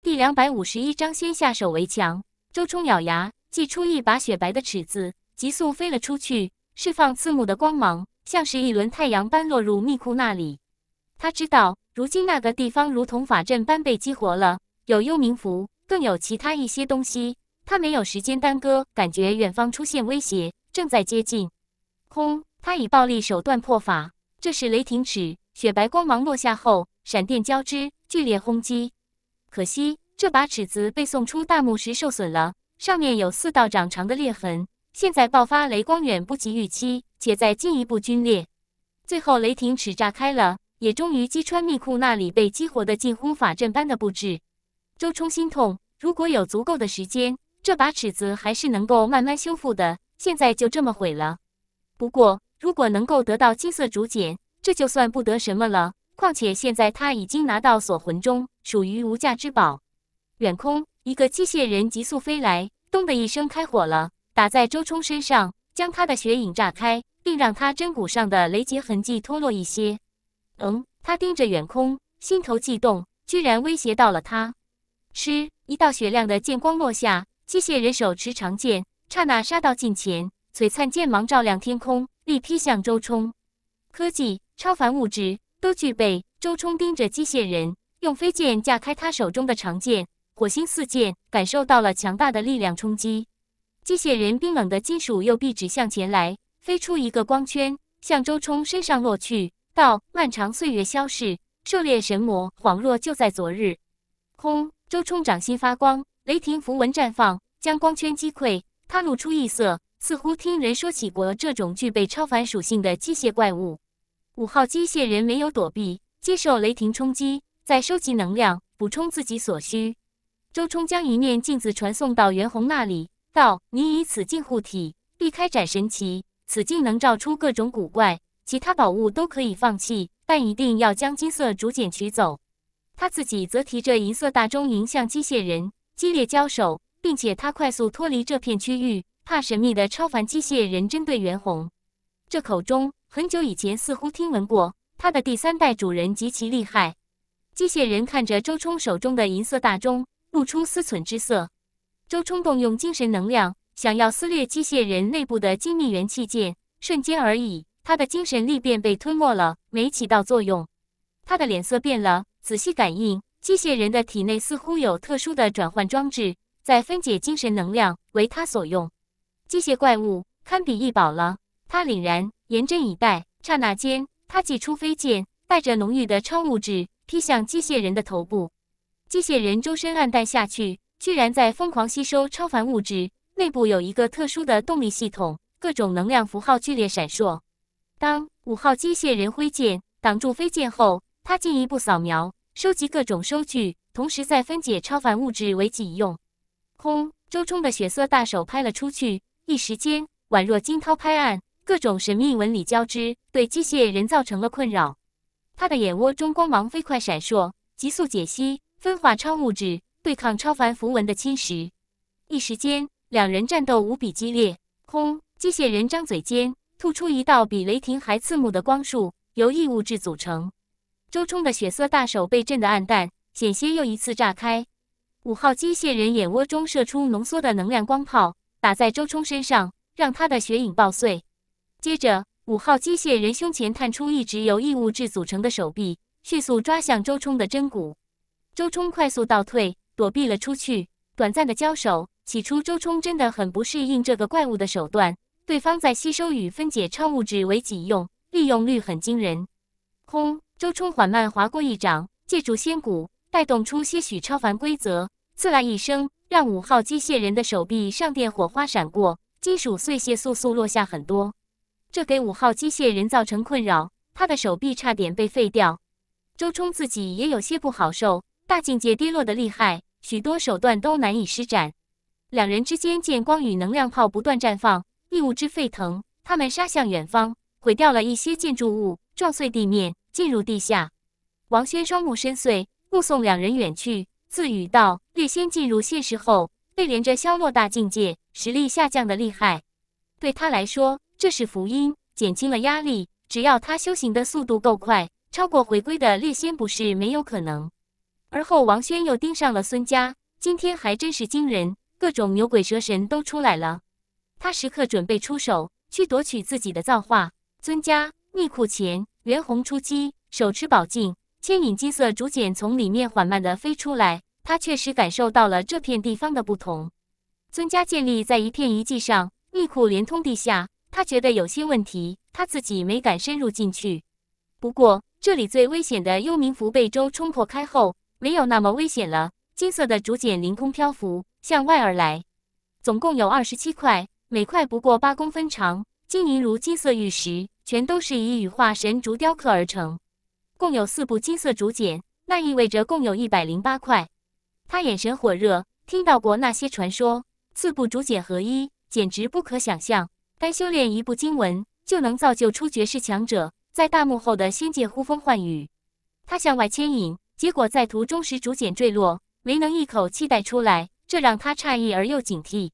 第两百五十一章，先下手为强。周冲咬牙，祭出一把雪白的尺子，急速飞了出去，释放刺目的光芒，像是一轮太阳般落入密库那里。他知道，如今那个地方如同法阵般被激活了，有幽冥符，更有其他一些东西。他没有时间耽搁，感觉远方出现威胁，正在接近。轰！他以暴力手段破法，这是雷霆尺，雪白光芒落下后，闪电交织，剧烈轰击。可惜，这把尺子被送出大墓时受损了，上面有四道长长的裂痕。现在爆发雷光远不及预期，且在进一步龟裂。最后，雷霆尺炸开了，也终于击穿密库那里被激活的近乎法阵般的布置。周冲心痛，如果有足够的时间，这把尺子还是能够慢慢修复的。现在就这么毁了。不过，如果能够得到金色竹简，这就算不得什么了。况且现在他已经拿到锁魂钟，属于无价之宝。远空，一个机械人急速飞来，咚的一声开火了，打在周冲身上，将他的血影炸开，并让他针骨上的雷劫痕迹脱落一些。嗯，他盯着远空，心头悸动，居然威胁到了他。哧，一道雪亮的剑光落下，机械人手持长剑，刹那杀到近前，璀璨剑芒照亮天空，力劈向周冲。科技超凡物质。都具备。周冲盯着机械人，用飞剑架开他手中的长剑，火星四溅，感受到了强大的力量冲击。机械人冰冷的金属右臂指向前来，飞出一个光圈，向周冲身上落去。到漫长岁月消逝，狩猎神魔恍若就在昨日。轰！周冲掌心发光，雷霆符文绽放，将光圈击溃。他露出异色，似乎听人说起过这种具备超凡属性的机械怪物。五号机械人没有躲避，接受雷霆冲击，在收集能量补充自己所需。周冲将一面镜子传送到袁弘那里，道：“你以此镜护体，避开展神旗。此镜能照出各种古怪，其他宝物都可以放弃，但一定要将金色竹简取走。”他自己则提着银色大钟迎向机械人，激烈交手，并且他快速脱离这片区域，怕神秘的超凡机械人针对袁弘。这口中。很久以前，似乎听闻过他的第三代主人极其厉害。机械人看着周冲手中的银色大钟，露出思忖之色。周冲动用精神能量，想要撕裂机械人内部的精密元器件，瞬间而已，他的精神力便被吞没了，没起到作用。他的脸色变了，仔细感应，机械人的体内似乎有特殊的转换装置，在分解精神能量为他所用。机械怪物堪比异宝了，他凛然。严阵以待，刹那间，他祭出飞剑，带着浓郁的超物质劈向机械人的头部。机械人周身暗淡下去，居然在疯狂吸收超凡物质。内部有一个特殊的动力系统，各种能量符号剧烈闪烁。当五号机械人挥剑挡住飞剑后，他进一步扫描，收集各种收据，同时在分解超凡物质为己用。轰！周冲的血色大手拍了出去，一时间宛若惊涛拍岸。各种神秘纹理交织，对机械人造成了困扰。他的眼窝中光芒飞快闪烁，急速解析、分化超物质，对抗超凡符文的侵蚀。一时间，两人战斗无比激烈。轰！机械人张嘴间吐出一道比雷霆还刺目的光束，由异物质组成。周冲的血色大手被震得暗淡，险些又一次炸开。五号机械人眼窝中射出浓缩的能量光炮，打在周冲身上，让他的血影爆碎。接着，五号机械人胸前探出一只由异物质组成的手臂，迅速抓向周冲的真骨。周冲快速倒退，躲避了出去。短暂的交手，起初周冲真的很不适应这个怪物的手段，对方在吸收与分解超物质为己用，利用率很惊人。轰！周冲缓慢划过一掌，借助仙骨带动出些许超凡规则，刺啦一声，让五号机械人的手臂上电火花闪过，金属碎屑簌簌落下很多。这给五号机械人造成困扰，他的手臂差点被废掉。周冲自己也有些不好受，大境界跌落的厉害，许多手段都难以施展。两人之间，见光与能量炮不断绽放，异物质沸腾。他们杀向远方，毁掉了一些建筑物，撞碎地面，进入地下。王轩双目深邃，目送两人远去，自语道：“略先进入现实后，被连着消落大境界，实力下降的厉害。对他来说。”这是福音，减轻了压力。只要他修行的速度够快，超过回归的略仙不是没有可能。而后，王轩又盯上了孙家。今天还真是惊人，各种牛鬼蛇神都出来了。他时刻准备出手，去夺取自己的造化。孙家密库前，袁弘出击，手持宝镜，牵引金色竹简从里面缓慢的飞出来。他确实感受到了这片地方的不同。孙家建立在一片遗迹上，密库连通地下。他觉得有些问题，他自己没敢深入进去。不过，这里最危险的幽冥符被周冲破开后，没有那么危险了。金色的竹简凌空漂浮，向外而来，总共有二十七块，每块不过八公分长，晶莹如金色玉石，全都是以羽化神竹雕刻而成。共有四部金色竹简，那意味着共有一百零八块。他眼神火热，听到过那些传说，四部竹简合一，简直不可想象。单修炼一部经文就能造就出绝世强者，在大幕后的仙界呼风唤雨。他向外牵引，结果在途中时竹简坠落，没能一口气带出来，这让他诧异而又警惕。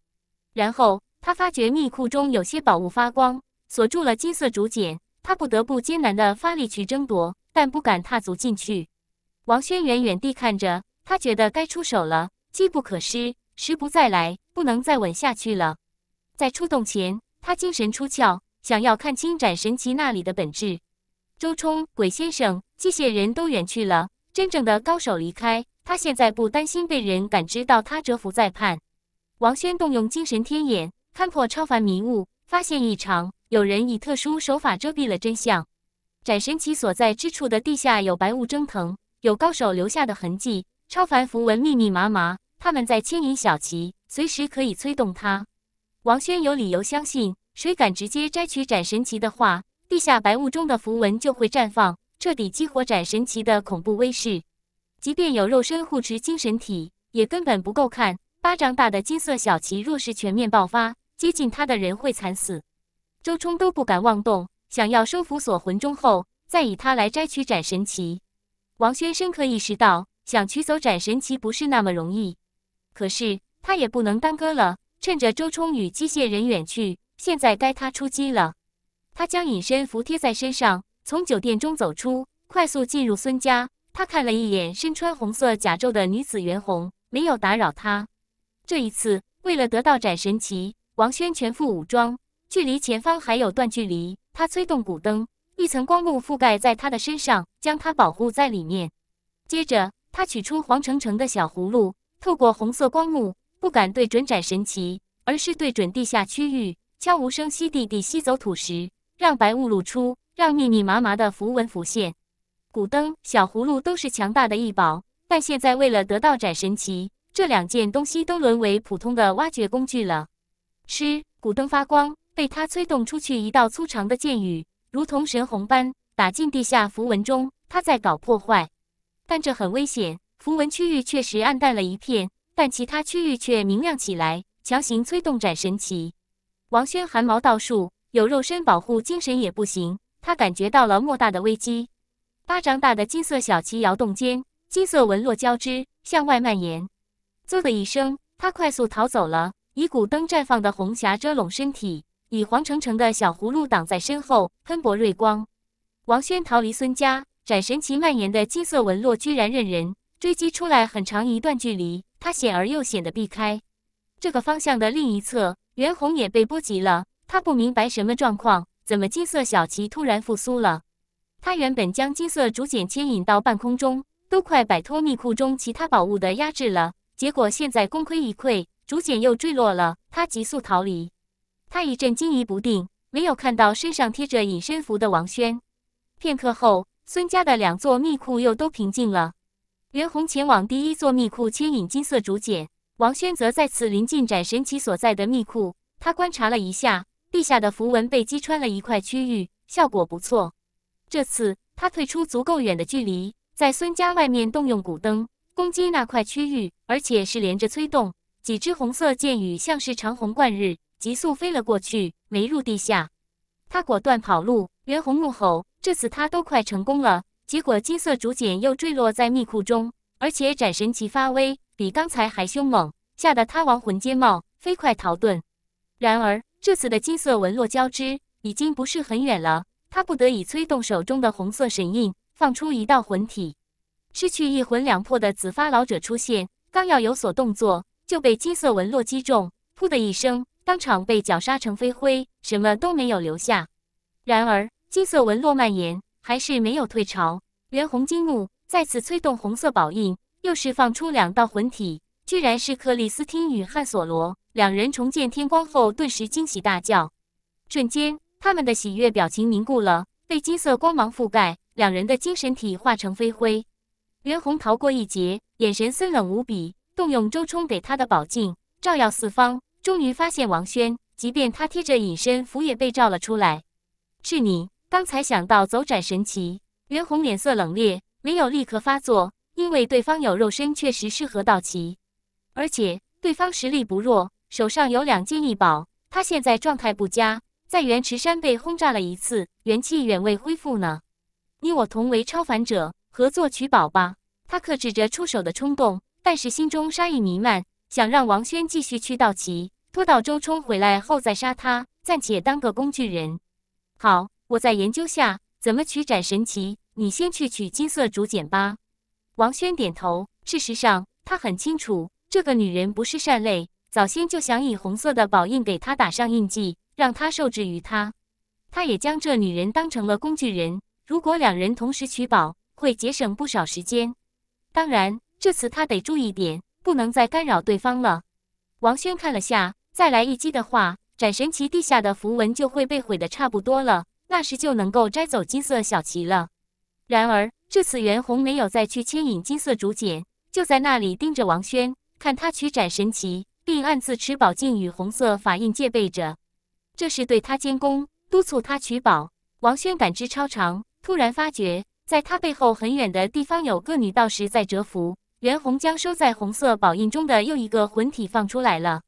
然后他发觉密库中有些宝物发光，锁住了金色竹简，他不得不艰难的发力去争夺，但不敢踏足进去。王轩远远地看着他，觉得该出手了，机不可失，时不再来，不能再稳下去了。在出洞前。他精神出窍，想要看清斩神奇那里的本质。周冲、鬼先生、机械人都远去了，真正的高手离开。他现在不担心被人感知到他蛰伏在畔。王轩动用精神天眼，看破超凡迷雾，发现异常。有人以特殊手法遮蔽了真相。斩神奇所在之处的地下有白雾蒸腾，有高手留下的痕迹，超凡符文密密麻麻。他们在牵引小旗，随时可以催动它。王轩有理由相信，谁敢直接摘取斩神旗的话，地下白雾中的符文就会绽放，彻底激活斩神旗的恐怖威势。即便有肉身护持精神体，也根本不够看。巴掌大的金色小旗，若是全面爆发，接近他的人会惨死。周冲都不敢妄动，想要收服锁魂钟后再以它来摘取斩神旗。王轩深刻意识到，想取走斩神旗不是那么容易，可是他也不能耽搁了。趁着周冲与机械人远去，现在该他出击了。他将隐身符贴在身上，从酒店中走出，快速进入孙家。他看了一眼身穿红色甲胄的女子袁弘，没有打扰她。这一次，为了得到斩神旗，王轩全副武装。距离前方还有段距离，他催动古灯，一层光幕覆盖在他的身上，将他保护在里面。接着，他取出黄澄澄的小葫芦，透过红色光幕。不敢对准斩神旗，而是对准地下区域，悄无声息地地吸走土石，让白雾露出，让密密麻麻的符文浮现。古灯、小葫芦都是强大的异宝，但现在为了得到斩神旗，这两件东西都沦为普通的挖掘工具了。吃古灯发光，被他催动出去一道粗长的箭雨，如同神虹般打进地下符文中。他在搞破坏，但这很危险，符文区域确实暗淡了一片。但其他区域却明亮起来，强行催动斩神旗，王轩寒毛倒竖，有肉身保护，精神也不行。他感觉到了莫大的危机。巴掌大的金色小旗摇动间，金色纹络交织，向外蔓延。嗖的一声，他快速逃走了。以古灯绽放的红霞遮拢身体，以黄澄澄的小葫芦挡在身后，喷薄锐光。王轩逃离孙家，斩神旗蔓延的金色纹络居然认人追击出来，很长一段距离。他险而又险得避开，这个方向的另一侧，袁弘也被波及了。他不明白什么状况，怎么金色小旗突然复苏了？他原本将金色竹简牵引到半空中，都快摆脱密库中其他宝物的压制了，结果现在功亏一篑，竹简又坠落了。他急速逃离。他一阵惊疑不定，没有看到身上贴着隐身符的王轩。片刻后，孙家的两座密库又都平静了。袁弘前往第一座密库牵引金色竹简，王轩则再次临近斩神奇所在的密库。他观察了一下地下的符文被击穿了一块区域，效果不错。这次他退出足够远的距离，在孙家外面动用古灯攻击那块区域，而且是连着催动。几只红色箭雨像是长虹贯日，急速飞了过去，没入地下。他果断跑路。袁弘怒吼：“这次他都快成功了！”结果，金色竹简又坠落在密库中，而且斩神奇发威，比刚才还凶猛，吓得他亡魂皆冒，飞快逃遁。然而，这次的金色纹络交织已经不是很远了，他不得已催动手中的红色神印，放出一道魂体。失去一魂两魄的紫发老者出现，刚要有所动作，就被金色纹络击中，噗的一声，当场被绞杀成飞灰，什么都没有留下。然而，金色纹络蔓延。还是没有退潮。袁弘惊怒，再次催动红色宝印，又释放出两道魂体，居然是克里斯汀与汉索罗两人。重见天光后，顿时惊喜大叫。瞬间，他们的喜悦表情凝固了，被金色光芒覆盖，两人的精神体化成飞灰。袁弘逃过一劫，眼神森冷无比，动用周冲给他的宝镜，照耀四方，终于发现王轩。即便他贴着隐身符，也被照了出来。是你。刚才想到走斩神奇，袁弘脸色冷冽，没有立刻发作，因为对方有肉身，确实适合道奇，而且对方实力不弱，手上有两件异宝。他现在状态不佳，在元池山被轰炸了一次，元气远未恢复呢。你我同为超凡者，合作取宝吧。他克制着出手的冲动，但是心中杀意弥漫，想让王轩继续去道奇，拖到周冲回来后再杀他，暂且当个工具人。好。我在研究下怎么取斩神旗，你先去取金色竹简吧。王轩点头。事实上，他很清楚这个女人不是善类，早先就想以红色的宝印给她打上印记，让她受制于他。他也将这女人当成了工具人。如果两人同时取宝，会节省不少时间。当然，这次他得注意点，不能再干扰对方了。王轩看了下，再来一击的话，斩神旗地下的符文就会被毁得差不多了。那时就能够摘走金色小旗了。然而这次袁弘没有再去牵引金色竹简，就在那里盯着王轩，看他取斩神奇，并暗自持宝镜与红色法印戒备着。这是对他监工，督促他取宝。王轩感知超常，突然发觉在他背后很远的地方有个女道士在蛰伏。袁弘将收在红色宝印中的又一个魂体放出来了。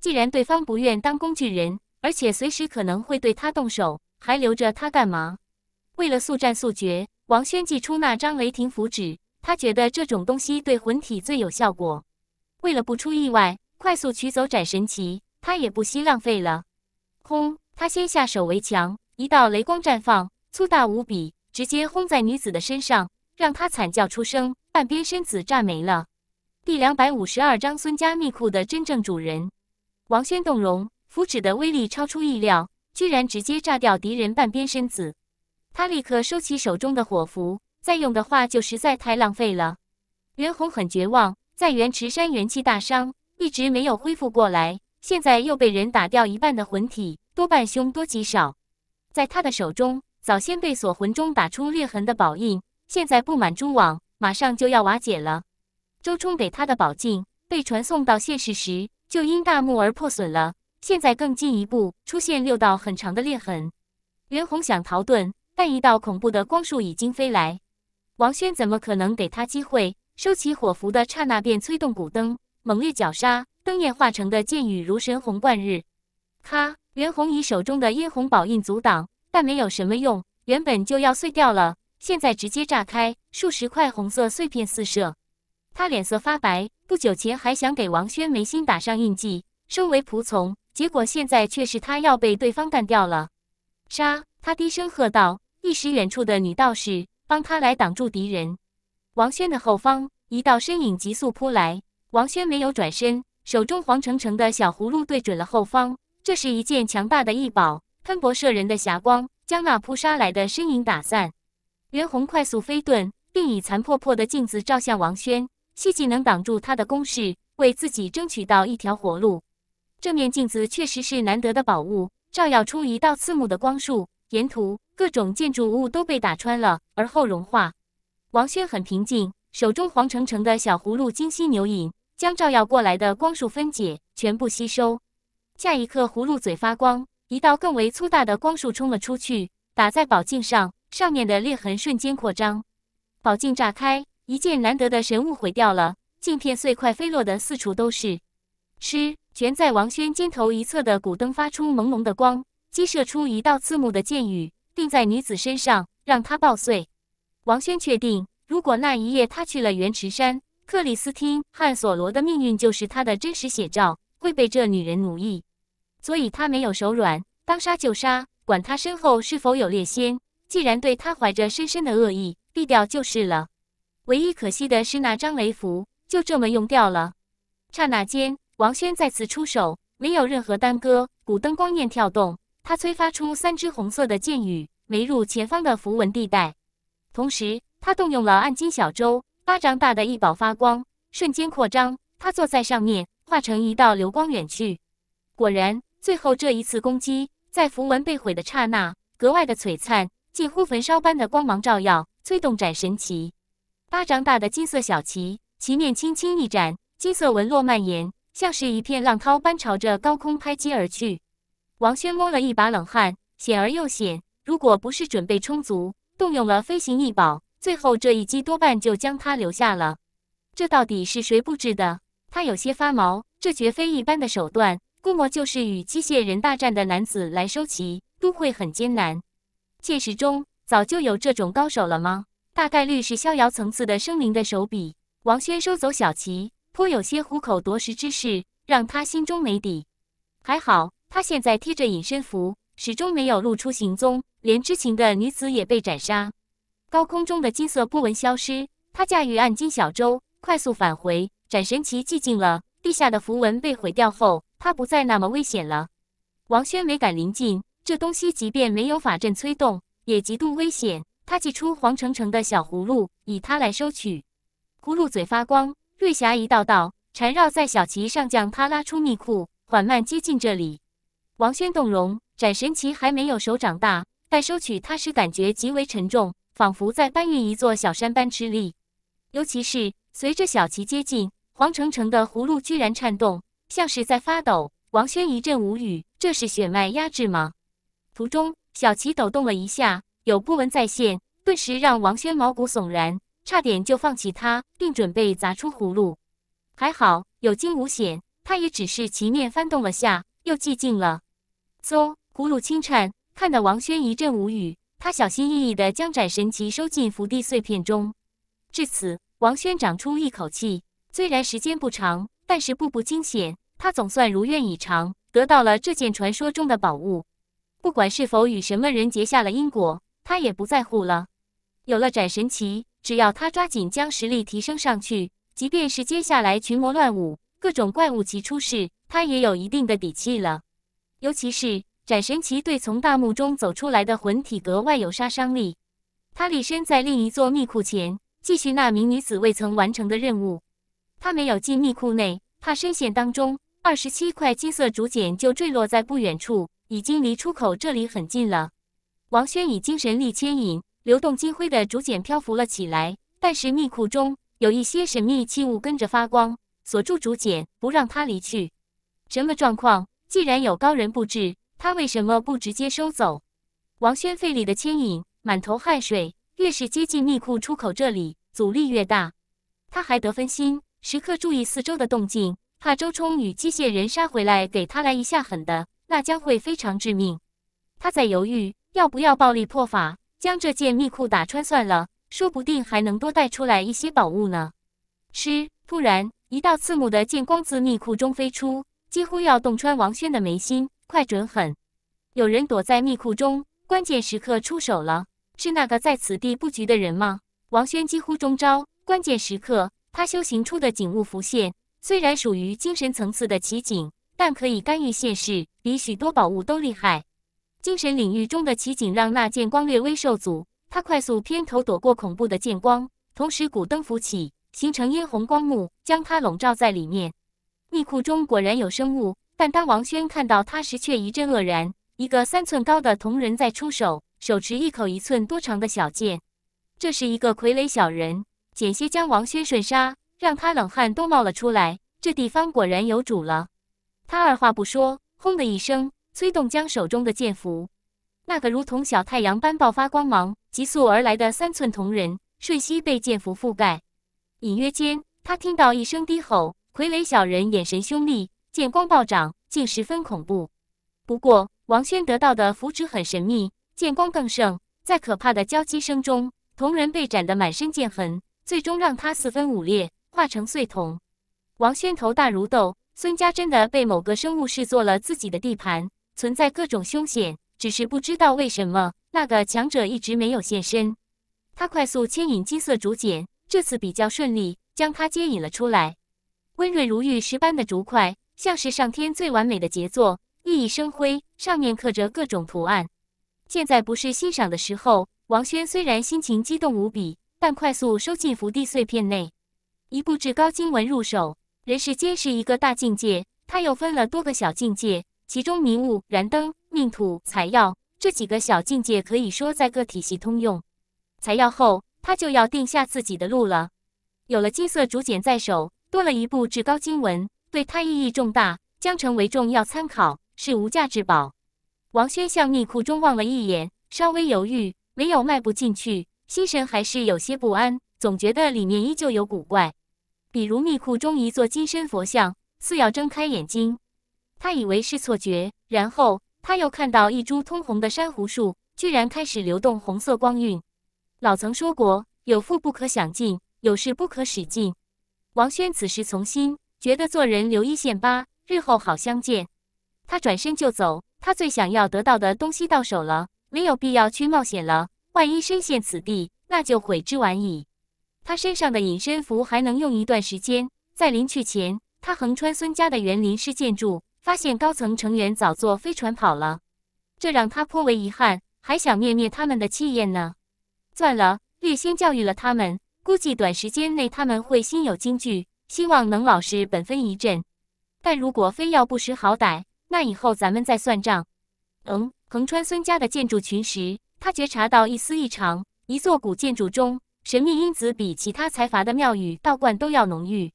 既然对方不愿当工具人，而且随时可能会对他动手。还留着它干嘛？为了速战速决，王轩祭出那张雷霆符纸。他觉得这种东西对魂体最有效果。为了不出意外，快速取走斩神旗，他也不惜浪费了。轰！他先下手为强，一道雷光绽放，粗大无比，直接轰在女子的身上，让她惨叫出声，半边身子炸没了。第两百五十二章孙家秘库的真正主人。王轩动容，符纸的威力超出意料。居然直接炸掉敌人半边身子，他立刻收起手中的火符，再用的话就实在太浪费了。袁弘很绝望，在元池山元气大伤，一直没有恢复过来，现在又被人打掉一半的魂体，多半凶多吉少。在他的手中，早先被锁魂中打出裂痕的宝印，现在布满蛛网，马上就要瓦解了。周冲给他的宝镜被传送到现世时，就因大墓而破损了。现在更进一步，出现六道很长的裂痕。袁弘想逃遁，但一道恐怖的光束已经飞来。王轩怎么可能给他机会？收起火符的刹那，便催动古灯，猛烈绞杀。灯焰化成的剑雨如神虹贯日。咔！袁弘以手中的殷红宝印阻挡，但没有什么用，原本就要碎掉了，现在直接炸开，数十块红色碎片四射。他脸色发白，不久前还想给王轩眉心打上印记，收为仆从。结果现在却是他要被对方干掉了，杀！他低声喝道。一时，远处的女道士帮他来挡住敌人。王轩的后方，一道身影急速扑来。王轩没有转身，手中黄澄澄的小葫芦对准了后方。这是一件强大的异宝，喷薄射人的霞光，将那扑杀来的身影打散。袁弘快速飞遁，并以残破破的镜子照向王轩，希冀能挡住他的攻势，为自己争取到一条活路。这面镜子确实是难得的宝物，照耀出一道刺目的光束，沿途各种建筑物都被打穿了，而后融化。王轩很平静，手中黄澄澄的小葫芦精心牛引，将照耀过来的光束分解，全部吸收。下一刻，葫芦嘴发光，一道更为粗大的光束冲了出去，打在宝镜上，上面的裂痕瞬间扩张，宝镜炸开，一件难得的神物毁掉了，镜片碎块飞落的四处都是。吃。悬在王轩肩头一侧的古灯发出朦胧的光，激射出一道刺目的箭雨，定在女子身上，让她爆碎。王轩确定，如果那一夜他去了元池山，克里斯汀和索罗的命运就是他的真实写照，会被这女人奴役。所以他没有手软，当杀就杀，管他身后是否有猎仙。既然对他怀着深深的恶意，毙掉就是了。唯一可惜的是那张雷符就这么用掉了。刹那间。王轩再次出手，没有任何耽搁。古灯光焰跳动，他催发出三支红色的箭雨，没入前方的符文地带。同时，他动用了暗金小舟，巴掌大的异宝发光，瞬间扩张。他坐在上面，化成一道流光远去。果然，最后这一次攻击，在符文被毁的刹那，格外的璀璨，近乎焚烧般的光芒照耀，催动展神奇。巴掌大的金色小旗，旗面轻轻一展，金色纹络蔓延。像是一片浪涛般朝着高空拍击而去，王轩摸了一把冷汗，险而又险。如果不是准备充足，动用了飞行异宝，最后这一击多半就将他留下了。这到底是谁布置的？他有些发毛，这绝非一般的手段，估摸就是与机械人大战的男子来收齐，都会很艰难。现实中早就有这种高手了吗？大概率是逍遥层次的生灵的手笔。王轩收走小旗。颇有些虎口夺食之势，让他心中没底。还好，他现在贴着隐身符，始终没有露出行踪，连知情的女子也被斩杀。高空中的金色波纹消失，他驾驭暗金小舟快速返回。斩神旗寂静了，地下的符文被毁掉后，他不再那么危险了。王轩没敢临近这东西，即便没有法阵催动，也极度危险。他祭出黄澄澄的小葫芦，以它来收取。葫芦嘴发光。月霞一道道缠绕在小旗上，将他拉出密库，缓慢接近这里。王轩动容，斩神旗还没有手掌大，但收取它时感觉极为沉重，仿佛在搬运一座小山般吃力。尤其是随着小旗接近，黄澄澄的葫芦居然颤动，像是在发抖。王轩一阵无语，这是血脉压制吗？途中，小旗抖动了一下，有不纹在现，顿时让王轩毛骨悚然。差点就放弃他，并准备砸出葫芦，还好有惊无险，他也只是棋面翻动了下，又寂静了。嗖，葫芦轻颤，看得王轩一阵无语。他小心翼翼地将斩神旗收进福地碎片中。至此，王轩长出一口气，虽然时间不长，但是步步惊险，他总算如愿以偿，得到了这件传说中的宝物。不管是否与什么人结下了因果，他也不在乎了。有了斩神旗，只要他抓紧将实力提升上去，即便是接下来群魔乱舞，各种怪物齐出世，他也有一定的底气了。尤其是斩神旗对从大墓中走出来的魂体格外有杀伤力。他立身在另一座密库前，继续那名女子未曾完成的任务。他没有进密库内，怕深陷当中。二十七块金色竹简就坠落在不远处，已经离出口这里很近了。王轩以精神力牵引。流动金灰的竹简漂浮了起来，但是密库中有一些神秘器物跟着发光，锁住竹简，不让他离去。什么状况？既然有高人布置，他为什么不直接收走？王轩费力的牵引，满头汗水。越是接近密库出口这里，阻力越大，他还得分心，时刻注意四周的动静，怕周冲与机械人杀回来给他来一下狠的，那将会非常致命。他在犹豫要不要暴力破法。将这件秘库打穿算了，说不定还能多带出来一些宝物呢。吃！突然，一道刺目的剑光自秘库中飞出，几乎要洞穿王轩的眉心，快、准、狠！有人躲在秘库中，关键时刻出手了。是那个在此地布局的人吗？王轩几乎中招，关键时刻，他修行出的景物浮现。虽然属于精神层次的奇景，但可以干预现世，比许多宝物都厉害。精神领域中的奇景让那剑光略微受阻，他快速偏头躲过恐怖的剑光，同时古灯浮起，形成嫣红光幕，将他笼罩在里面。密库中果然有生物，但当王轩看到他时，却一阵愕然。一个三寸高的铜人在出手，手持一口一寸多长的小剑，这是一个傀儡小人，险些将王轩瞬杀，让他冷汗都冒了出来。这地方果然有主了，他二话不说，轰的一声。催动将手中的剑符，那个如同小太阳般爆发光芒、急速而来的三寸铜人瞬息被剑符覆盖。隐约间，他听到一声低吼，傀儡小人眼神凶厉，剑光暴涨，竟十分恐怖。不过，王轩得到的符纸很神秘，剑光更盛，在可怕的交击声中，铜人被斩得满身剑痕，最终让他四分五裂，化成碎铜。王轩头大如斗，孙家真的被某个生物视作了自己的地盘。存在各种凶险，只是不知道为什么那个强者一直没有现身。他快速牵引金色竹简，这次比较顺利，将它接引了出来。温润如玉石般的竹块，像是上天最完美的杰作，熠熠生辉，上面刻着各种图案。现在不是欣赏的时候。王轩虽然心情激动无比，但快速收进福地碎片内。一部至高经文入手，人世间是一个大境界，他又分了多个小境界。其中迷雾、燃灯、命土、采药这几个小境界，可以说在各体系通用。采药后，他就要定下自己的路了。有了金色竹简在手，多了一部至高经文，对他意义重大，将成为重要参考，是无价之宝。王轩向密库中望了一眼，稍微犹豫，没有迈不进去，心神还是有些不安，总觉得里面依旧有古怪。比如密库中一座金身佛像，似要睁开眼睛。他以为是错觉，然后他又看到一株通红的珊瑚树，居然开始流动红色光晕。老曾说过，有富不可享尽，有势不可使尽。王轩此时从心觉得做人留一线吧，日后好相见。他转身就走，他最想要得到的东西到手了，没有必要去冒险了。万一深陷此地，那就悔之晚矣。他身上的隐身符还能用一段时间，在临去前，他横穿孙家的园林式建筑。发现高层成员早坐飞船跑了，这让他颇为遗憾，还想灭灭他们的气焰呢。算了，略先教育了他们，估计短时间内他们会心有惊惧，希望能老实本分一阵。但如果非要不识好歹，那以后咱们再算账。嗯，横穿孙家的建筑群时，他觉察到一丝异常：一座古建筑中，神秘因子比其他财阀的庙宇、道观都要浓郁，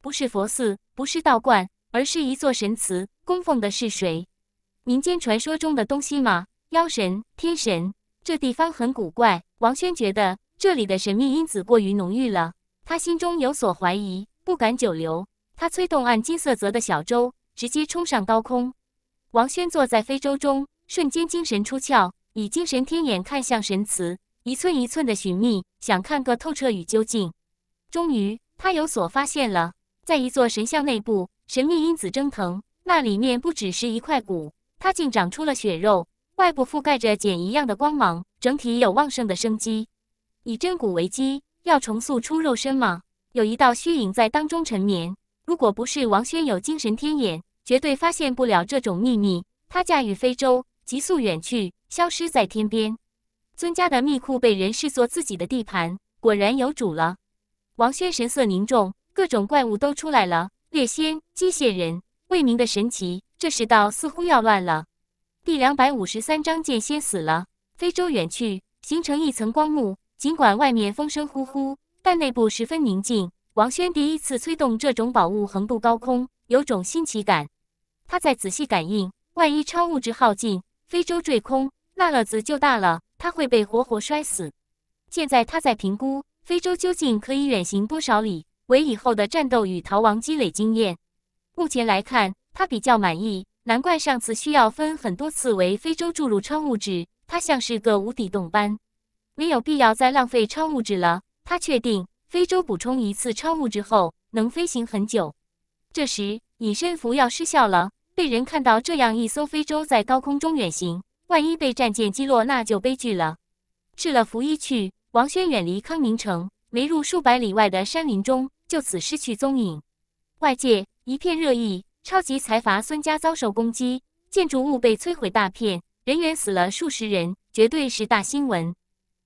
不是佛寺，不是道观。而是一座神祠，供奉的是谁？民间传说中的东西吗？妖神、天神？这地方很古怪。王轩觉得这里的神秘因子过于浓郁了，他心中有所怀疑，不敢久留。他催动暗金色泽的小舟，直接冲上高空。王轩坐在飞舟中，瞬间精神出窍，以精神天眼看向神祠，一寸一寸的寻觅，想看个透彻与究竟。终于，他有所发现了，在一座神像内部。神秘因子蒸腾，那里面不只是一块骨，它竟长出了血肉，外部覆盖着茧一样的光芒，整体有旺盛的生机。以真骨为基，要重塑出肉身吗？有一道虚影在当中沉眠，如果不是王轩有精神天眼，绝对发现不了这种秘密。他驾驭非洲，急速远去，消失在天边。尊家的秘库被人视作自己的地盘，果然有主了。王轩神色凝重，各种怪物都出来了。猎仙机械人，未明的神奇，这世道似乎要乱了。第两百五十三章，剑仙死了。非洲远去，形成一层光幕。尽管外面风声呼呼，但内部十分宁静。王轩第一次催动这种宝物横渡高空，有种新奇感。他在仔细感应，万一超物质耗尽，非洲坠空，那乐子就大了，他会被活活摔死。现在他在评估，非洲究竟可以远行多少里。为以后的战斗与逃亡积累经验。目前来看，他比较满意。难怪上次需要分很多次为非洲注入超物质，它像是个无底洞般，没有必要再浪费超物质了。他确定非洲补充一次超物质后能飞行很久。这时隐身服要失效了，被人看到这样一艘非洲在高空中远行，万一被战舰击落，那就悲剧了。吃了服衣去，王轩远离康宁城，没入数百里外的山林中。就此失去踪影，外界一片热议。超级财阀孙家遭受攻击，建筑物被摧毁大片，人员死了数十人，绝对是大新闻。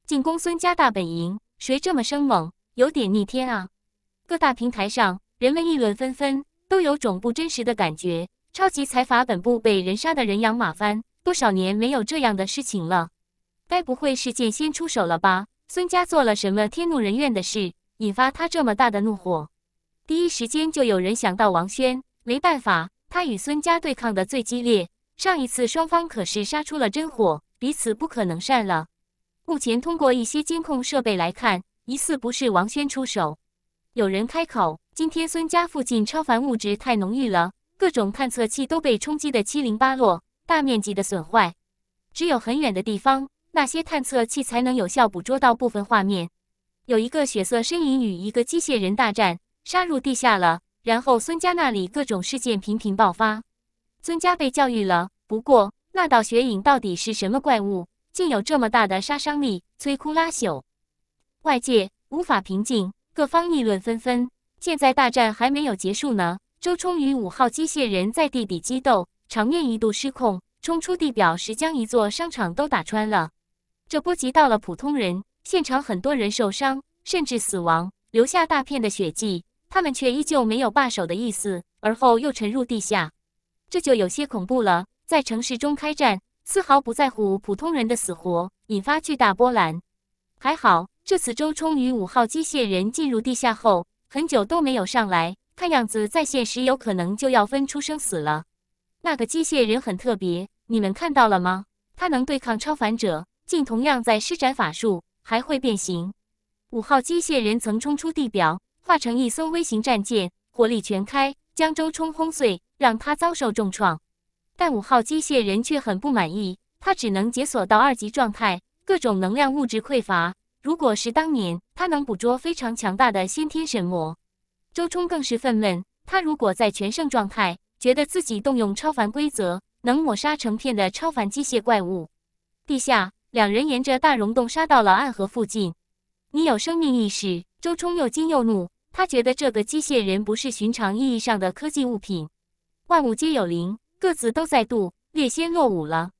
进攻孙家大本营，谁这么生猛？有点逆天啊！各大平台上，人们议论纷纷，都有种不真实的感觉。超级财阀本部被人杀的人仰马翻，多少年没有这样的事情了？该不会是剑仙出手了吧？孙家做了什么天怒人怨的事？引发他这么大的怒火，第一时间就有人想到王轩。没办法，他与孙家对抗的最激烈，上一次双方可是杀出了真火，彼此不可能善了。目前通过一些监控设备来看，疑似不是王轩出手。有人开口：“今天孙家附近超凡物质太浓郁了，各种探测器都被冲击的七零八落，大面积的损坏，只有很远的地方，那些探测器才能有效捕捉到部分画面。”有一个血色身影与一个机械人大战，杀入地下了。然后孙家那里各种事件频频爆发，孙家被教育了。不过那道血影到底是什么怪物？竟有这么大的杀伤力，摧枯拉朽，外界无法平静，各方议论纷纷。现在大战还没有结束呢。周冲与五号机械人在地底激斗，场面一度失控，冲出地表时将一座商场都打穿了，这波及到了普通人。现场很多人受伤，甚至死亡，留下大片的血迹。他们却依旧没有罢手的意思，而后又沉入地下，这就有些恐怖了。在城市中开战，丝毫不在乎普通人的死活，引发巨大波澜。还好，这次周冲与五号机械人进入地下后，很久都没有上来，看样子在现实有可能就要分出生死了。那个机械人很特别，你们看到了吗？他能对抗超凡者，竟同样在施展法术。还会变形。五号机械人曾冲出地表，化成一艘微型战舰，火力全开，将周冲轰碎，让他遭受重创。但五号机械人却很不满意，他只能解锁到二级状态，各种能量物质匮乏。如果是当年，他能捕捉非常强大的先天神魔。周冲更是愤懑，他如果在全盛状态，觉得自己动用超凡规则，能抹杀成片的超凡机械怪物。地下。两人沿着大溶洞杀到了暗河附近。你有生命意识？周冲又惊又怒，他觉得这个机械人不是寻常意义上的科技物品。万物皆有灵，各自都在度。列仙落伍了，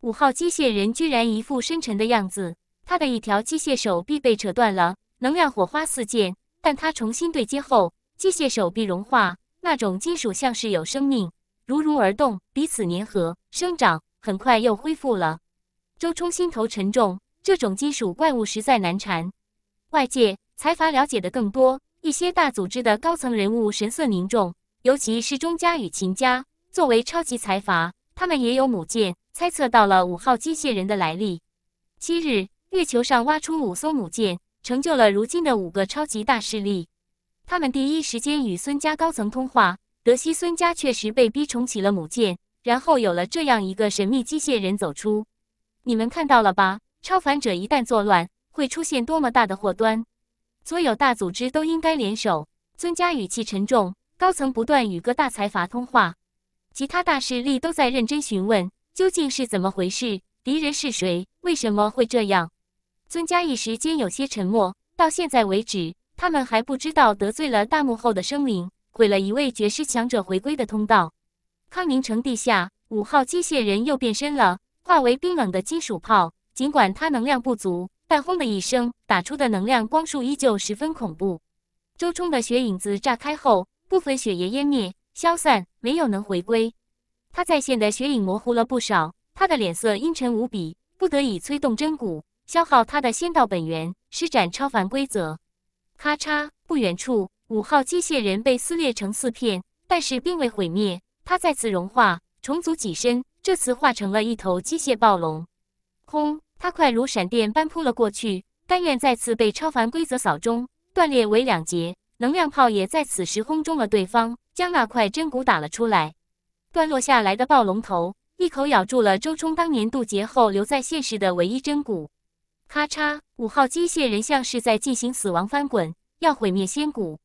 五号机械人居然一副深沉的样子。他的一条机械手臂被扯断了，能量火花四溅。但他重新对接后，机械手臂融化，那种金属像是有生命，如如而动，彼此粘合生长，很快又恢复了。周冲心头沉重，这种金属怪物实在难缠。外界财阀了解的更多，一些大组织的高层人物神色凝重，尤其是钟家与秦家，作为超级财阀，他们也有母舰，猜测到了五号机械人的来历。七日月球上挖出五艘母舰，成就了如今的五个超级大势力。他们第一时间与孙家高层通话，德西孙家确实被逼重启了母舰，然后有了这样一个神秘机械人走出。你们看到了吧？超凡者一旦作乱，会出现多么大的祸端！所有大组织都应该联手。尊家语气沉重，高层不断与各大财阀通话，其他大势力都在认真询问究竟是怎么回事，敌人是谁，为什么会这样？尊家一时间有些沉默。到现在为止，他们还不知道得罪了大幕后的生灵，毁了一位绝世强者回归的通道。康宁城地下五号机械人又变身了。化为冰冷的金属炮，尽管它能量不足，但轰的一声打出的能量光束依旧十分恐怖。周冲的血影子炸开后，部分血液湮灭消散，没有能回归。他再现的血影模糊了不少，他的脸色阴沉无比，不得已催动真骨，消耗他的仙道本源，施展超凡规则。咔嚓！不远处，五号机械人被撕裂成四片，但是并未毁灭，它再次融化重组起身。这次化成了一头机械暴龙，轰！他快如闪电般扑了过去，但愿再次被超凡规则扫中，断裂为两截。能量炮也在此时轰中了对方，将那块真骨打了出来。断落下来的暴龙头一口咬住了周冲当年渡劫后留在现世的唯一真骨。咔嚓！五号机械人像是在进行死亡翻滚，要毁灭仙骨。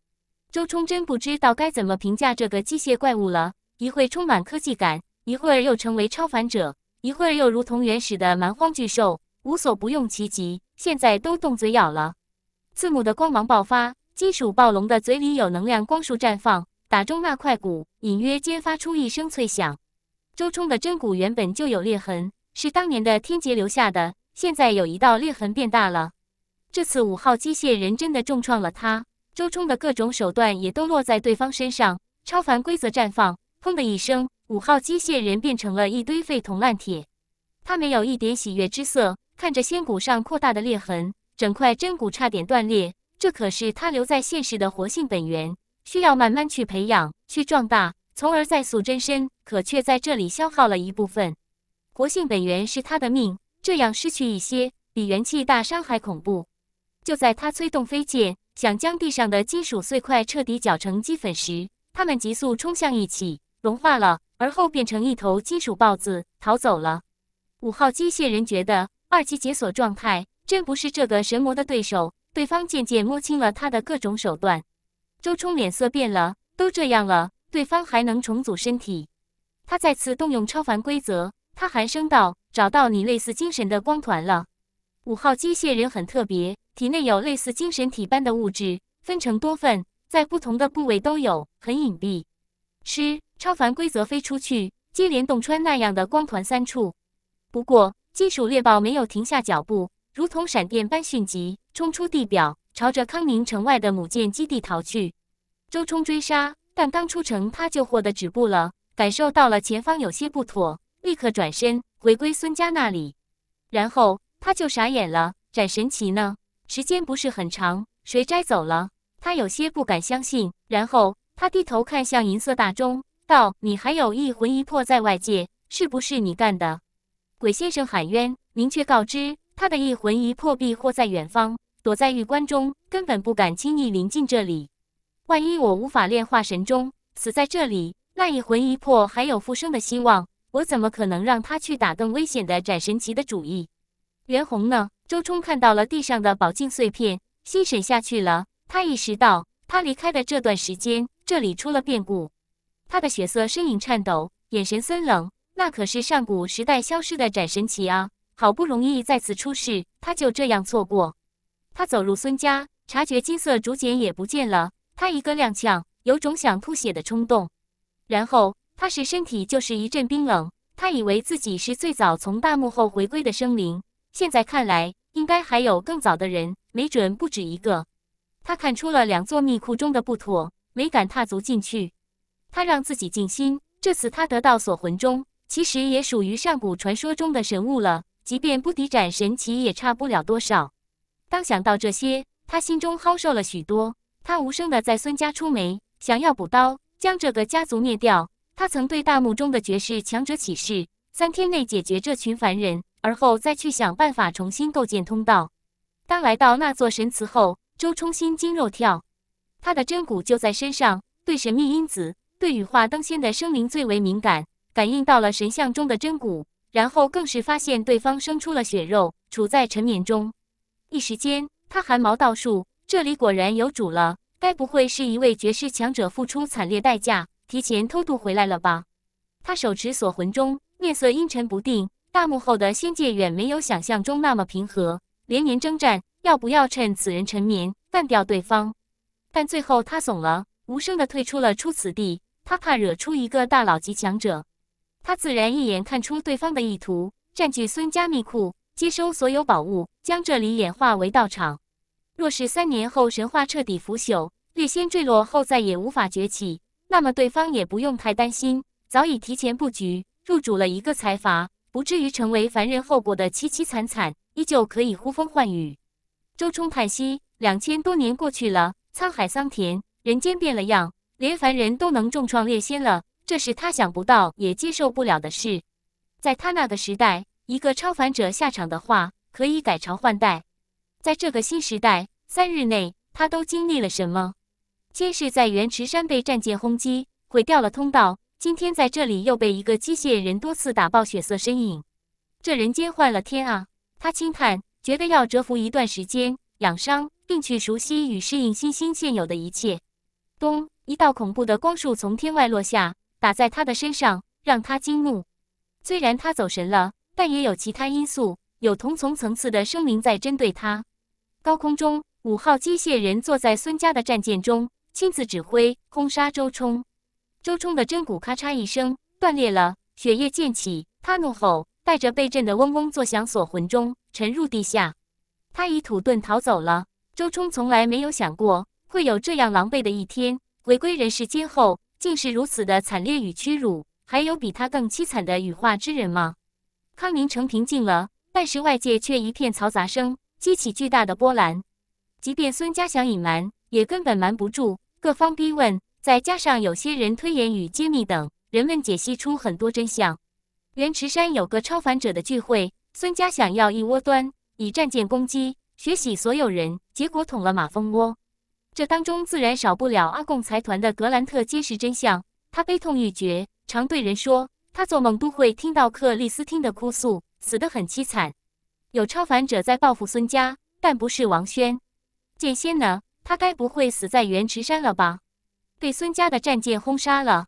周冲真不知道该怎么评价这个机械怪物了，一会充满科技感。一会儿又成为超凡者，一会儿又如同原始的蛮荒巨兽，无所不用其极。现在都动嘴咬了。字母的光芒爆发，金属暴龙的嘴里有能量光束绽放，打中那块骨，隐约间发出一声脆响。周冲的真骨原本就有裂痕，是当年的天劫留下的，现在有一道裂痕变大了。这次五号机械人真的重创了他。周冲的各种手段也都落在对方身上，超凡规则绽放，砰的一声。五号机械人变成了一堆废铜烂铁，他没有一点喜悦之色，看着仙骨上扩大的裂痕，整块真骨差点断裂。这可是他留在现实的活性本源，需要慢慢去培养、去壮大，从而再塑真身。可却在这里消耗了一部分活性本源，是他的命。这样失去一些，比元气大伤还恐怖。就在他催动飞剑，想将地上的金属碎块彻底搅成齑粉时，他们急速冲向一起，融化了。而后变成一头金属豹子逃走了。五号机械人觉得二级解锁状态真不是这个神魔的对手，对方渐渐摸清了他的各种手段。周冲脸色变了，都这样了，对方还能重组身体？他再次动用超凡规则，他寒声道：“找到你类似精神的光团了。”五号机械人很特别，体内有类似精神体般的物质，分成多份，在不同的部位都有，很隐蔽。吃。超凡规则飞出去，接连洞穿那样的光团三处。不过金属猎豹没有停下脚步，如同闪电般迅疾，冲出地表，朝着康宁城外的母舰基地逃去。周冲追杀，但刚出城他就获得止步了，感受到了前方有些不妥，立刻转身回归孙家那里。然后他就傻眼了，斩神奇呢？时间不是很长，谁摘走了？他有些不敢相信。然后他低头看向银色大钟。道：“你还有一魂一魄在外界，是不是你干的？”鬼先生喊冤，明确告知他的一魂一魄必活在远方，躲在玉棺中，根本不敢轻易临近这里。万一我无法炼化神钟，死在这里，那一魂一魄还有复生的希望，我怎么可能让他去打更危险的斩神级的主意？袁弘呢？周冲看到了地上的宝镜碎片，心神下去了。他意识到，他离开的这段时间，这里出了变故。他的血色身影颤抖，眼神森冷。那可是上古时代消失的斩神旗啊！好不容易再次出世，他就这样错过。他走入孙家，察觉金色竹简也不见了。他一个踉跄，有种想吐血的冲动。然后，他是身体就是一阵冰冷。他以为自己是最早从大幕后回归的生灵，现在看来，应该还有更早的人，没准不止一个。他看出了两座密库中的不妥，没敢踏足进去。他让自己静心。这次他得到锁魂钟，其实也属于上古传说中的神物了。即便不敌斩神旗，也差不了多少。当想到这些，他心中好受了许多。他无声的在孙家出眉，想要补刀，将这个家族灭掉。他曾对大墓中的绝世强者起誓，三天内解决这群凡人，而后再去想办法重新构建通道。当来到那座神祠后，周冲心惊肉跳。他的真骨就在身上，对神秘因子。对羽化登仙的生灵最为敏感，感应到了神像中的真骨，然后更是发现对方生出了血肉，处在沉眠中。一时间，他汗毛倒竖，这里果然有主了。该不会是一位绝世强者付出惨烈代价，提前偷渡回来了吧？他手持锁魂钟，面色阴沉不定。大幕后的仙界远没有想象中那么平和，连年征战，要不要趁此人沉眠干掉对方？但最后他怂了，无声的退出了出此地。他怕惹出一个大佬级强者，他自然一眼看出对方的意图，占据孙家秘库，接收所有宝物，将这里演化为道场。若是三年后神话彻底腐朽，略先坠落后再也无法崛起，那么对方也不用太担心，早已提前布局，入主了一个财阀，不至于成为凡人后果的凄凄惨惨，依旧可以呼风唤雨。周冲叹息：两千多年过去了，沧海桑田，人间变了样。连凡人都能重创裂仙了，这是他想不到也接受不了的事。在他那个时代，一个超凡者下场的话，可以改朝换代。在这个新时代，三日内他都经历了什么？先是在元池山被战舰轰击，毁掉了通道。今天在这里又被一个机械人多次打爆血色身影，这人间换了天啊！他轻叹，觉得要蛰伏一段时间养伤，并去熟悉与适应新星现有的一切。咚。一道恐怖的光束从天外落下，打在他的身上，让他惊怒。虽然他走神了，但也有其他因素，有同从层次的生灵在针对他。高空中，五号机械人坐在孙家的战舰中，亲自指挥空杀周冲。周冲的真骨咔嚓一声断裂了，血液溅起。他怒吼，带着被震得嗡嗡作响锁魂钟沉入地下。他以土遁逃走了。周冲从来没有想过会有这样狼狈的一天。回归人世间后，竟是如此的惨烈与屈辱。还有比他更凄惨的羽化之人吗？康宁城平静了，但是外界却一片嘈杂声，激起巨大的波澜。即便孙家想隐瞒，也根本瞒不住各方逼问，再加上有些人推演与揭秘等，人们解析出很多真相。元池山有个超凡者的聚会，孙家想要一窝端，以战舰攻击，血洗所有人，结果捅了马蜂窝。这当中自然少不了阿贡财团的格兰特揭示真相。他悲痛欲绝，常对人说，他做梦都会听到克里斯汀的哭诉，死得很凄惨。有超凡者在报复孙家，但不是王轩。剑仙呢？他该不会死在元池山了吧？被孙家的战舰轰杀了。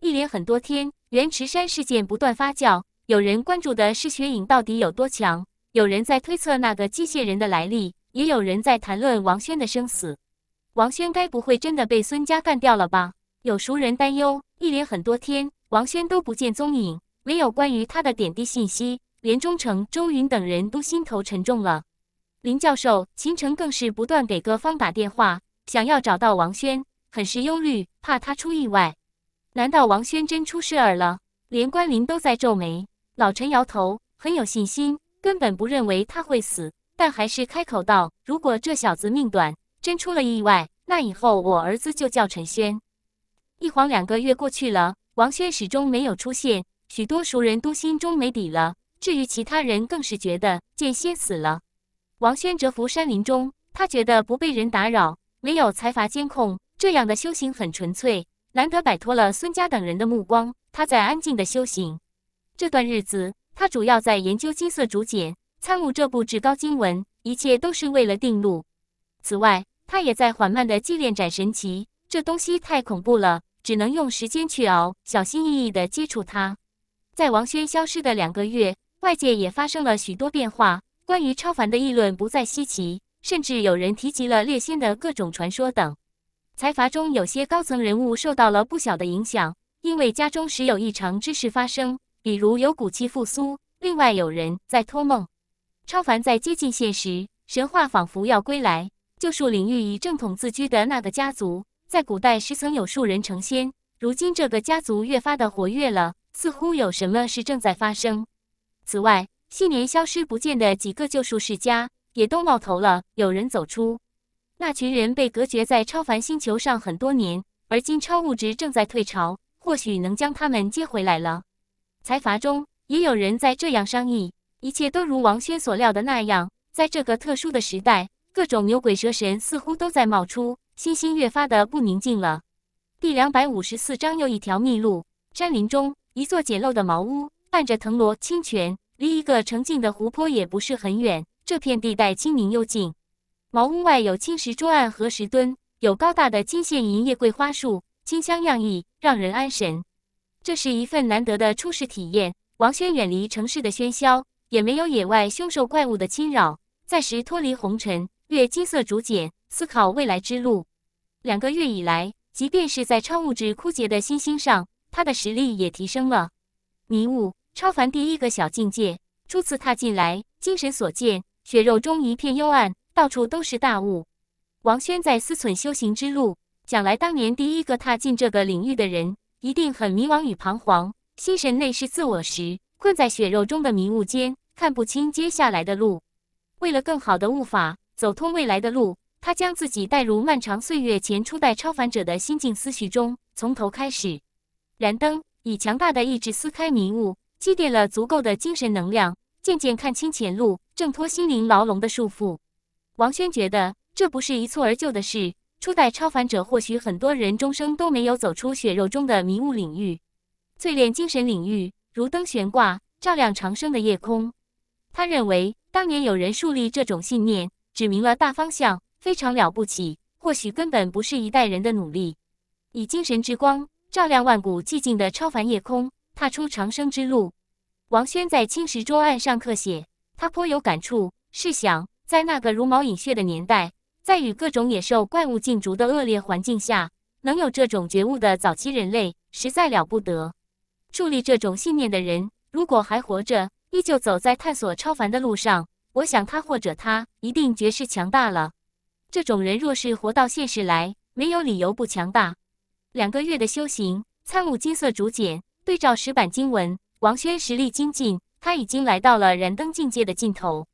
一连很多天，元池山事件不断发酵。有人关注的是雪影到底有多强，有人在推测那个机械人的来历，也有人在谈论王轩的生死。王轩该不会真的被孙家干掉了吧？有熟人担忧，一连很多天，王轩都不见踪影，没有关于他的点滴信息，连忠诚、周云等人都心头沉重了。林教授、秦城更是不断给各方打电话，想要找到王轩，很是忧虑，怕他出意外。难道王轩真出事儿了？连关林都在皱眉，老陈摇头，很有信心，根本不认为他会死，但还是开口道：“如果这小子命短。”真出了意外，那以后我儿子就叫陈轩。一晃两个月过去了，王轩始终没有出现，许多熟人都心中没底了。至于其他人，更是觉得剑仙死了。王轩蛰伏山林中，他觉得不被人打扰，没有财阀监控，这样的修行很纯粹，难得摆脱了孙家等人的目光。他在安静的修行。这段日子，他主要在研究金色竹简，参悟这部至高经文，一切都是为了定路。此外，他也在缓慢的祭炼斩神旗，这东西太恐怖了，只能用时间去熬，小心翼翼的接触它。在王轩消失的两个月，外界也发生了许多变化，关于超凡的议论不再稀奇，甚至有人提及了列仙的各种传说等。财阀中有些高层人物受到了不小的影响，因为家中时有异常之事发生，比如有骨气复苏，另外有人在托梦。超凡在接近现实，神话仿佛要归来。救术领域以正统自居的那个家族，在古代时曾有数人成仙。如今这个家族越发的活跃了，似乎有什么事正在发生。此外，昔年消失不见的几个救术世家也都冒头了，有人走出。那群人被隔绝在超凡星球上很多年，而今超物质正在退潮，或许能将他们接回来了。财阀中也有人在这样商议，一切都如王轩所料的那样，在这个特殊的时代。各种牛鬼蛇神似乎都在冒出，星星越发的不宁静了。第两百五十四章又一条秘路。山林中一座简陋的茅屋，伴着藤萝、清泉，离一个澄净的湖泊也不是很远。这片地带清明幽静。茅屋外有青石桌案和石墩，有高大的金线银叶桂花树，清香盎溢，让人安神。这是一份难得的初始体验。王轩远离城市的喧嚣，也没有野外凶兽怪物的侵扰，暂时脱离红尘。月金色竹简，思考未来之路。两个月以来，即便是在超物质枯竭的星星上，他的实力也提升了。迷雾，超凡第一个小境界，初次踏进来，精神所见，血肉中一片幽暗，到处都是大雾。王轩在思忖修行之路，想来当年第一个踏进这个领域的人，一定很迷茫与彷徨，心神内是自我时，困在血肉中的迷雾间，看不清接下来的路。为了更好的悟法。走通未来的路，他将自己带入漫长岁月前初代超凡者的心境思绪中，从头开始，燃灯以强大的意志撕开迷雾，积淀了足够的精神能量，渐渐看清前路，挣脱心灵牢笼的束缚。王轩觉得这不是一蹴而就的事，初代超凡者或许很多人终生都没有走出血肉中的迷雾领域，淬炼精神领域，如灯悬挂，照亮长生的夜空。他认为当年有人树立这种信念。指明了大方向，非常了不起。或许根本不是一代人的努力，以精神之光照亮万古寂静的超凡夜空，踏出长生之路。王轩在青石桌案上刻写，他颇有感触。试想，在那个茹毛饮血的年代，在与各种野兽怪物竞逐的恶劣环境下，能有这种觉悟的早期人类，实在了不得。树立这种信念的人，如果还活着，依旧走在探索超凡的路上。我想他或者他一定绝世强大了。这种人若是活到现世来，没有理由不强大。两个月的修行，参悟金色竹简，对照石板经文，王轩实力精进。他已经来到了燃灯境界的尽头。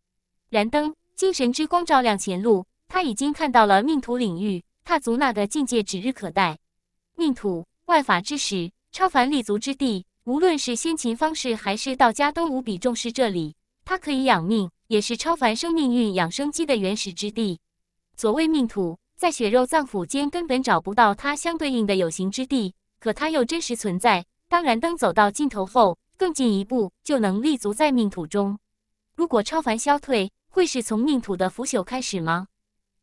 燃灯，精神之光照亮前路。他已经看到了命途领域，踏足那个境界指日可待。命土，万法之始，超凡立足之地。无论是先秦方士还是道家，都无比重视这里。他可以养命。也是超凡生命运养生基的原始之地。所谓命土，在血肉脏腑间根本找不到它相对应的有形之地，可它又真实存在。当然，当走到尽头后，更进一步就能立足在命土中。如果超凡消退，会是从命土的腐朽开始吗？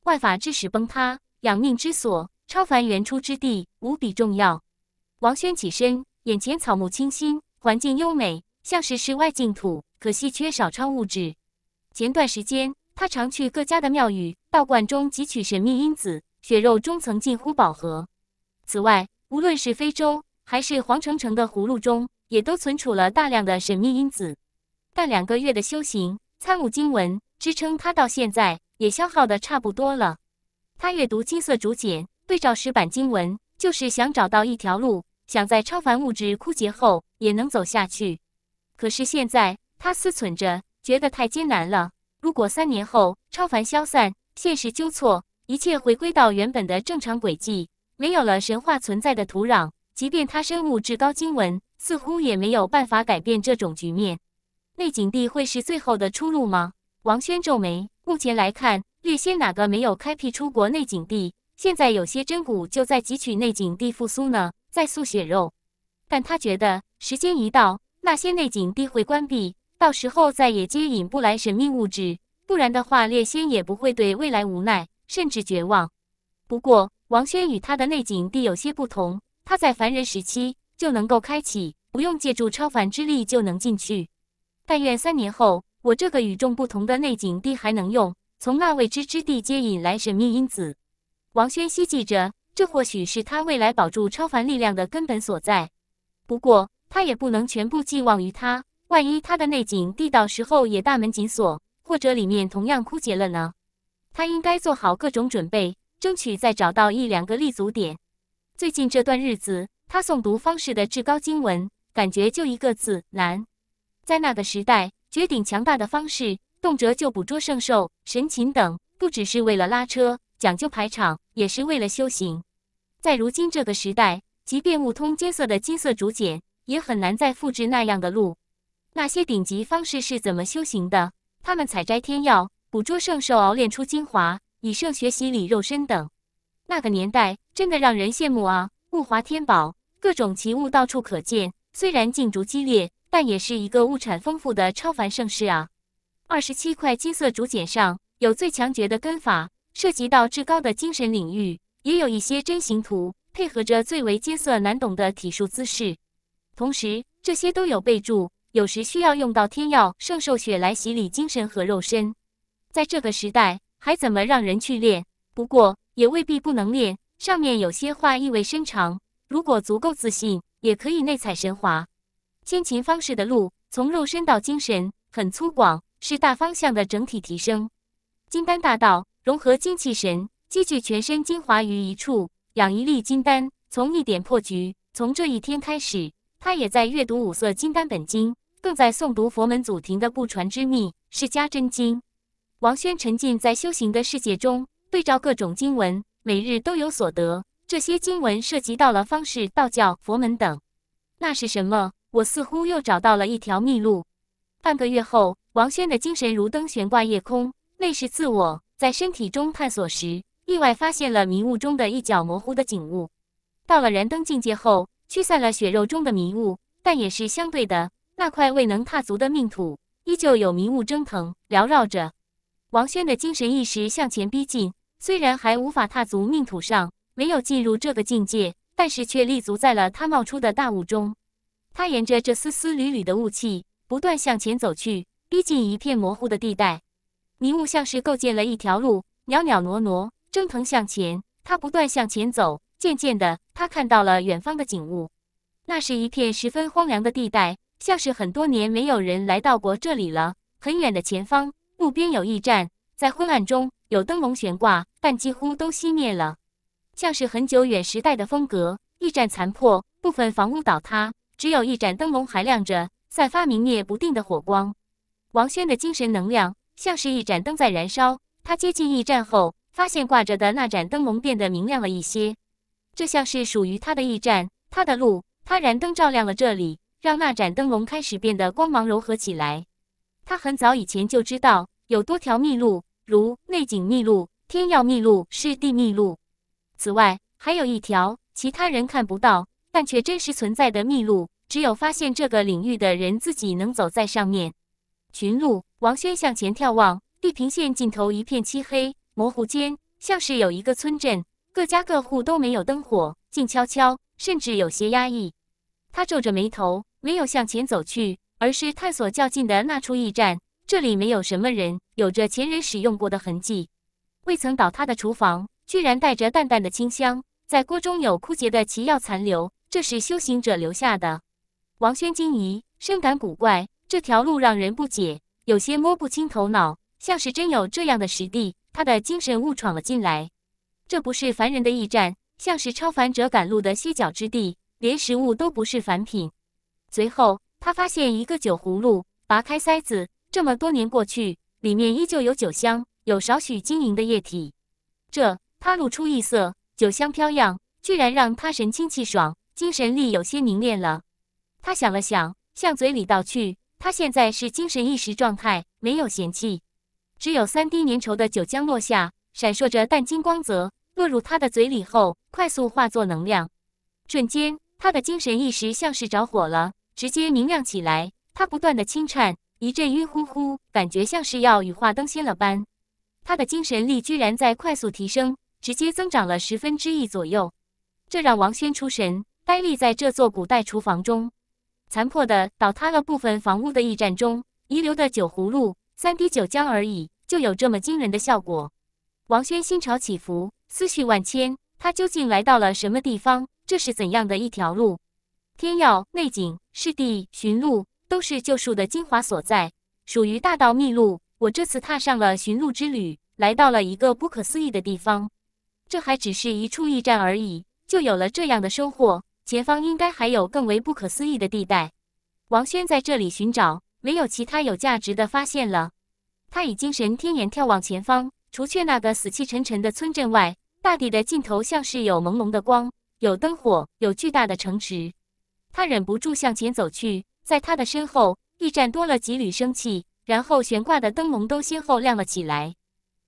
万法之始崩塌，养命之所，超凡原初之地无比重要。王轩起身，眼前草木清新，环境优美，像是世外净土。可惜缺少超物质。前段时间，他常去各家的庙宇、道观中汲取神秘因子，血肉中层近乎饱和。此外，无论是非洲还是黄澄澄的葫芦中，也都存储了大量的神秘因子。但两个月的修行、参悟经文，支撑他到现在也消耗的差不多了。他阅读金色竹简，对照石板经文，就是想找到一条路，想在超凡物质枯竭后也能走下去。可是现在，他思忖着。觉得太艰难了。如果三年后超凡消散，现实纠错，一切回归到原本的正常轨迹，没有了神话存在的土壤，即便他生物至高经文，似乎也没有办法改变这种局面。内景地会是最后的出路吗？王轩皱眉。目前来看，略仙哪个没有开辟出国内景地？现在有些真骨就在汲取内景地复苏呢，在塑血肉。但他觉得时间一到，那些内景地会关闭。到时候再也接引不来神秘物质，不然的话，猎仙也不会对未来无奈甚至绝望。不过，王轩与他的内景地有些不同，他在凡人时期就能够开启，不用借助超凡之力就能进去。但愿三年后，我这个与众不同的内景地还能用，从那未知之地接引来神秘因子。王轩希冀着，这或许是他未来保住超凡力量的根本所在。不过，他也不能全部寄望于他。万一他的内景地到时候也大门紧锁，或者里面同样枯竭了呢？他应该做好各种准备，争取再找到一两个立足点。最近这段日子，他诵读方士的至高经文，感觉就一个字难。在那个时代，绝顶强大的方士，动辄就捕捉圣兽、神禽等，不只是为了拉车，讲究排场，也是为了修行。在如今这个时代，即便悟通金色的金色竹简，也很难再复制那样的路。那些顶级方士是怎么修行的？他们采摘天药，捕捉圣兽，熬炼出精华，以圣血洗礼肉身等。那个年代真的让人羡慕啊！物华天宝，各种奇物到处可见。虽然竞逐激烈，但也是一个物产丰富的超凡盛世啊。二十七块金色竹简上有最强绝的根法，涉及到至高的精神领域，也有一些针形图，配合着最为艰涩难懂的体术姿势。同时，这些都有备注。有时需要用到天药圣兽血来洗礼精神和肉身，在这个时代还怎么让人去练？不过也未必不能练。上面有些话意味深长，如果足够自信，也可以内采神华。千秦方式的路，从肉身到精神很粗犷，是大方向的整体提升。金丹大道融合精气神，积聚全身精华于一处，养一粒金丹，从一点破局。从这一天开始，他也在阅读《五色金丹本经》。更在诵读佛门祖庭的不传之秘《释迦真经》，王轩沉浸在修行的世界中，对照各种经文，每日都有所得。这些经文涉及到了方士、道教、佛门等。那是什么？我似乎又找到了一条秘路。半个月后，王轩的精神如灯悬挂夜空，内似自我，在身体中探索时，意外发现了迷雾中的一角模糊的景物。到了燃灯境界后，驱散了血肉中的迷雾，但也是相对的。那块未能踏足的命土，依旧有迷雾蒸腾缭绕着。王轩的精神意识向前逼近，虽然还无法踏足命土上，没有进入这个境界，但是却立足在了他冒出的大雾中。他沿着这丝丝缕缕的雾气不断向前走去，逼近一片模糊的地带。迷雾像是构建了一条路，袅袅挪挪蒸腾向前。他不断向前走，渐渐的，他看到了远方的景物。那是一片十分荒凉的地带。像是很多年没有人来到过这里了。很远的前方，路边有驿站，在昏暗中有灯笼悬挂，但几乎都熄灭了。像是很久远时代的风格，驿站残破，部分房屋倒塌，只有一盏灯笼还亮着，散发明灭不定的火光。王轩的精神能量像是一盏灯在燃烧。他接近驿站后，发现挂着的那盏灯笼变得明亮了一些。这像是属于他的驿站，他的路，他燃灯照亮了这里。让那盏灯笼开始变得光芒柔和起来。他很早以前就知道有多条秘路，如内景秘路、天要秘路、湿地秘路。此外，还有一条其他人看不到，但却真实存在的秘路，只有发现这个领域的人自己能走在上面。群鹿，王轩向前眺望，地平线尽头一片漆黑，模糊间像是有一个村镇，各家各户都没有灯火，静悄悄，甚至有些压抑。他皱着眉头。没有向前走去，而是探索较近的那处驿站。这里没有什么人，有着前人使用过的痕迹。未曾倒塌的厨房居然带着淡淡的清香，在锅中有枯竭的奇药残留，这是修行者留下的。王轩惊疑，深感古怪。这条路让人不解，有些摸不清头脑，像是真有这样的实地。他的精神误闯了进来，这不是凡人的驿站，像是超凡者赶路的歇脚之地，连食物都不是凡品。随后，他发现一个酒葫芦，拔开塞子，这么多年过去，里面依旧有酒香，有少许晶莹的液体。这他露出异色，酒香飘漾，居然让他神清气爽，精神力有些凝练了。他想了想，向嘴里倒去。他现在是精神意识状态，没有嫌弃，只有三滴粘稠的酒浆落下，闪烁着淡金光泽，落入他的嘴里后，快速化作能量。瞬间，他的精神意识像是着火了。直接明亮起来，他不断的轻颤，一阵晕乎乎，感觉像是要羽化登仙了般。他的精神力居然在快速提升，直接增长了十分之一左右。这让王轩出神，呆立在这座古代厨房中，残破的倒塌了部分房屋的驿站中，遗留的酒葫芦，三滴酒浆而已，就有这么惊人的效果。王轩心潮起伏，思绪万千，他究竟来到了什么地方？这是怎样的一条路？天药、内景、师地、寻路，都是救赎的精华所在，属于大道秘路。我这次踏上了寻路之旅，来到了一个不可思议的地方。这还只是一处驿站而已，就有了这样的收获。前方应该还有更为不可思议的地带。王轩在这里寻找，没有其他有价值的发现了。他以精神天眼眺望前方，除却那个死气沉沉的村镇外，大地的尽头像是有朦胧的光，有灯火，有巨大的城池。他忍不住向前走去，在他的身后，驿站多了几缕生气，然后悬挂的灯笼都先后亮了起来。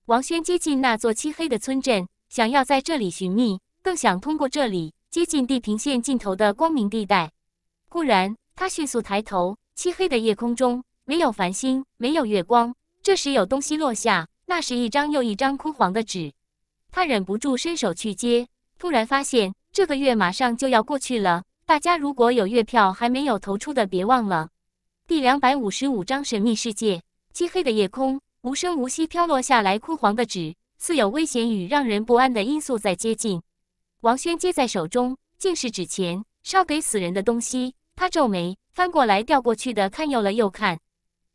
王轩接近那座漆黑的村镇，想要在这里寻觅，更想通过这里接近地平线尽头的光明地带。忽然，他迅速抬头，漆黑的夜空中没有繁星，没有月光。这时，有东西落下，那是一张又一张枯黄的纸。他忍不住伸手去接，突然发现这个月马上就要过去了。大家如果有月票还没有投出的，别忘了。第两百五十五章神秘世界。漆黑的夜空，无声无息飘落下来枯黄的纸，似有危险与让人不安的因素在接近。王轩接在手中，竟是纸钱，烧给死人的东西。他皱眉，翻过来掉过去的看，又了又看。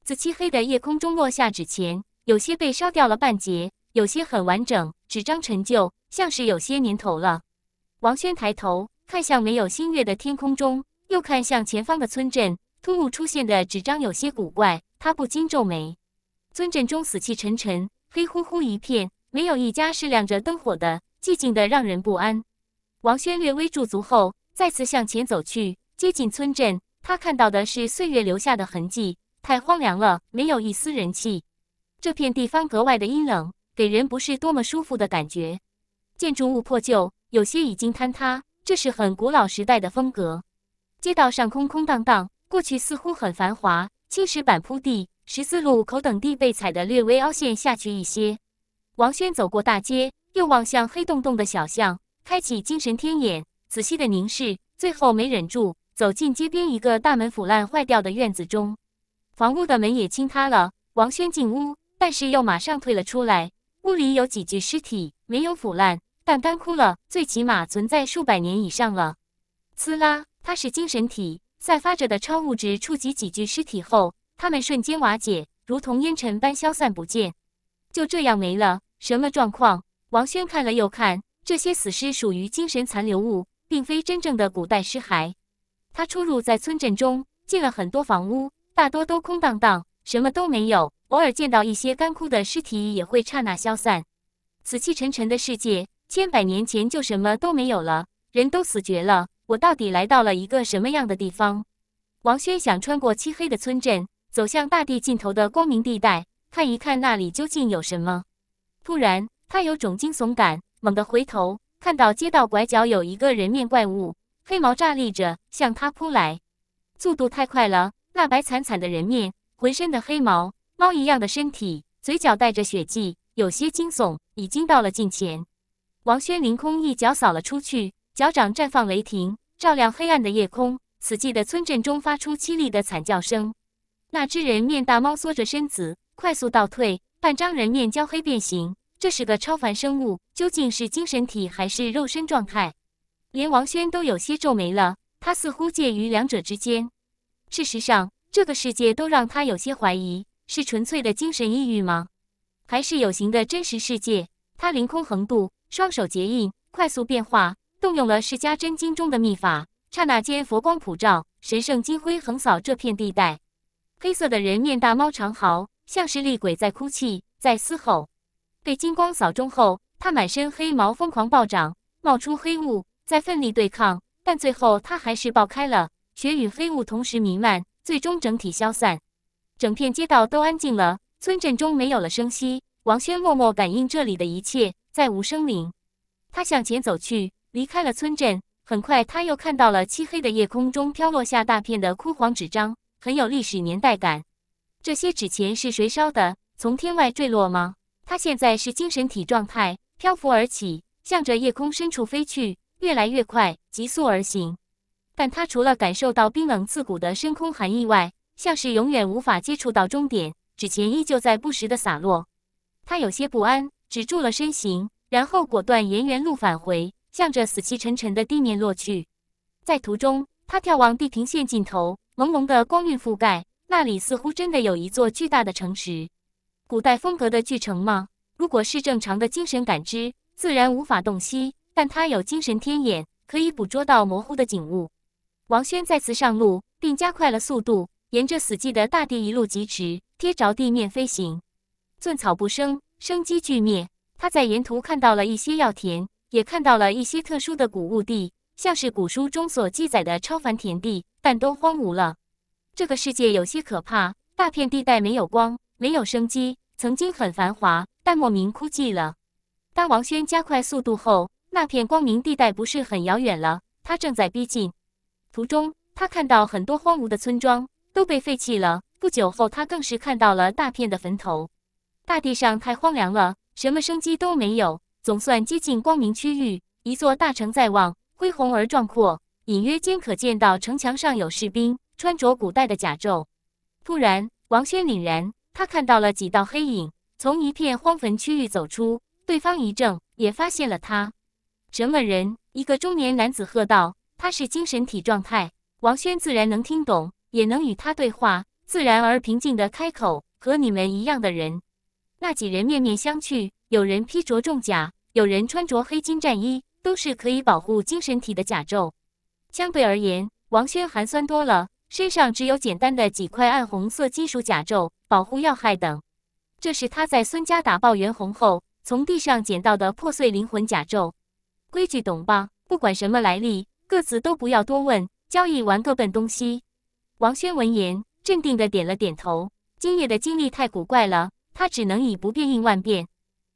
自漆黑的夜空中落下纸钱，有些被烧掉了半截，有些很完整，纸张陈旧，像是有些年头了。王轩抬头。看向没有新月的天空中，又看向前方的村镇。突兀出现的纸张有些古怪，他不禁皱眉。村镇中死气沉沉，黑乎乎一片，没有一家是亮着灯火的，寂静的让人不安。王轩略微驻足后，再次向前走去，接近村镇。他看到的是岁月留下的痕迹，太荒凉了，没有一丝人气。这片地方格外的阴冷，给人不是多么舒服的感觉。建筑物破旧，有些已经坍塌。这是很古老时代的风格，街道上空空荡荡，过去似乎很繁华。青石板铺地，十字路口等地被踩得略微凹陷下去一些。王轩走过大街，又望向黑洞洞的小巷，开启精神天眼，仔细的凝视，最后没忍住，走进街边一个大门腐烂坏掉的院子中。房屋的门也倾塌了。王轩进屋，但是又马上退了出来。屋里有几具尸体，没有腐烂。但干枯了，最起码存在数百年以上了。呲啦！它是精神体，散发着的超物质触及几具尸体后，它们瞬间瓦解，如同烟尘般消散不见。就这样没了，什么状况？王轩看了又看，这些死尸属于精神残留物，并非真正的古代尸骸。他出入在村镇中，进了很多房屋，大多都空荡荡，什么都没有。偶尔见到一些干枯的尸体，也会刹那消散。死气沉沉的世界。千百年前就什么都没有了，人都死绝了。我到底来到了一个什么样的地方？王轩想穿过漆黑的村镇，走向大地尽头的光明地带，看一看那里究竟有什么。突然，他有种惊悚感，猛地回头，看到街道拐角有一个人面怪物，黑毛炸立着，向他扑来，速度太快了。那白惨惨的人面，浑身的黑毛，猫一样的身体，嘴角带着血迹，有些惊悚，已经到了近前。王轩凌空一脚扫了出去，脚掌绽放雷霆，照亮黑暗的夜空。此际的村镇中发出凄厉的惨叫声。那只人面大猫缩着身子，快速倒退，半张人面焦黑变形。这是个超凡生物，究竟是精神体还是肉身状态？连王轩都有些皱眉了。他似乎介于两者之间。事实上，这个世界都让他有些怀疑：是纯粹的精神抑郁吗？还是有形的真实世界？他凌空横渡。双手结印，快速变化，动用了释迦真经中的秘法。刹那间，佛光普照，神圣金辉横扫这片地带。黑色的人面大猫长嚎，像是厉鬼在哭泣，在嘶吼。被金光扫中后，他满身黑毛疯狂暴涨，冒出黑雾，在奋力对抗。但最后，他还是爆开了，血与黑雾同时弥漫，最终整体消散。整片街道都安静了，村镇中没有了声息。王轩默默感应这里的一切。再无生灵，他向前走去，离开了村镇。很快，他又看到了漆黑的夜空中飘落下大片的枯黄纸张，很有历史年代感。这些纸钱是谁烧的？从天外坠落吗？他现在是精神体状态，漂浮而起，向着夜空深处飞去，越来越快，急速而行。但他除了感受到冰冷刺骨的深空寒意外，像是永远无法接触到终点。纸钱依旧在不时的洒落，他有些不安。止住了身形，然后果断沿原路返回，向着死气沉沉的地面落去。在途中，他眺望地平线尽头，朦胧的光晕覆盖，那里似乎真的有一座巨大的城池，古代风格的巨城吗？如果是正常的精神感知，自然无法洞悉，但他有精神天眼，可以捕捉到模糊的景物。王轩再次上路，并加快了速度，沿着死寂的大地一路疾驰，贴着地面飞行，寸草不生。生机俱灭。他在沿途看到了一些药田，也看到了一些特殊的谷物地，像是古书中所记载的超凡田地，但都荒芜了。这个世界有些可怕，大片地带没有光，没有生机，曾经很繁华，但莫名枯寂了。当王轩加快速度后，那片光明地带不是很遥远了，他正在逼近。途中，他看到很多荒芜的村庄都被废弃了。不久后，他更是看到了大片的坟头。大地上太荒凉了，什么生机都没有。总算接近光明区域，一座大城在望，恢宏而壮阔，隐约间可见到城墙上有士兵穿着古代的甲胄。突然，王轩凛然，他看到了几道黑影从一片荒坟区域走出。对方一怔，也发现了他。什么人？一个中年男子喝道。他是精神体状态，王轩自然能听懂，也能与他对话，自然而平静的开口：“和你们一样的人。”那几人面面相觑，有人披着重甲，有人穿着黑金战衣，都是可以保护精神体的甲胄。相对而言，王轩寒酸多了，身上只有简单的几块暗红色金属甲胄，保护要害等。这是他在孙家打爆袁弘后，从地上捡到的破碎灵魂甲胄。规矩懂吧？不管什么来历，各自都不要多问，交易完各奔东西。王轩闻言，镇定的点了点头。今夜的经历太古怪了。他只能以不变应万变。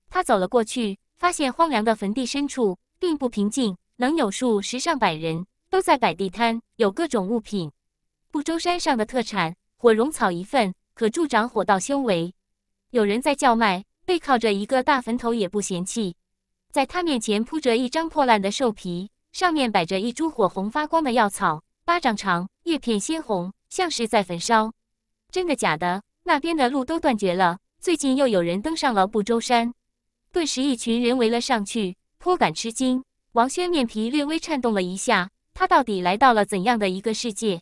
他走了过去，发现荒凉的坟地深处并不平静，能有数十上百人都在摆地摊，有各种物品。不周山上的特产火绒草一份，可助长火道修为。有人在叫卖，背靠着一个大坟头也不嫌弃，在他面前铺着一张破烂的兽皮，上面摆着一株火红发光的药草，巴掌长，叶片鲜红，像是在焚烧。真的假的？那边的路都断绝了。最近又有人登上了不周山，顿时一群人围了上去，颇感吃惊。王轩面皮略微颤动了一下，他到底来到了怎样的一个世界？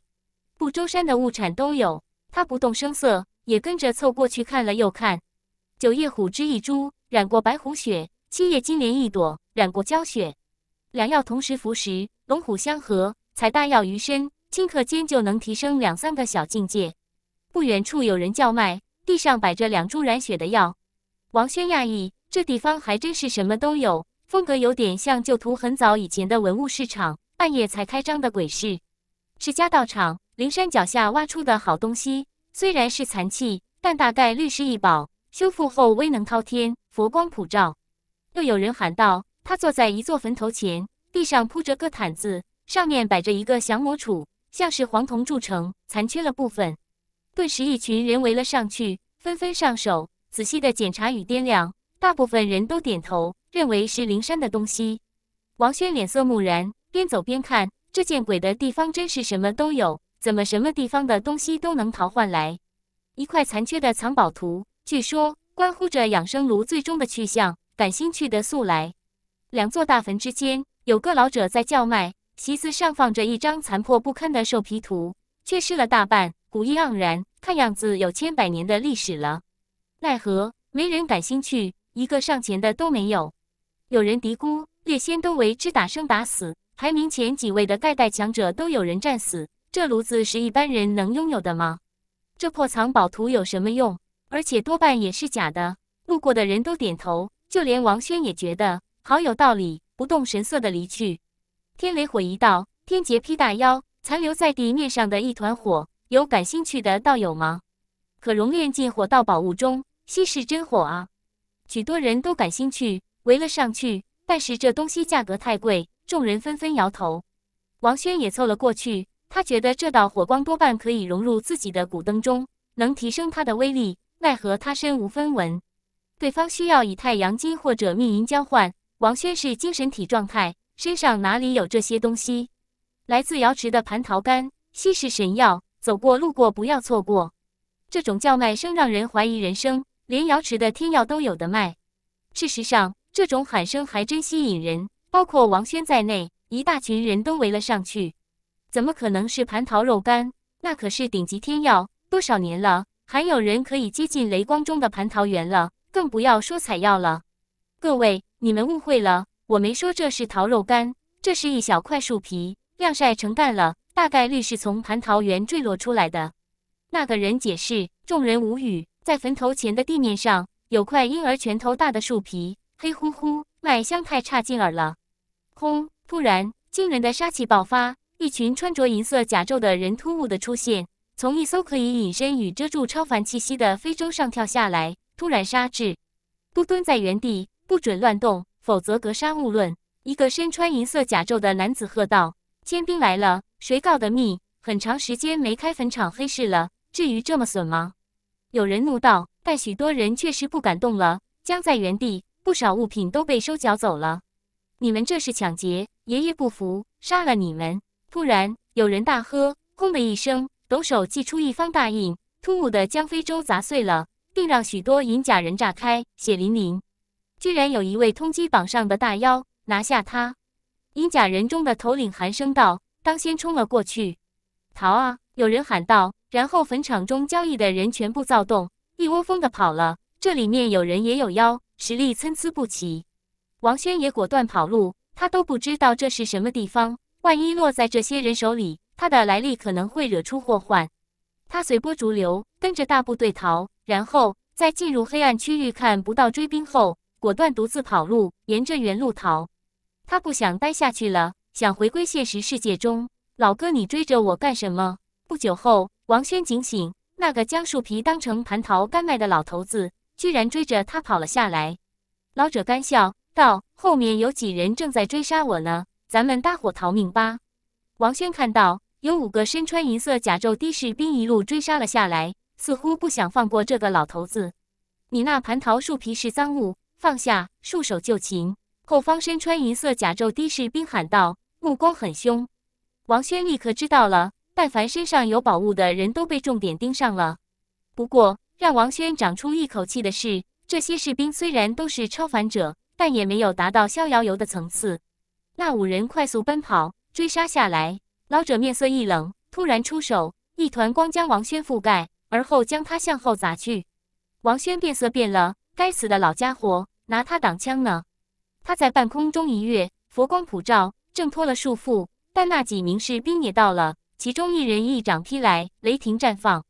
不周山的物产都有，他不动声色，也跟着凑过去看了又看。九叶虎之一株，染过白虎血；七叶金莲一朵，染过焦雪。两药同时服食，龙虎相合，采大药于身，顷刻间就能提升两三个小境界。不远处有人叫卖。地上摆着两株染血的药，王轩讶异，这地方还真是什么都有，风格有点像旧图很早以前的文物市场，半夜才开张的鬼市。是家道场，灵山脚下挖出的好东西，虽然是残器，但大概率是一宝，修复后威能滔天，佛光普照。又有人喊道，他坐在一座坟头前，地上铺着个毯子，上面摆着一个降魔杵，像是黄铜铸成，残缺了部分。顿时，一群人围了上去，纷纷上手，仔细地检查与掂量。大部分人都点头，认为是灵山的东西。王轩脸色木然，边走边看，这见鬼的地方真是什么都有，怎么什么地方的东西都能淘换来？一块残缺的藏宝图，据说关乎着养生炉最终的去向，感兴趣的速来。两座大坟之间，有个老者在叫卖，席子上放着一张残破不堪的兽皮图，缺失了大半。古意盎然，看样子有千百年的历史了。奈何没人感兴趣，一个上前的都没有。有人嘀咕，列仙都为之打生打死，排名前几位的代代强者都有人战死。这炉子是一般人能拥有的吗？这破藏宝图有什么用？而且多半也是假的。路过的人都点头，就连王轩也觉得好有道理，不动神色的离去。天雷火一道，天劫劈大妖，残留在地面上的一团火。有感兴趣的道友吗？可熔炼进火道宝物中，稀世真火啊！许多人都感兴趣，围了上去。但是这东西价格太贵，众人纷纷摇头。王轩也凑了过去，他觉得这道火光多半可以融入自己的古灯中，能提升它的威力。奈何他身无分文，对方需要以太阳金或者命银交换。王轩是精神体状态，身上哪里有这些东西？来自瑶池的蟠桃干，稀世神药。走过路过，不要错过！这种叫卖声让人怀疑人生，连瑶池的天药都有的卖。事实上，这种喊声还真吸引人，包括王轩在内，一大群人都围了上去。怎么可能是蟠桃肉干？那可是顶级天药，多少年了，还有人可以接近雷光中的蟠桃园了？更不要说采药了。各位，你们误会了，我没说这是桃肉干，这是一小块树皮，晾晒成干了。大概率是从蟠桃园坠落出来的。那个人解释，众人无语。在坟头前的地面上，有块婴儿拳头大的树皮，黑乎乎，卖相太差劲儿了。轰！突然，惊人的杀气爆发，一群穿着银色甲胄的人突兀的出现，从一艘可以隐身与遮住超凡气息的飞舟上跳下来，突然杀至。都蹲在原地，不准乱动，否则格杀勿论！一个身穿银色甲胄的男子喝道：“千兵来了！”谁告的密？很长时间没开坟场黑市了，至于这么损吗？有人怒道。但许多人确实不敢动了，僵在原地。不少物品都被收缴走了。你们这是抢劫！爷爷不服，杀了你们！突然，有人大喝，轰的一声，抖手祭出一方大印，突兀的将非洲砸碎了，并让许多银甲人炸开，血淋淋。居然有一位通缉榜上的大妖拿下他。银甲人中的头领寒声道。当先冲了过去，逃啊！有人喊道。然后坟场中交易的人全部躁动，一窝蜂的跑了。这里面有人也有妖，实力参差不齐。王轩也果断跑路，他都不知道这是什么地方，万一落在这些人手里，他的来历可能会惹出祸患。他随波逐流，跟着大部队逃，然后在进入黑暗区域看不到追兵后，果断独自跑路，沿着原路逃。他不想待下去了。想回归现实世界中，老哥，你追着我干什么？不久后，王轩警醒，那个将树皮当成蟠桃干卖的老头子，居然追着他跑了下来。老者干笑道：“后面有几人正在追杀我呢，咱们大伙逃命吧。”王轩看到有五个身穿银色甲胄的士兵一路追杀了下来，似乎不想放过这个老头子。你那蟠桃树皮是赃物，放下，束手就擒。”后方身穿银色甲胄的士兵喊道。目光很凶，王轩立刻知道了。但凡身上有宝物的人都被重点盯上了。不过让王轩长出一口气的是，这些士兵虽然都是超凡者，但也没有达到逍遥游的层次。那五人快速奔跑追杀下来，老者面色一冷，突然出手，一团光将王轩覆盖，而后将他向后砸去。王轩变色变了，该死的老家伙拿他挡枪呢！他在半空中一跃，佛光普照。挣脱了束缚，但那几名士兵也到了。其中一人一掌劈来，雷霆绽放。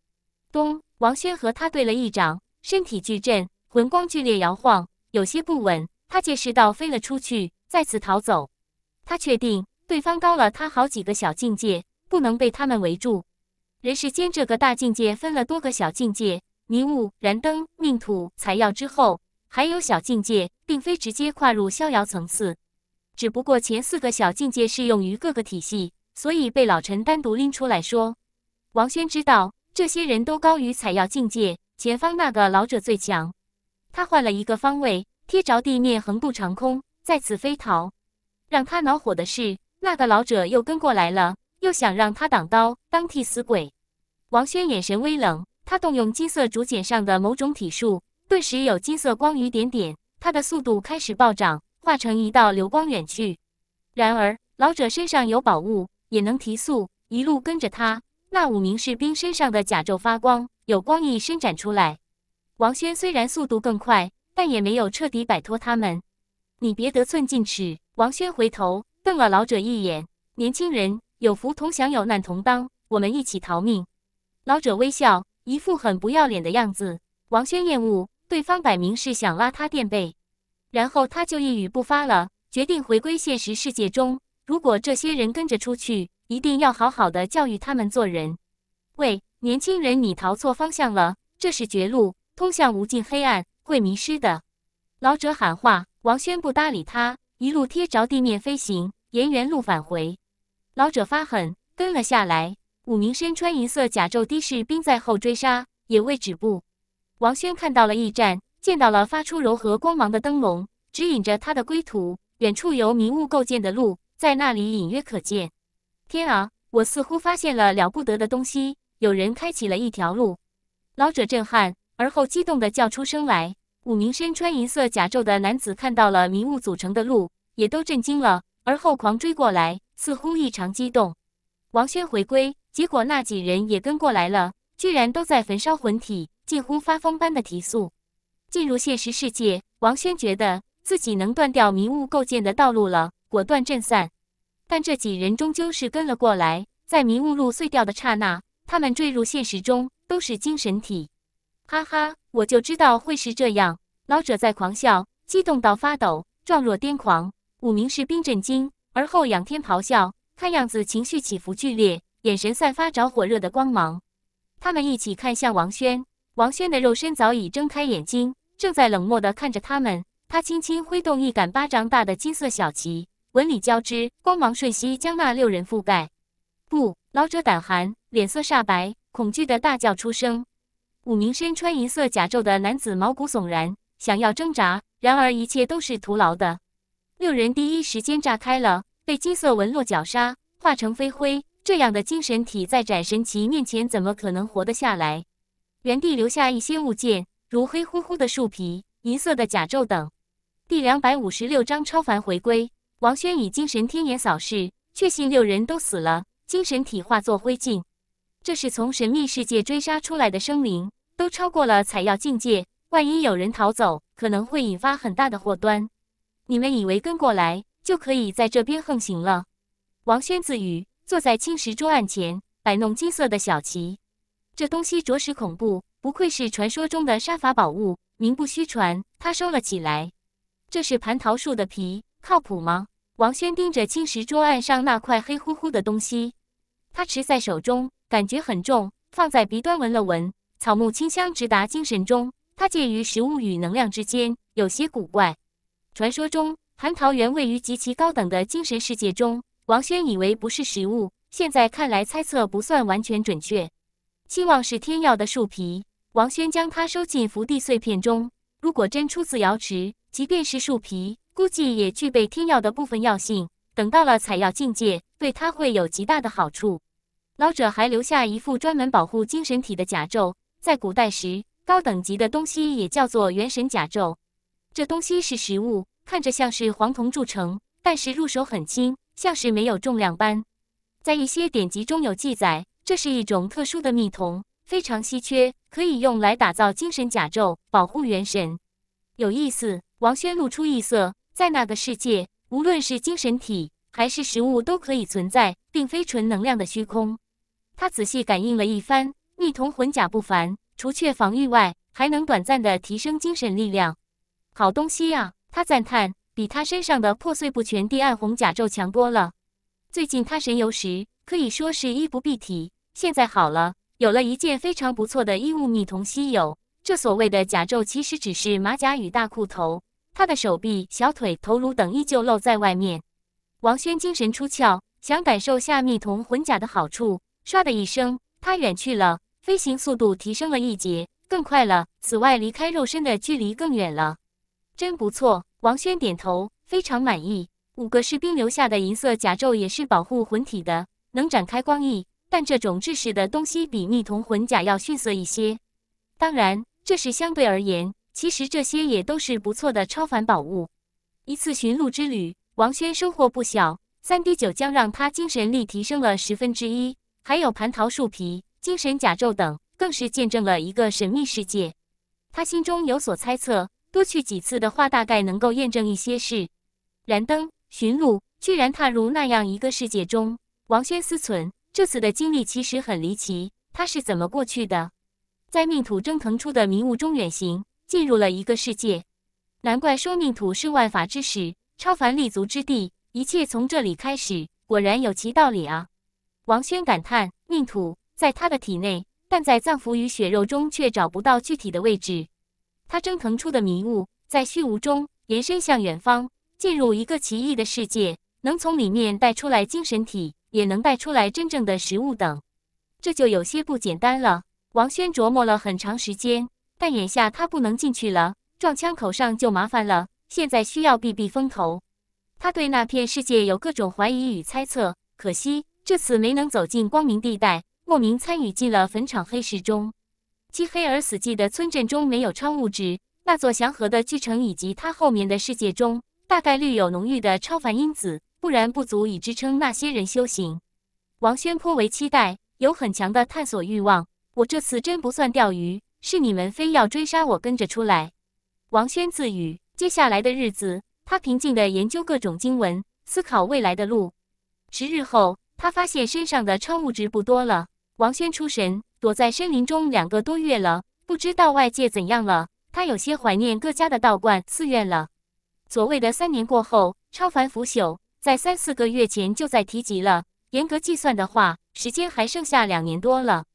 咚！王轩和他对了一掌，身体巨震，魂光剧烈摇晃，有些不稳。他借势道飞了出去，再次逃走。他确定对方高了他好几个小境界，不能被他们围住。人世间这个大境界分了多个小境界，迷雾、燃灯、命土、采药之后，还有小境界，并非直接跨入逍遥层次。只不过前四个小境界适用于各个体系，所以被老陈单独拎出来说。王轩知道这些人都高于采药境界，前方那个老者最强。他换了一个方位，贴着地面横渡长空，再次飞逃。让他恼火的是，那个老者又跟过来了，又想让他挡刀当替死鬼。王轩眼神微冷，他动用金色竹简上的某种体术，顿时有金色光雨点点，他的速度开始暴涨。化成一道流光远去。然而，老者身上有宝物，也能提速，一路跟着他。那五名士兵身上的甲胄发光，有光翼伸展出来。王轩虽然速度更快，但也没有彻底摆脱他们。你别得寸进尺！王轩回头瞪了老者一眼：“年轻人，有福同享有难同当，我们一起逃命。”老者微笑，一副很不要脸的样子。王轩厌恶，对方摆明是想拉他垫背。然后他就一语不发了，决定回归现实世界中。如果这些人跟着出去，一定要好好的教育他们做人。喂，年轻人，你逃错方向了，这是绝路，通向无尽黑暗，会迷失的。老者喊话，王轩不搭理他，一路贴着地面飞行，沿原路返回。老者发狠，跟了下来，五名身穿银色甲胄的士兵在后追杀，也未止步。王轩看到了驿站。见到了发出柔和光芒的灯笼，指引着他的归途。远处由迷雾构建的路，在那里隐约可见。天啊，我似乎发现了了不得的东西！有人开启了一条路。老者震撼，而后激动地叫出声来。五名身穿银色甲胄的男子看到了迷雾组成的路，也都震惊了，而后狂追过来，似乎异常激动。王轩回归，结果那几人也跟过来了，居然都在焚烧魂体，近乎发疯般的提速。进入现实世界，王轩觉得自己能断掉迷雾构建的道路了，果断震散。但这几人终究是跟了过来，在迷雾路碎掉的刹那，他们坠入现实中，都是精神体。哈哈，我就知道会是这样！老者在狂笑，激动到发抖，状若癫狂。五名士兵震惊，而后仰天咆哮，看样子情绪起伏剧烈，眼神散发着火热的光芒。他们一起看向王轩，王轩的肉身早已睁开眼睛。正在冷漠地看着他们，他轻轻挥动一杆巴掌大的金色小旗，纹理交织，光芒瞬息将那六人覆盖。不，老者胆寒，脸色煞白，恐惧的大叫出声。五名身穿银色甲胄的男子毛骨悚然，想要挣扎，然而一切都是徒劳的。六人第一时间炸开了，被金色纹络绞杀，化成飞灰。这样的精神体在斩神旗面前，怎么可能活得下来？原地留下一些物件。如黑乎乎的树皮、银色的甲胄等。第两百五十六章超凡回归。王轩以精神天眼扫视，确信六人都死了，精神体化作灰烬。这是从神秘世界追杀出来的生灵，都超过了采药境界。万一有人逃走，可能会引发很大的祸端。你们以为跟过来就可以在这边横行了？王轩自语，坐在青石桌案前，摆弄金色的小旗。这东西着实恐怖。不愧是传说中的杀法宝物，名不虚传。他收了起来。这是蟠桃树的皮，靠谱吗？王轩盯着青石桌案上那块黑乎乎的东西，他持在手中，感觉很重。放在鼻端闻了闻，草木清香直达精神中。它介于食物与能量之间，有些古怪。传说中蟠桃园位于极其高等的精神世界中，王轩以为不是食物，现在看来猜测不算完全准确。希望是天药的树皮。王轩将它收进福地碎片中。如果真出自瑶池，即便是树皮，估计也具备天药的部分药性。等到了采药境界，对他会有极大的好处。老者还留下一副专门保护精神体的甲胄。在古代时，高等级的东西也叫做元神甲胄。这东西是实物，看着像是黄铜铸成，但是入手很轻，像是没有重量般。在一些典籍中有记载，这是一种特殊的秘铜。非常稀缺，可以用来打造精神甲胄，保护元神。有意思，王轩露出异色。在那个世界，无论是精神体还是食物都可以存在，并非纯能量的虚空。他仔细感应了一番，逆瞳魂甲不凡，除却防御外，还能短暂的提升精神力量。好东西啊！他赞叹，比他身上的破碎不全地暗红甲胄强多了。最近他神游时可以说是衣不蔽体，现在好了。有了一件非常不错的衣物，密童稀有。这所谓的甲胄其实只是马甲与大裤头，他的手臂、小腿、头颅等依旧露在外面。王轩精神出窍，想感受下密童魂甲的好处。唰的一声，他远去了，飞行速度提升了一截，更快了。此外，离开肉身的距离更远了，真不错。王轩点头，非常满意。五个士兵留下的银色甲胄也是保护魂体的，能展开光翼。但这种制式的东西比逆瞳魂甲要逊色一些，当然这是相对而言。其实这些也都是不错的超凡宝物。一次寻路之旅，王轩收获不小。三滴酒将让他精神力提升了十分之一，还有蟠桃树皮、精神甲胄等，更是见证了一个神秘世界。他心中有所猜测，多去几次的话，大概能够验证一些事。燃灯寻路，居然踏入那样一个世界中，王轩思忖。这次的经历其实很离奇，他是怎么过去的？在命土蒸腾出的迷雾中远行，进入了一个世界。难怪说命土是万法之始，超凡立足之地，一切从这里开始，果然有其道理啊！王轩感叹：命土在他的体内，但在脏腑与血肉中却找不到具体的位置。他蒸腾出的迷雾在虚无中延伸向远方，进入一个奇异的世界，能从里面带出来精神体。也能带出来真正的食物等，这就有些不简单了。王轩琢磨了很长时间，但眼下他不能进去了，撞枪口上就麻烦了。现在需要避避风头。他对那片世界有各种怀疑与猜测，可惜这次没能走进光明地带，莫名参与进了坟场黑市中。漆黑而死寂的村镇中没有超物质，那座祥和的巨城以及它后面的世界中，大概率有浓郁的超凡因子。不然不足以支撑那些人修行。王轩颇为期待，有很强的探索欲望。我这次真不算钓鱼，是你们非要追杀我跟着出来。王轩自语。接下来的日子，他平静地研究各种经文，思考未来的路。十日后，他发现身上的超物质不多了。王轩出神，躲在森林中两个多月了，不知道外界怎样了。他有些怀念各家的道观、寺院了。所谓的三年过后，超凡腐朽。在三四个月前就在提及了。严格计算的话，时间还剩下两年多了。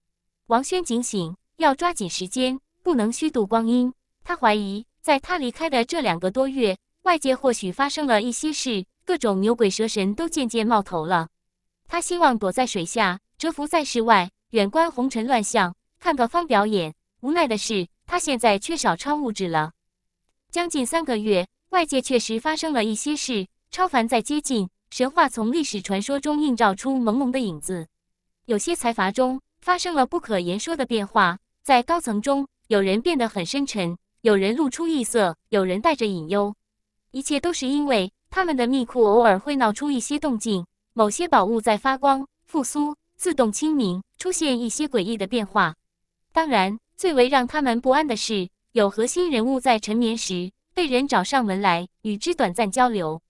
王轩警醒，要抓紧时间，不能虚度光阴。他怀疑，在他离开的这两个多月，外界或许发生了一些事，各种牛鬼蛇神都渐渐冒头了。他希望躲在水下，蛰伏在室外，远观红尘乱象，看个方表演。无奈的是，他现在缺少超物质了。将近三个月，外界确实发生了一些事。超凡在接近神话，从历史传说中映照出朦胧的影子。有些财阀中发生了不可言说的变化，在高层中，有人变得很深沉，有人露出异色，有人带着隐忧。一切都是因为他们的密库偶尔会闹出一些动静，某些宝物在发光、复苏、自动清明，出现一些诡异的变化。当然，最为让他们不安的是，有核心人物在沉眠时被人找上门来，与之短暂交流。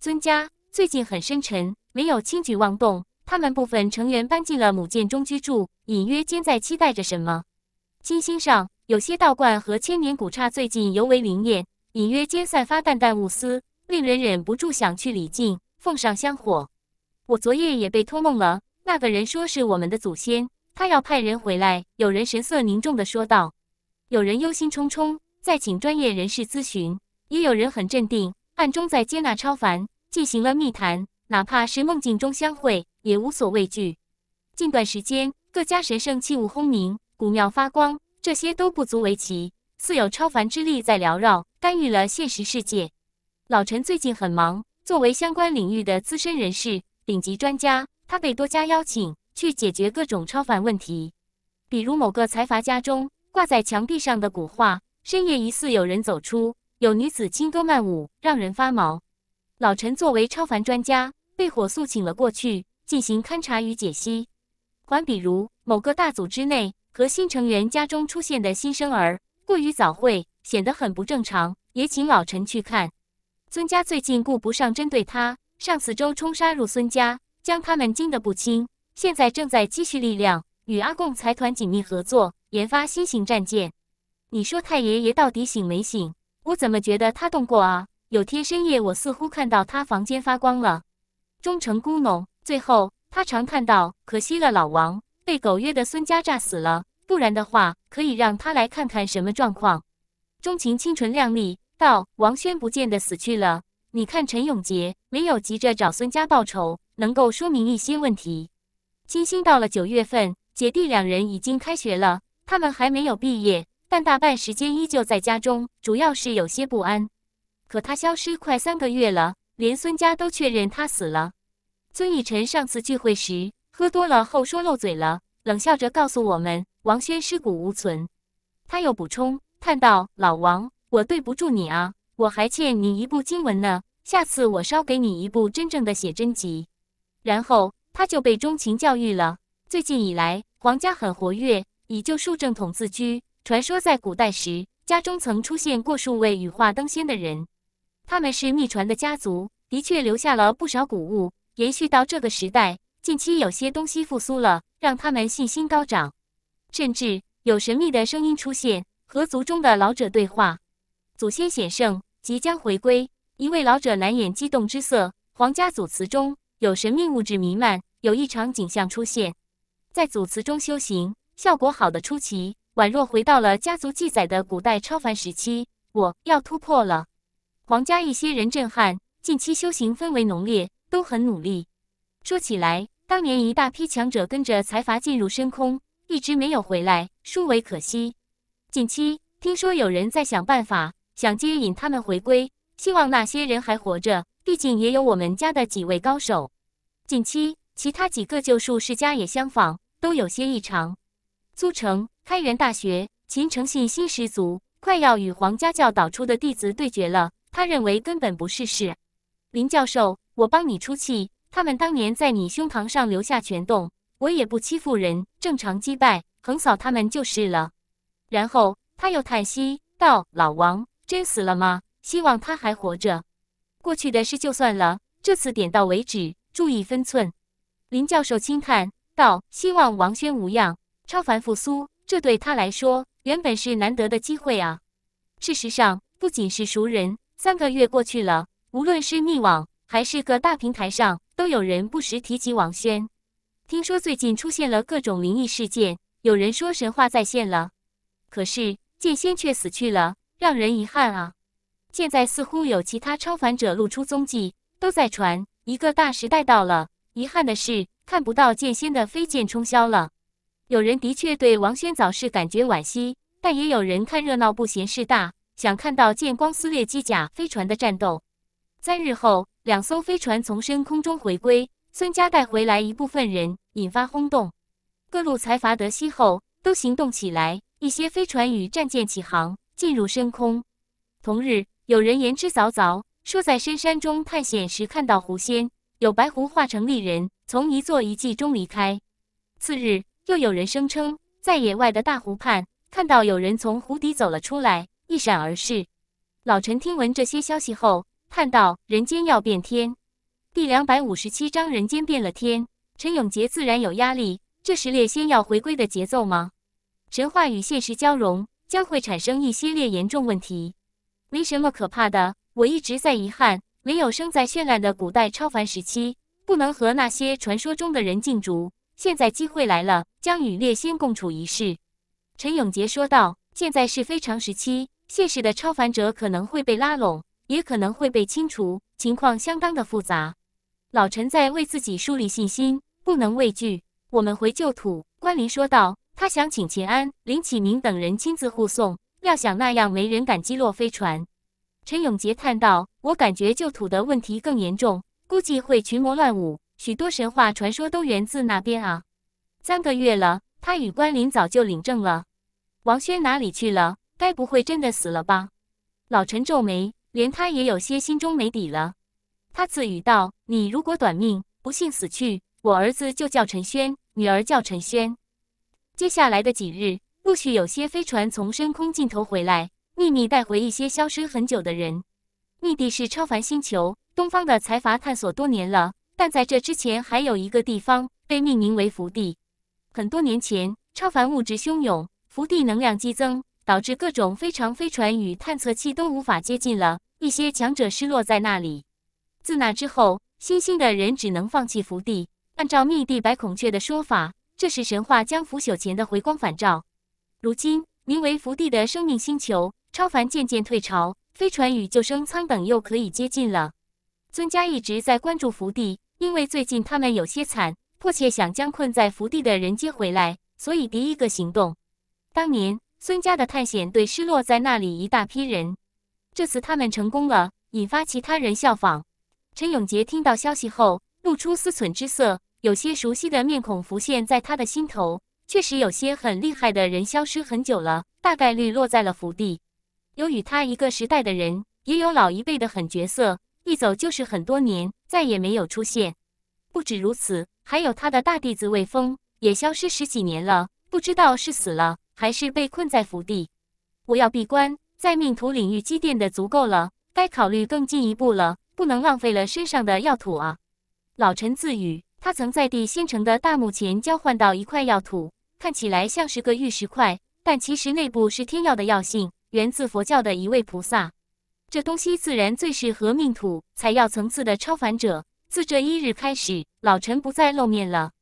尊家最近很深沉，没有轻举妄动。他们部分成员搬进了母舰中居住，隐约间在期待着什么。金星上有些道观和千年古刹最近尤为灵验，隐约间散发淡淡雾丝，令人忍不住想去礼敬，奉上香火。我昨夜也被托梦了，那个人说是我们的祖先，他要派人回来。有人神色凝重地说道，有人忧心忡忡，在请专业人士咨询；也有人很镇定。暗中在接纳超凡，进行了密谈，哪怕是梦境中相会，也无所畏惧。近段时间，各家神圣器物轰鸣，古庙发光，这些都不足为奇，似有超凡之力在缭绕，干预了现实世界。老陈最近很忙，作为相关领域的资深人士、顶级专家，他被多家邀请去解决各种超凡问题，比如某个财阀家中挂在墙壁上的古画，深夜疑似有人走出。有女子轻歌曼舞，让人发毛。老陈作为超凡专家，被火速请了过去进行勘察与解析。还比如某个大组织内核心成员家中出现的新生儿过于早会，显得很不正常，也请老陈去看。孙家最近顾不上针对他，上次周冲杀入孙家，将他们惊得不轻。现在正在积蓄力量，与阿贡财团紧密合作，研发新型战舰。你说太爷爷到底醒没醒？我怎么觉得他动过啊？有天深夜，我似乎看到他房间发光了。忠诚咕哝，最后他常看到。可惜了，老王被狗约的孙家炸死了，不然的话可以让他来看看什么状况。钟情清纯靓丽道：“王轩不见得死去了，你看陈永杰没有急着找孙家报仇，能够说明一些问题。”金星到了九月份，姐弟两人已经开学了，他们还没有毕业。但大半时间依旧在家中，主要是有些不安。可他消失快三个月了，连孙家都确认他死了。孙以晨上次聚会时喝多了后说漏嘴了，冷笑着告诉我们：“王轩尸骨无存。”他又补充，叹道：“老王，我对不住你啊，我还欠你一部经文呢。下次我捎给你一部真正的写真集。”然后他就被钟情教育了。最近以来，皇家很活跃，以旧树正统自居。传说在古代时，家中曾出现过数位羽化登仙的人，他们是秘传的家族，的确留下了不少古物，延续到这个时代。近期有些东西复苏了，让他们信心高涨，甚至有神秘的声音出现，和族中的老者对话。祖先显圣，即将回归。一位老者难掩激动之色。皇家祖祠中有神秘物质弥漫，有异常景象出现，在祖祠中修行，效果好的出奇。宛若回到了家族记载的古代超凡时期，我要突破了。皇家一些人震撼，近期修行氛围浓烈，都很努力。说起来，当年一大批强者跟着财阀进入深空，一直没有回来，殊为可惜。近期听说有人在想办法，想接引他们回归，希望那些人还活着，毕竟也有我们家的几位高手。近期其他几个旧术世家也相仿，都有些异常。苏城。开元大学，秦诚信心十足，快要与皇家教导出的弟子对决了。他认为根本不是事。林教授，我帮你出气，他们当年在你胸膛上留下拳洞，我也不欺负人，正常击败，横扫他们就是了。然后他又叹息道：“老王真死了吗？希望他还活着。过去的事就算了，这次点到为止，注意分寸。”林教授轻叹道：“希望王轩无恙，超凡复苏。”这对他来说，原本是难得的机会啊。事实上，不仅是熟人，三个月过去了，无论是密网还是各大平台上，都有人不时提起网宣。听说最近出现了各种灵异事件，有人说神话再现了，可是剑仙却死去了，让人遗憾啊。现在似乎有其他超凡者露出踪迹，都在传一个大时代到了。遗憾的是，看不到剑仙的飞剑冲霄了。有人的确对王轩早逝感觉惋惜，但也有人看热闹不嫌事大，想看到剑光撕裂机甲飞船的战斗。三日后，两艘飞船从深空中回归，孙家带回来一部分人，引发轰动。各路财阀得悉后都行动起来，一些飞船与战舰起航进入深空。同日，有人言之凿凿说在深山中探险时看到狐仙，有白狐化成丽人从一座遗迹中离开。次日。又有人声称，在野外的大湖畔看到有人从湖底走了出来，一闪而逝。老陈听闻这些消息后，叹道：“人间要变天。”第两百五十七章：人间变了天。陈永杰自然有压力。这是猎仙要回归的节奏吗？神话与现实交融，将会产生一系列严重问题。没什么可怕的。我一直在遗憾，没有生在绚烂的古代超凡时期，不能和那些传说中的人竞逐。现在机会来了，将与猎仙共处一室。”陈永杰说道，“现在是非常时期，现实的超凡者可能会被拉拢，也可能会被清除，情况相当的复杂。”老陈在为自己树立信心，不能畏惧。我们回旧土。”关林说道，“他想请秦安、林启明等人亲自护送，料想那样没人敢击落飞船。”陈永杰叹道：“我感觉旧土的问题更严重，估计会群魔乱舞。”许多神话传说都源自那边啊！三个月了，他与关林早就领证了。王轩哪里去了？该不会真的死了吧？老陈皱眉，连他也有些心中没底了。他自语道：“你如果短命，不幸死去，我儿子就叫陈轩，女儿叫陈轩。”接下来的几日，陆续有些飞船从深空尽头回来，秘密带回一些消失很久的人。密地是超凡星球，东方的财阀探索多年了。但在这之前，还有一个地方被命名为福地。很多年前，超凡物质汹涌，福地能量激增，导致各种非常飞船与探测器都无法接近了。一些强者失落在那里。自那之后，新兴的人只能放弃福地。按照密地白孔雀的说法，这是神话将腐朽前的回光返照。如今，名为福地的生命星球，超凡渐渐退潮，飞船与救生舱等又可以接近了。尊家一直在关注福地。因为最近他们有些惨，迫切想将困在福地的人接回来，所以第一个行动。当年孙家的探险队失落在那里一大批人，这次他们成功了，引发其他人效仿。陈永杰听到消息后，露出思忖之色，有些熟悉的面孔浮现在他的心头。确实有些很厉害的人消失很久了，大概率落在了福地，有与他一个时代的人，也有老一辈的狠角色。一走就是很多年，再也没有出现。不止如此，还有他的大弟子魏峰也消失十几年了，不知道是死了还是被困在府地。我要闭关，在命途领域积淀的足够了，该考虑更进一步了，不能浪费了身上的药土啊！老臣自语，他曾在地仙城的大墓前交换到一块药土，看起来像是个玉石块，但其实内部是天药的药性，源自佛教的一位菩萨。这东西自然最适合命土、采药层次的超凡者。自这一日开始，老臣不再露面了。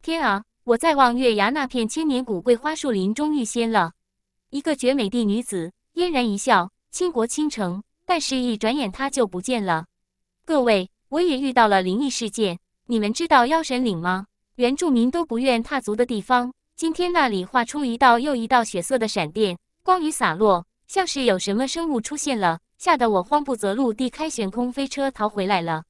天啊！我在望月崖那片千年古桂花树林中遇仙了，一个绝美的女子，嫣然一笑，倾国倾城。但是一转眼，她就不见了。各位，我也遇到了灵异事件。你们知道妖神岭吗？原住民都不愿踏足的地方。今天那里画出一道又一道血色的闪电，光雨洒落，像是有什么生物出现了。吓得我慌不择路地开悬空飞车逃回来了。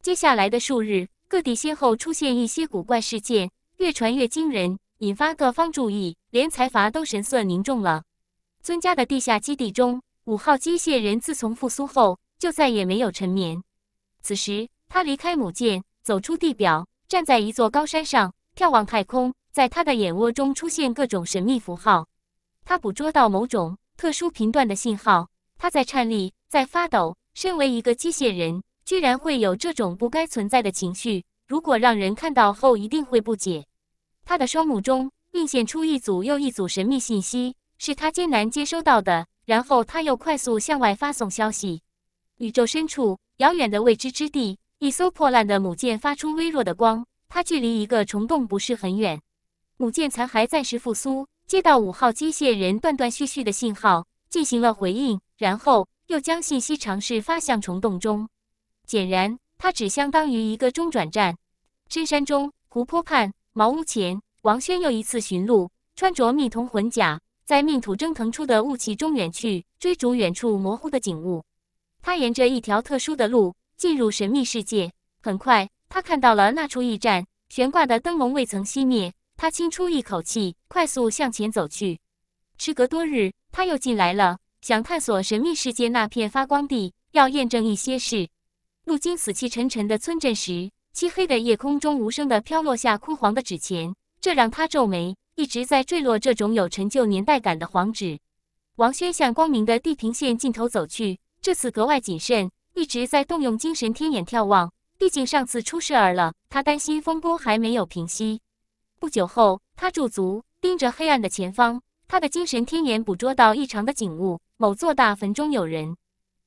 接下来的数日，各地先后出现一些古怪事件，越传越惊人，引发各方注意，连财阀都神色凝重了。尊家的地下基地中，五号机械人自从复苏后，就再也没有沉眠。此时，他离开母舰，走出地表，站在一座高山上，眺望太空。在他的眼窝中出现各种神秘符号，他捕捉到某种特殊频段的信号。他在颤栗，在发抖。身为一个机械人，居然会有这种不该存在的情绪。如果让人看到后，一定会不解。他的双目中映现出一组又一组神秘信息，是他艰难接收到的。然后他又快速向外发送消息。宇宙深处，遥远的未知之地，一艘破烂的母舰发出微弱的光。它距离一个虫洞不是很远。母舰残骸暂时复苏，接到五号机械人断断续续的信号。进行了回应，然后又将信息尝试发向虫洞中。显然，它只相当于一个中转站。深山中，湖泊畔，茅屋前，王轩又一次寻路，穿着密铜魂甲，在命土蒸腾出的雾气中远去，追逐远处模糊的景物。他沿着一条特殊的路进入神秘世界。很快，他看到了那处驿站悬挂的灯笼未曾熄灭。他轻出一口气，快速向前走去。时隔多日。他又进来了，想探索神秘世界那片发光地，要验证一些事。路经死气沉沉的村镇时，漆黑的夜空中无声地飘落下枯黄的纸钱，这让他皱眉。一直在坠落这种有陈旧年代感的黄纸。王轩向光明的地平线尽头走去，这次格外谨慎，一直在动用精神天眼眺望。毕竟上次出事儿了，他担心风波还没有平息。不久后，他驻足，盯着黑暗的前方。他的精神天眼捕捉到异常的景物，某座大坟中有人。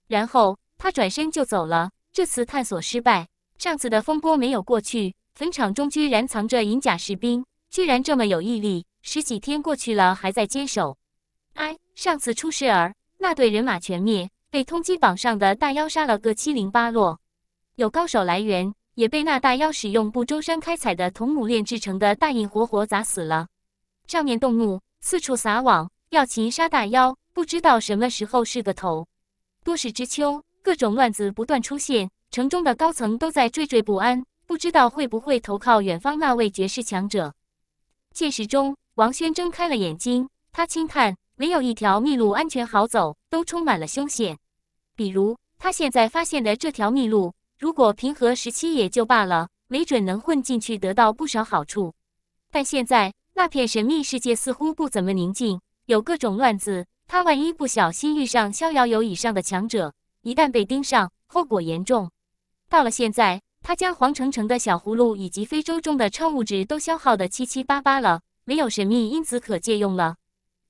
然后他转身就走了。这次探索失败，上次的风波没有过去，坟场中居然藏着银甲士兵，居然这么有毅力，十几天过去了还在坚守。哎，上次出事儿，那队人马全灭，被通缉榜上的大妖杀了个七零八落。有高手来援，也被那大妖使用不周山开采的铜母炼制成的大印活活砸死了。上面动怒。四处撒网，要擒杀大妖，不知道什么时候是个头。多事之秋，各种乱子不断出现，城中的高层都在惴惴不安，不知道会不会投靠远方那位绝世强者。现实中，王轩睁开了眼睛，他轻叹：“没有一条秘路安全好走，都充满了凶险。比如他现在发现的这条秘路，如果平和时期也就罢了，没准能混进去得到不少好处，但现在……”那片神秘世界似乎不怎么宁静，有各种乱子。他万一不小心遇上逍遥游以上的强者，一旦被盯上，后果严重。到了现在，他将黄澄澄的小葫芦以及非洲中的超物质都消耗得七七八八了，没有神秘因子可借用了。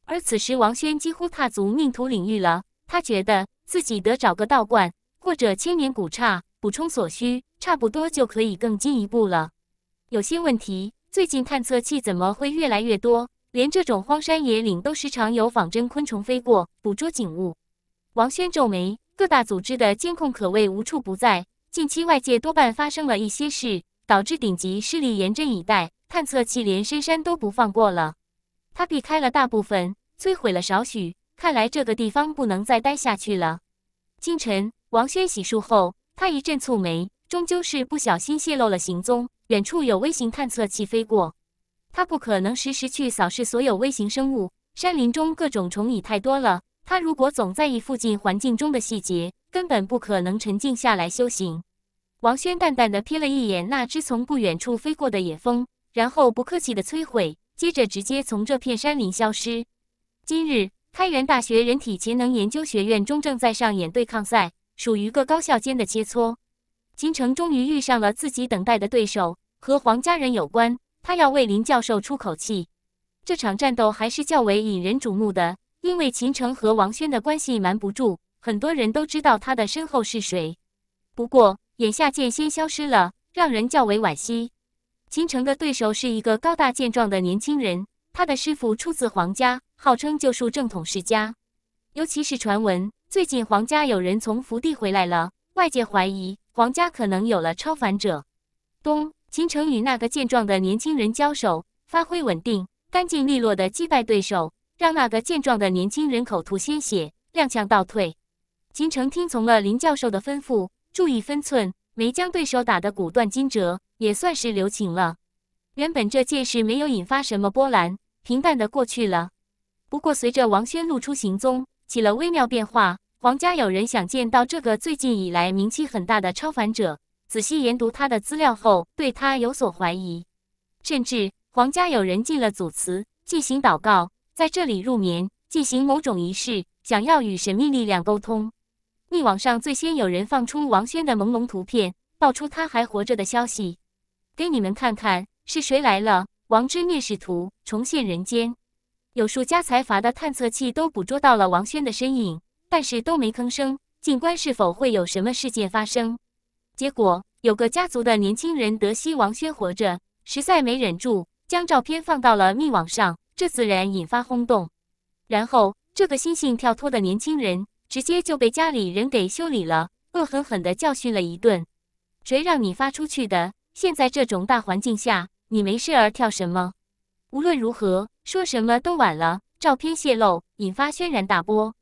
而此时，王轩几乎踏足命途领域了，他觉得自己得找个道观或者千年古刹补充所需，差不多就可以更进一步了。有些问题。最近探测器怎么会越来越多？连这种荒山野岭都时常有仿真昆虫飞过，捕捉景物。王轩皱眉，各大组织的监控可谓无处不在。近期外界多半发生了一些事，导致顶级势力严阵以待，探测器连深山都不放过了。他避开了大部分，摧毁了少许。看来这个地方不能再待下去了。清晨，王轩洗漱后，他一阵蹙眉，终究是不小心泄露了行踪。远处有微型探测器飞过，它不可能时时去扫视所有微型生物。山林中各种虫蚁太多了，它如果总在意附近环境中的细节，根本不可能沉静下来修行。王轩淡淡的瞥了一眼那只从不远处飞过的野蜂，然后不客气的摧毁，接着直接从这片山林消失。今日开元大学人体潜能研究学院中正在上演对抗赛，属于各高校间的切磋。金城终于遇上了自己等待的对手。和黄家人有关，他要为林教授出口气。这场战斗还是较为引人瞩目的，因为秦城和王轩的关系瞒不住，很多人都知道他的身后是谁。不过眼下剑仙消失了，让人较为惋惜。秦城的对手是一个高大健壮的年轻人，他的师傅出自黄家，号称救赎正统世家。尤其是传闻最近黄家有人从福地回来了，外界怀疑黄家可能有了超凡者。咚。秦城与那个健壮的年轻人交手，发挥稳定，干净利落的击败对手，让那个健壮的年轻人口吐鲜血，踉跄倒退。秦城听从了林教授的吩咐，注意分寸，没将对手打得骨断筋折，也算是留情了。原本这件事没有引发什么波澜，平淡的过去了。不过随着王轩露出行踪，起了微妙变化。皇家有人想见到这个最近以来名气很大的超凡者。仔细研读他的资料后，对他有所怀疑，甚至皇家有人进了祖祠进行祷告，在这里入眠，进行某种仪式，想要与神秘力量沟通。互网上最先有人放出王轩的朦胧图片，爆出他还活着的消息。给你们看看是谁来了，王之灭世图重现人间。有数家财阀的探测器都捕捉到了王轩的身影，但是都没吭声，静观是否会有什么事件发生。结果有个家族的年轻人德西王轩活着，实在没忍住，将照片放到了密网上，这自然引发轰动。然后这个心性跳脱的年轻人直接就被家里人给修理了，恶狠狠地教训了一顿：“谁让你发出去的？现在这种大环境下，你没事儿跳什么？”无论如何，说什么都晚了，照片泄露，引发轩然大波。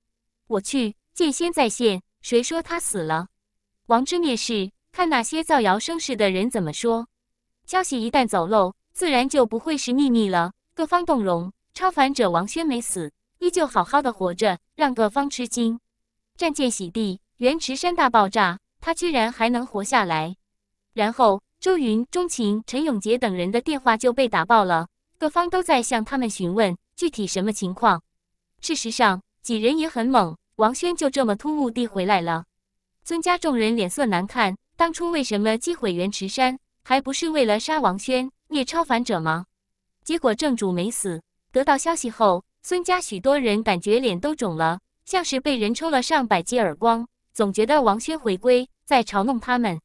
我去，剑仙在线，谁说他死了？王之灭世。看那些造谣生事的人怎么说？消息一旦走漏，自然就不会是秘密了。各方动容，超凡者王轩没死，依旧好好的活着，让各方吃惊。战舰洗地，元池山大爆炸，他居然还能活下来。然后周云、钟情、陈永杰等人的电话就被打爆了，各方都在向他们询问具体什么情况。事实上，几人也很猛，王轩就这么突兀地回来了。尊家众人脸色难看。当初为什么击毁元池山，还不是为了杀王轩、灭超凡者吗？结果正主没死。得到消息后，孙家许多人感觉脸都肿了，像是被人抽了上百记耳光，总觉得王轩回归在嘲弄他们。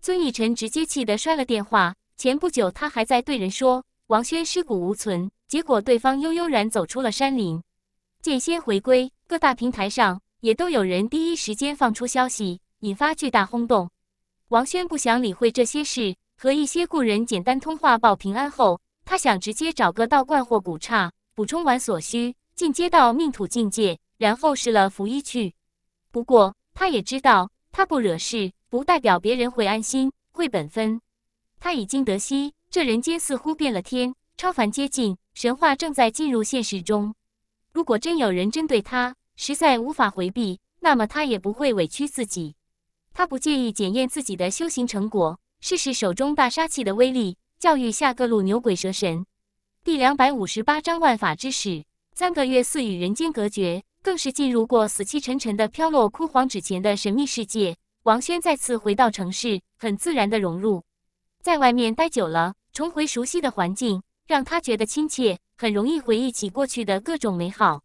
孙逸尘直接气得摔了电话。前不久，他还在对人说王轩尸骨无存，结果对方悠悠然走出了山林。剑仙回归，各大平台上也都有人第一时间放出消息，引发巨大轰动。王轩不想理会这些事，和一些故人简单通话报平安后，他想直接找个道观或古刹补充完所需，进阶到命土境界，然后试了服一去。不过，他也知道，他不惹事，不代表别人会安心，会本分。他已经得悉，这人间似乎变了天，超凡接近神话正在进入现实中。如果真有人针对他，实在无法回避，那么他也不会委屈自己。他不介意检验自己的修行成果，试试手中大杀器的威力，教育下各路牛鬼蛇神。第两百五十八章万法之始，三个月似与人间隔绝，更是进入过死气沉沉的飘落枯黄纸钱的神秘世界。王轩再次回到城市，很自然的融入。在外面待久了，重回熟悉的环境，让他觉得亲切，很容易回忆起过去的各种美好。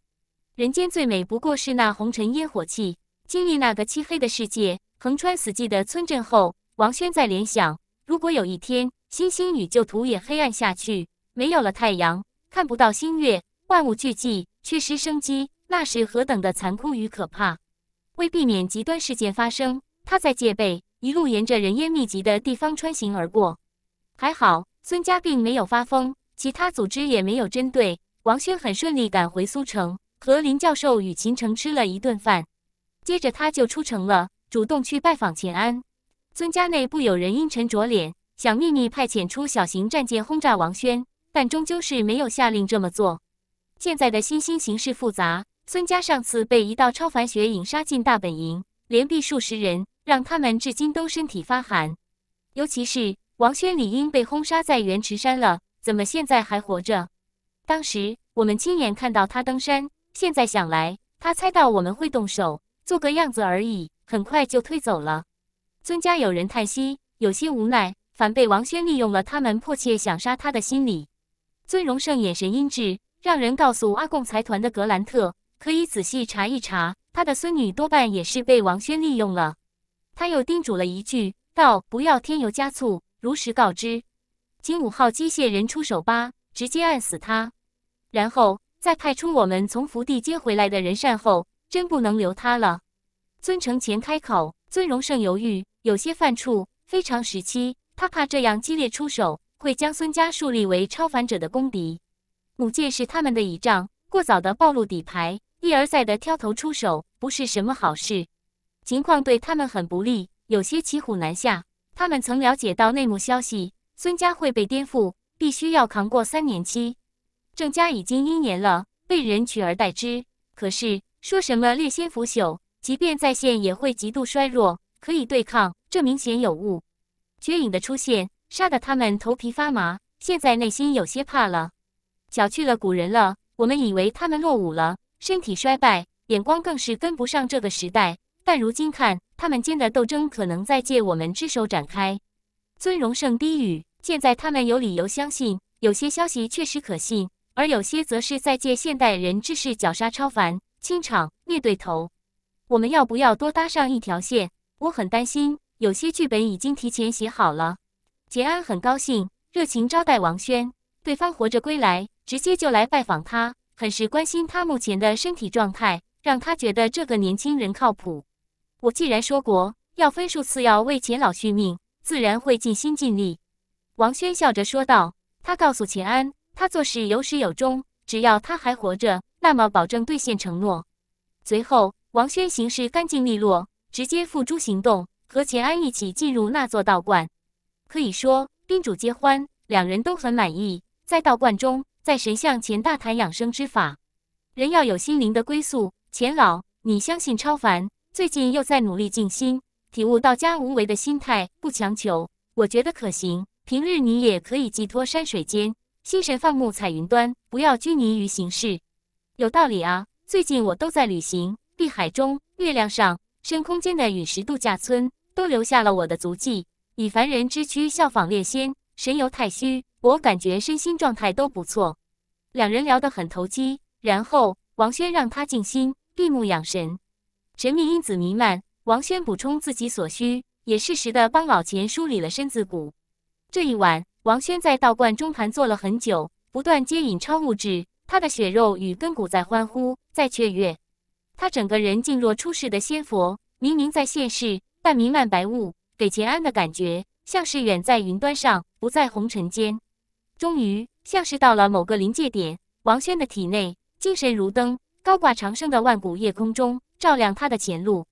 人间最美不过是那红尘烟火气，经历那个漆黑的世界。横穿死寂的村镇后，王轩在联想：如果有一天，星星与旧土也黑暗下去，没有了太阳，看不到新月，万物俱寂，缺失生机，那是何等的残酷与可怕！为避免极端事件发生，他在戒备，一路沿着人烟密集的地方穿行而过。还好，孙家并没有发疯，其他组织也没有针对王轩，很顺利赶回苏城，和林教授与秦城吃了一顿饭，接着他就出城了。主动去拜访秦安，孙家内部有人阴沉着脸，想秘密派遣出小型战舰轰炸王轩，但终究是没有下令这么做。现在的新兴形势复杂，孙家上次被一道超凡血影杀进大本营，连毙数十人，让他们至今都身体发寒。尤其是王轩理应被轰杀在元池山了，怎么现在还活着？当时我们亲眼看到他登山，现在想来，他猜到我们会动手，做个样子而已。很快就退走了。尊家有人叹息，有些无奈，反被王轩利用了。他们迫切想杀他的心理。尊荣盛眼神阴鸷，让人告诉阿贡财团的格兰特，可以仔细查一查他的孙女，多半也是被王轩利用了。他又叮嘱了一句，道：“不要添油加醋，如实告知。”金五号机械人出手吧，直接按死他，然后再派出我们从福地接回来的人善后，真不能留他了。孙承前开口，尊荣盛犹豫，有些犯怵。非常时期，他怕这样激烈出手会将孙家树立为超凡者的公敌。母界是他们的倚仗，过早的暴露底牌，一而再的挑头出手，不是什么好事。情况对他们很不利，有些骑虎难下。他们曾了解到内幕消息，孙家会被颠覆，必须要扛过三年期。郑家已经英年了，被人取而代之。可是说什么劣先腐朽。即便在线也会极度衰弱，可以对抗，这明显有误。绝影的出现，杀得他们头皮发麻，现在内心有些怕了。小觑了古人了，我们以为他们落伍了，身体衰败，眼光更是跟不上这个时代。但如今看，他们间的斗争，可能在借我们之手展开。尊荣盛低语，现在他们有理由相信，有些消息确实可信，而有些则是在借现代人之势绞杀超凡，清场灭对头。我们要不要多搭上一条线？我很担心，有些剧本已经提前写好了。秦安很高兴，热情招待王轩。对方活着归来，直接就来拜访他，很是关心他目前的身体状态，让他觉得这个年轻人靠谱。我既然说过要分数次要为钱老续命，自然会尽心尽力。王轩笑着说道，他告诉钱安，他做事有始有终，只要他还活着，那么保证兑现承诺。随后。王轩行事干净利落，直接付诸行动，和钱安一起进入那座道观。可以说宾主皆欢，两人都很满意。在道观中，在神像前大谈养生之法。人要有心灵的归宿，钱老，你相信超凡，最近又在努力静心，体悟道家无为的心态，不强求。我觉得可行。平日你也可以寄托山水间，心神放牧彩云端，不要拘泥于形式。有道理啊，最近我都在旅行。碧海中，月亮上，深空间的陨石度假村，都留下了我的足迹。以凡人之躯效仿烈仙，神游太虚，我感觉身心状态都不错。两人聊得很投机，然后王轩让他静心，闭目养神，神秘因子弥漫。王轩补充自己所需，也适时的帮老钱梳理了身子骨。这一晚，王轩在道观中盘坐了很久，不断接引超物质，他的血肉与根骨在欢呼，在雀跃。他整个人静若出世的仙佛，明明在现世，但弥漫白雾，给钱安的感觉像是远在云端上，不在红尘间。终于，像是到了某个临界点，王轩的体内精神如灯，高挂长生的万古夜空中，照亮他的前路。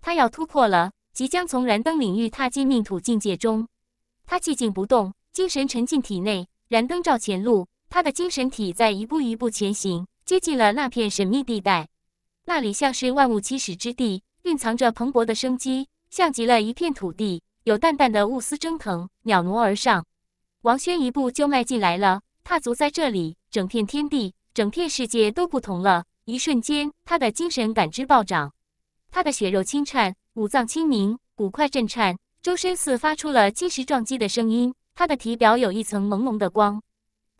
他要突破了，即将从燃灯领域踏进命土境界中。他寂静不动，精神沉浸体内，燃灯照前路。他的精神体在一步一步前行，接近了那片神秘地带。那里像是万物起始之地，蕴藏着蓬勃的生机，像极了一片土地，有淡淡的雾丝蒸腾，袅挪而上。王轩一步就迈进来了，踏足在这里，整片天地，整片世界都不同了。一瞬间，他的精神感知暴涨，他的血肉轻颤，五脏清明，骨块震颤，周身似发出了金石撞击的声音。他的体表有一层朦胧的光。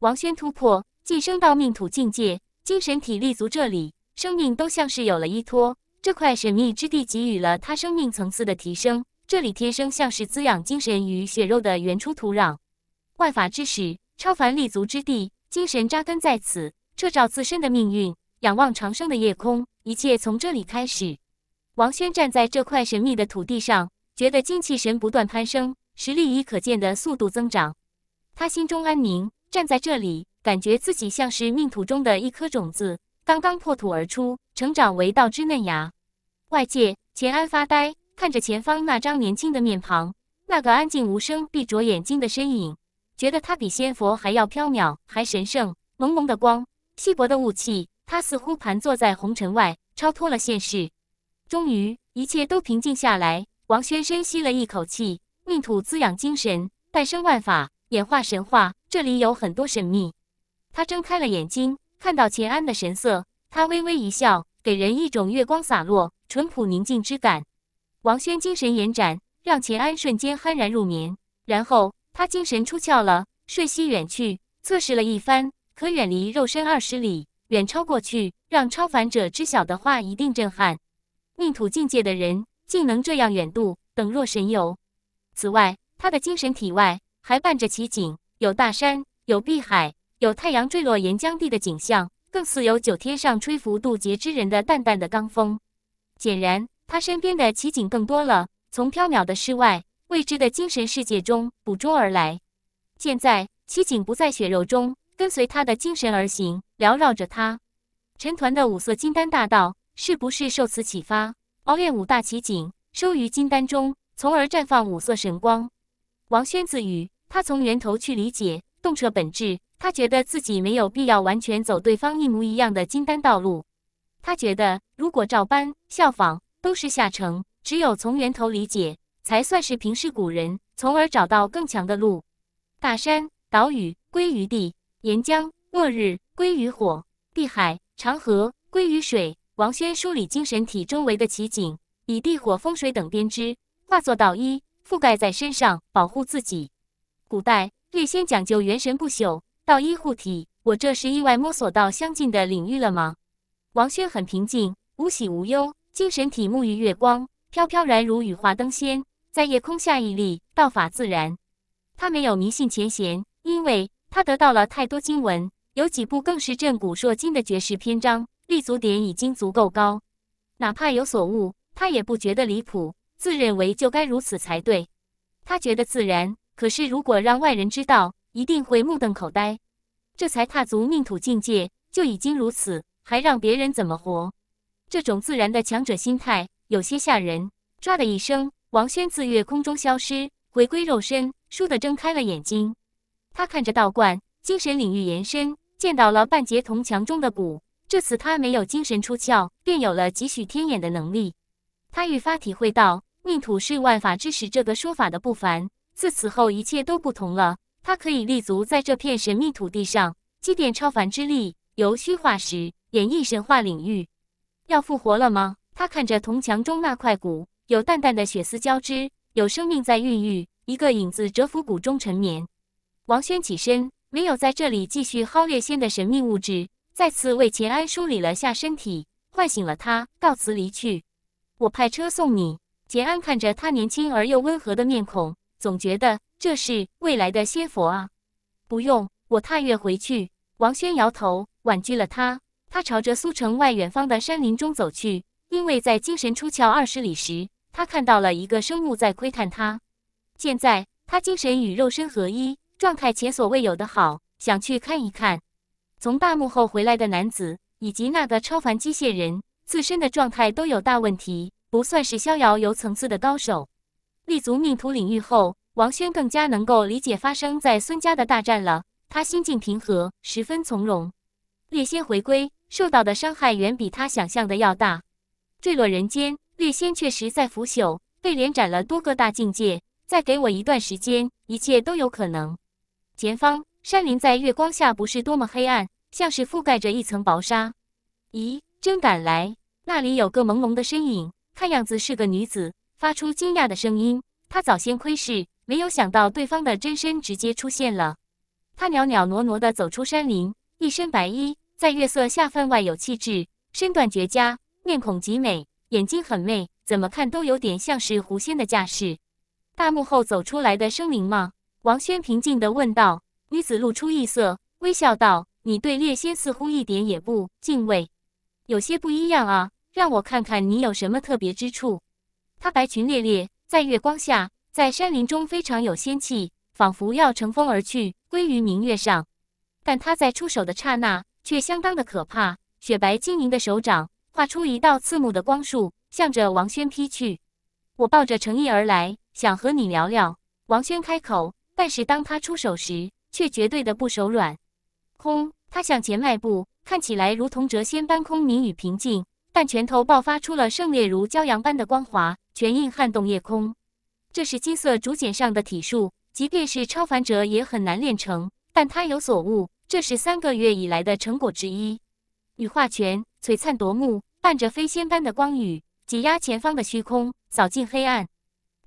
王轩突破，晋升到命土境界，精神体立足这里。生命都像是有了依托，这块神秘之地给予了他生命层次的提升。这里天生像是滋养精神与血肉的原初土壤，万法之始，超凡立足之地。精神扎根在此，彻照自身的命运，仰望长生的夜空，一切从这里开始。王轩站在这块神秘的土地上，觉得精气神不断攀升，实力以可见的速度增长。他心中安宁，站在这里，感觉自己像是命土中的一颗种子。刚刚破土而出，成长为道之嫩芽。外界，钱安发呆看着前方那张年轻的面庞，那个安静无声、闭着眼睛的身影，觉得他比仙佛还要飘渺，还神圣。朦胧的光，稀薄的雾气，他似乎盘坐在红尘外，超脱了现世。终于，一切都平静下来。王轩深吸了一口气，命土滋养精神，诞生万法，演化神话。这里有很多神秘。他睁开了眼睛。看到钱安的神色，他微微一笑，给人一种月光洒落、淳朴宁静之感。王轩精神延展，让钱安瞬间酣然入眠。然后他精神出窍了，瞬息远去。测试了一番，可远离肉身二十里，远超过去。让超凡者知晓的话，一定震撼。命土境界的人竟能这样远渡，等若神游。此外，他的精神体外还伴着奇景，有大山，有碧海。有太阳坠落岩浆地的景象，更似有九天上吹拂渡劫之人的淡淡的罡风。显然，他身边的奇景更多了，从缥缈的世外、未知的精神世界中捕捉而来。现在，奇景不在血肉中，跟随他的精神而行，缭绕着他。成团的五色金丹大道，是不是受此启发，熬炼五大奇景，收于金丹中，从而绽放五色神光？王轩自语，他从源头去理解，洞彻本质。他觉得自己没有必要完全走对方一模一样的金丹道路。他觉得，如果照搬效仿都是下乘，只有从源头理解，才算是平视古人，从而找到更强的路。大山岛屿归于地，岩浆末日归于火，碧海长河归于水。王轩梳理精神体周围的奇景，以地火风水等编织，化作道衣覆盖在身上，保护自己。古代最先讲究元神不朽。道医护体，我这是意外摸索到相近的领域了吗？王轩很平静，无喜无忧，精神体沐浴月光，飘飘然如羽化登仙，在夜空下屹立，道法自然。他没有迷信前嫌，因为他得到了太多经文，有几部更是震古烁今的绝世篇章，立足点已经足够高。哪怕有所悟，他也不觉得离谱，自认为就该如此才对。他觉得自然，可是如果让外人知道，一定会目瞪口呆，这才踏足命土境界就已经如此，还让别人怎么活？这种自然的强者心态有些吓人。唰的一声，王轩自月空中消失，回归肉身，倏地睁开了眼睛。他看着道观，精神领域延伸，见到了半截铜墙中的骨。这次他没有精神出窍，便有了几许天眼的能力。他愈发体会到“命土是万法之始”这个说法的不凡。自此后，一切都不同了。他可以立足在这片神秘土地上，祭奠超凡之力，由虚化实，演绎神话领域。要复活了吗？他看着铜墙中那块骨，有淡淡的血丝交织，有生命在孕育。一个影子蛰伏骨中沉眠。王轩起身，没有在这里继续薅月仙的神秘物质，再次为钱安梳理了下身体，唤醒了他，告辞离去。我派车送你。钱安看着他年轻而又温和的面孔。总觉得这是未来的仙佛啊！不用我踏月回去。王轩摇头婉拒了他。他朝着苏城外远方的山林中走去，因为在精神出窍二十里时，他看到了一个生物在窥探他。现在他精神与肉身合一，状态前所未有的好，想去看一看。从大幕后回来的男子以及那个超凡机械人，自身的状态都有大问题，不算是逍遥游层次的高手。立足命途领域后，王轩更加能够理解发生在孙家的大战了。他心境平和，十分从容。烈仙回归受到的伤害远比他想象的要大。坠落人间，烈仙确实在腐朽，被连斩了多个大境界。再给我一段时间，一切都有可能。前方山林在月光下不是多么黑暗，像是覆盖着一层薄纱。咦，真敢来！那里有个朦胧的身影，看样子是个女子。发出惊讶的声音，他早先窥视，没有想到对方的真身直接出现了。他袅袅挪挪地走出山林，一身白衣，在月色下分外有气质，身段绝佳，面孔极美，眼睛很媚，怎么看都有点像是狐仙的架势。大幕后走出来的生灵吗？王轩平静地问道。女子露出异色，微笑道：“你对猎仙似乎一点也不敬畏，有些不一样啊，让我看看你有什么特别之处。”她白裙猎猎，在月光下，在山林中非常有仙气，仿佛要乘风而去，归于明月上。但她在出手的刹那，却相当的可怕。雪白晶莹的手掌画出一道刺目的光束，向着王轩劈去。我抱着诚意而来，想和你聊聊。王轩开口，但是当他出手时，却绝对的不手软。空，他向前迈步，看起来如同谪仙般空明与平静，但拳头爆发出了胜烈如骄阳般的光华。拳印撼动夜空，这是金色竹简上的体术，即便是超凡者也很难练成。但他有所悟，这是三个月以来的成果之一。羽化拳璀璨夺目，伴着飞仙般的光雨，挤压前方的虚空，扫尽黑暗。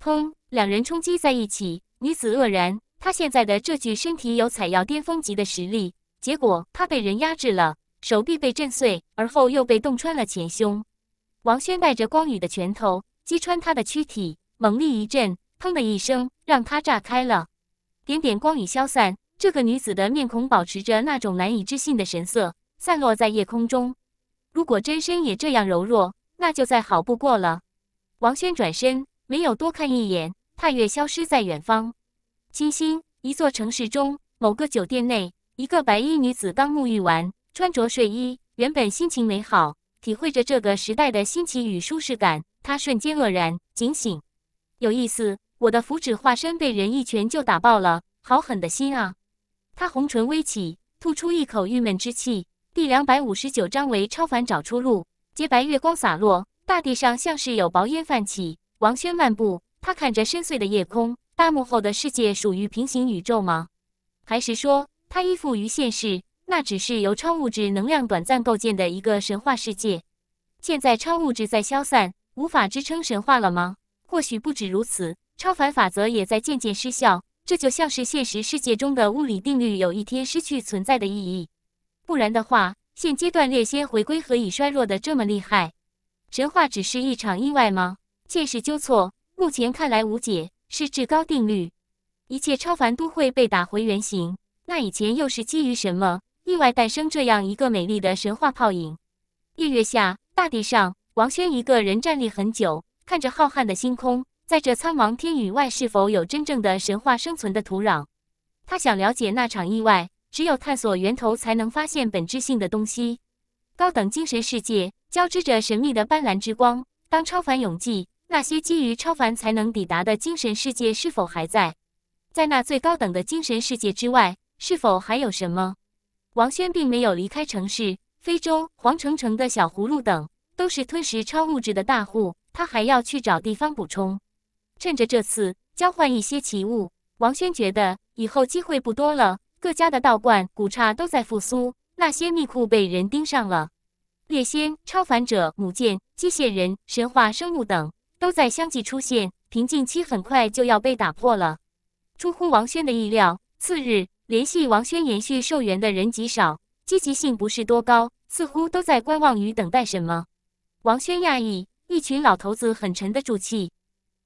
砰！两人冲击在一起，女子愕然，她现在的这具身体有采药巅峰级的实力，结果她被人压制了，手臂被震碎，而后又被洞穿了前胸。王轩带着光雨的拳头。击穿她的躯体，猛力一震，砰的一声，让她炸开了。点点光已消散，这个女子的面孔保持着那种难以置信的神色，散落在夜空中。如果真身也这样柔弱，那就再好不过了。王轩转身，没有多看一眼，踏月消失在远方。清新，一座城市中，某个酒店内，一个白衣女子刚沐浴完，穿着睡衣，原本心情美好，体会着这个时代的新奇与舒适感。他瞬间愕然，警醒，有意思，我的符纸化身被人一拳就打爆了，好狠的心啊！他红唇微起，吐出一口郁闷之气。第两百五十九章为超凡找出路。洁白月光洒落，大地上像是有薄烟泛起。王轩漫步，他看着深邃的夜空，大幕后的世界属于平行宇宙吗？还是说他依附于现世？那只是由超物质能量短暂构建的一个神话世界。现在超物质在消散。无法支撑神话了吗？或许不止如此，超凡法则也在渐渐失效。这就像是现实世界中的物理定律有一天失去存在的意义。不然的话，现阶段列仙回归何以衰弱的这么厉害？神话只是一场意外吗？见识纠错，目前看来无解是至高定律，一切超凡都会被打回原形。那以前又是基于什么意外诞生这样一个美丽的神话泡影？夜月下，大地上。王轩一个人站立很久，看着浩瀚的星空，在这苍茫天宇外，是否有真正的神话生存的土壤？他想了解那场意外，只有探索源头，才能发现本质性的东西。高等精神世界交织着神秘的斑斓之光。当超凡永寂，那些基于超凡才能抵达的精神世界是否还在？在那最高等的精神世界之外，是否还有什么？王轩并没有离开城市，非洲黄澄澄的小葫芦等。都是吞食超物质的大户，他还要去找地方补充。趁着这次交换一些奇物，王轩觉得以后机会不多了。各家的道观、古刹都在复苏，那些秘库被人盯上了。猎仙、超凡者、母舰、机械人、神话生物等都在相继出现，瓶颈期很快就要被打破了。出乎王轩的意料，次日联系王轩延续寿元的人极少，积极性不是多高，似乎都在观望与等待什么。王轩讶异，一群老头子很沉得住气。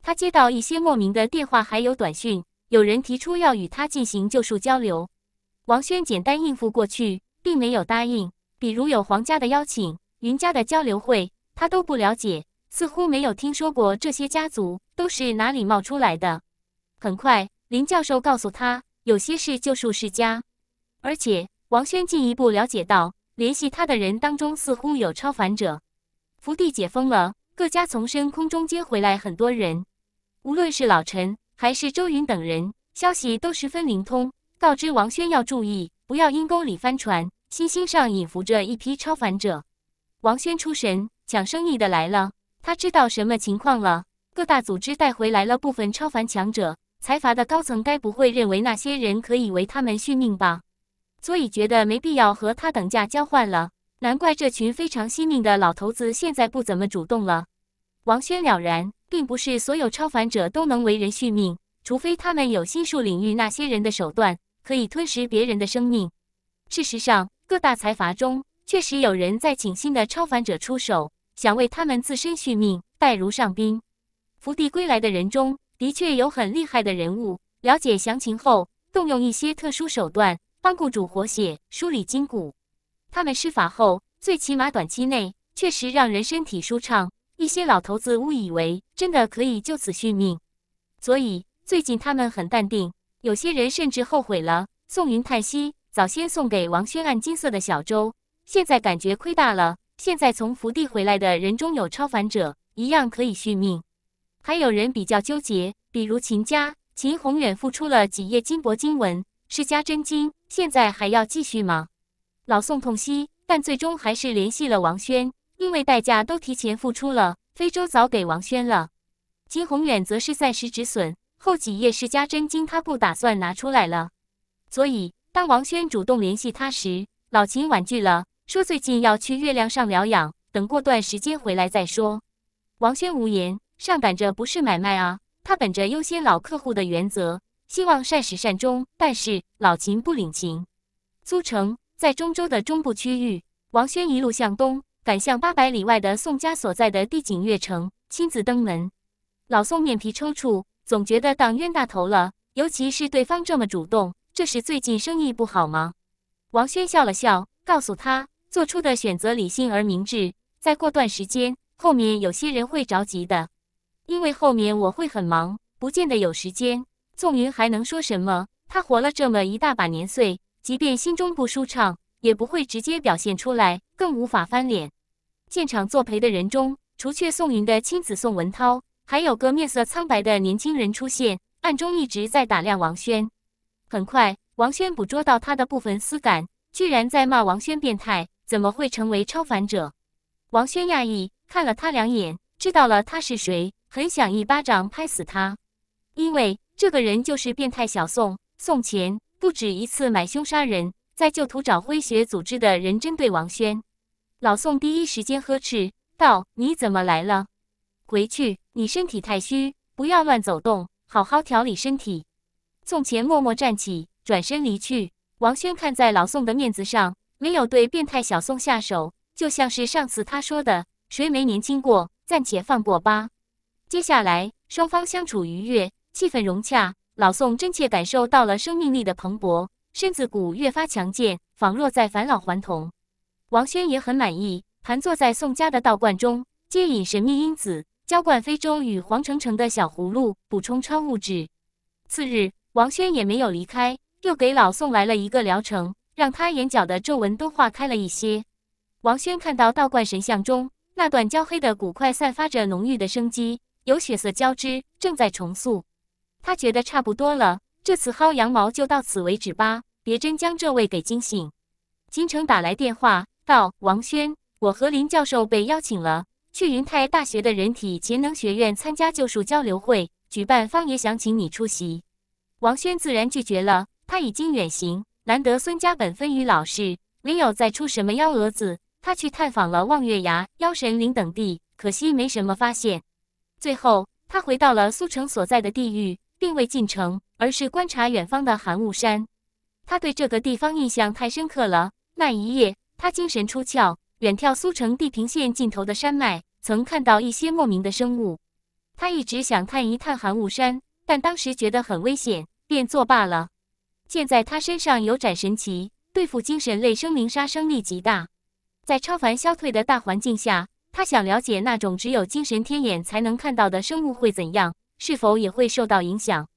他接到一些莫名的电话，还有短讯，有人提出要与他进行救赎交流。王轩简单应付过去，并没有答应。比如有皇家的邀请，云家的交流会，他都不了解，似乎没有听说过这些家族都是哪里冒出来的。很快，林教授告诉他，有些是救术世家。而且，王轩进一步了解到，联系他的人当中，似乎有超凡者。福地解封了，各家从深空中接回来很多人。无论是老陈还是周云等人，消息都十分灵通，告知王轩要注意，不要阴沟里翻船。星星上隐伏着一批超凡者。王轩出神，抢生意的来了。他知道什么情况了？各大组织带回来了部分超凡强者，财阀的高层该不会认为那些人可以为他们续命吧？所以觉得没必要和他等价交换了。难怪这群非常惜命的老头子现在不怎么主动了。王轩了然，并不是所有超凡者都能为人续命，除非他们有心术领域那些人的手段，可以吞食别人的生命。事实上，各大财阀中确实有人在请新的超凡者出手，想为他们自身续命。待如上宾，福地归来的人中，的确有很厉害的人物。了解详情后，动用一些特殊手段，帮雇主活血、梳理筋骨。他们施法后，最起码短期内确实让人身体舒畅。一些老头子误以为真的可以就此续命，所以最近他们很淡定。有些人甚至后悔了。宋云叹息：早先送给王轩按金色的小舟，现在感觉亏大了。现在从福地回来的人中有超凡者，一样可以续命。还有人比较纠结，比如秦家，秦宏远付出了几页金箔经文《世家真经》，现在还要继续吗？老宋痛惜，但最终还是联系了王轩，因为代价都提前付出了，非洲早给王轩了。金宏远则是暂时止损，后几页世家真经他不打算拿出来了。所以当王轩主动联系他时，老秦婉拒了，说最近要去月亮上疗养，等过段时间回来再说。王轩无言，上赶着不是买卖啊。他本着优先老客户的原则，希望善始善终，但是老秦不领情。苏城。在中州的中部区域，王轩一路向东，赶向八百里外的宋家所在的帝景悦城，亲自登门。老宋面皮抽搐，总觉得当冤大头了。尤其是对方这么主动，这是最近生意不好吗？王轩笑了笑，告诉他做出的选择理性而明智。再过段时间，后面有些人会着急的，因为后面我会很忙，不见得有时间。宋云还能说什么？他活了这么一大把年岁。即便心中不舒畅，也不会直接表现出来，更无法翻脸。现场作陪的人中，除却宋云的亲子宋文涛，还有个面色苍白的年轻人出现，暗中一直在打量王轩。很快，王轩捕捉到他的部分私感，居然在骂王轩变态，怎么会成为超凡者？王轩讶异，看了他两眼，知道了他是谁，很想一巴掌拍死他，因为这个人就是变态小宋宋钱。不止一次买凶杀人，在旧土找灰血组织的人针对王轩。老宋第一时间呵斥道：“你怎么来了？回去，你身体太虚，不要乱走动，好好调理身体。”宋前默默站起，转身离去。王轩看在老宋的面子上，没有对变态小宋下手，就像是上次他说的：“谁没年轻过？暂且放过吧。”接下来，双方相处愉悦，气氛融洽。老宋真切感受到了生命力的蓬勃，身子骨越发强健，仿若在返老还童。王轩也很满意，盘坐在宋家的道观中，接引神秘因子，浇灌非洲与黄澄澄的小葫芦，补充超物质。次日，王轩也没有离开，又给老宋来了一个疗程，让他眼角的皱纹都化开了一些。王轩看到道观神像中那段焦黑的骨块，散发着浓郁的生机，有血色交织，正在重塑。他觉得差不多了，这次薅羊毛就到此为止吧，别真将这位给惊醒。金城打来电话，道：“王轩，我和林教授被邀请了，去云泰大学的人体潜能学院参加救术交流会，举办方也想请你出席。”王轩自然拒绝了，他已经远行，难得孙家本分与老实，没有再出什么幺蛾子。他去探访了望月崖、妖神岭等地，可惜没什么发现。最后，他回到了苏城所在的地域。并未进城，而是观察远方的寒雾山。他对这个地方印象太深刻了。那一夜，他精神出窍，远眺苏城地平线尽头的山脉，曾看到一些莫名的生物。他一直想探一探寒雾山，但当时觉得很危险，便作罢了。现在他身上有斩神旗，对付精神类生灵杀伤力极大。在超凡消退的大环境下，他想了解那种只有精神天眼才能看到的生物会怎样。是否也会受到影响？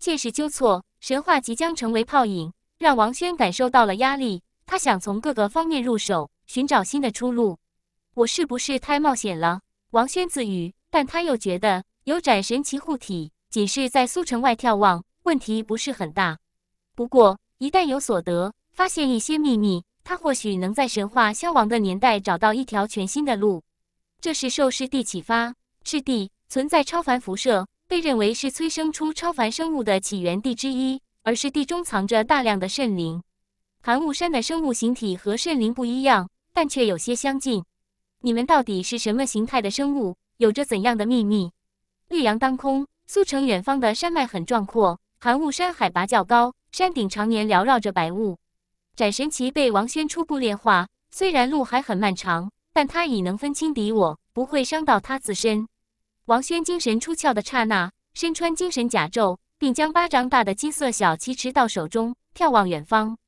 现实纠错，神话即将成为泡影，让王轩感受到了压力。他想从各个方面入手，寻找新的出路。我是不是太冒险了？王轩自语。但他又觉得，有斩神奇护体，仅是在苏城外眺望，问题不是很大。不过，一旦有所得，发现一些秘密，他或许能在神话消亡的年代找到一条全新的路。这是受师弟启发，师弟存在超凡辐射。被认为是催生出超凡生物的起源地之一，而是地中藏着大量的圣灵。寒雾山的生物形体和圣灵不一样，但却有些相近。你们到底是什么形态的生物？有着怎样的秘密？绿阳当空，苏城远方的山脉很壮阔，寒雾山海拔较高，山顶常年缭绕着白雾。斩神旗被王轩初步炼化，虽然路还很漫长，但他已能分清敌我，不会伤到他自身。王轩精神出窍的刹那，身穿精神甲胄，并将巴掌大的金色小旗持到手中，眺望远方。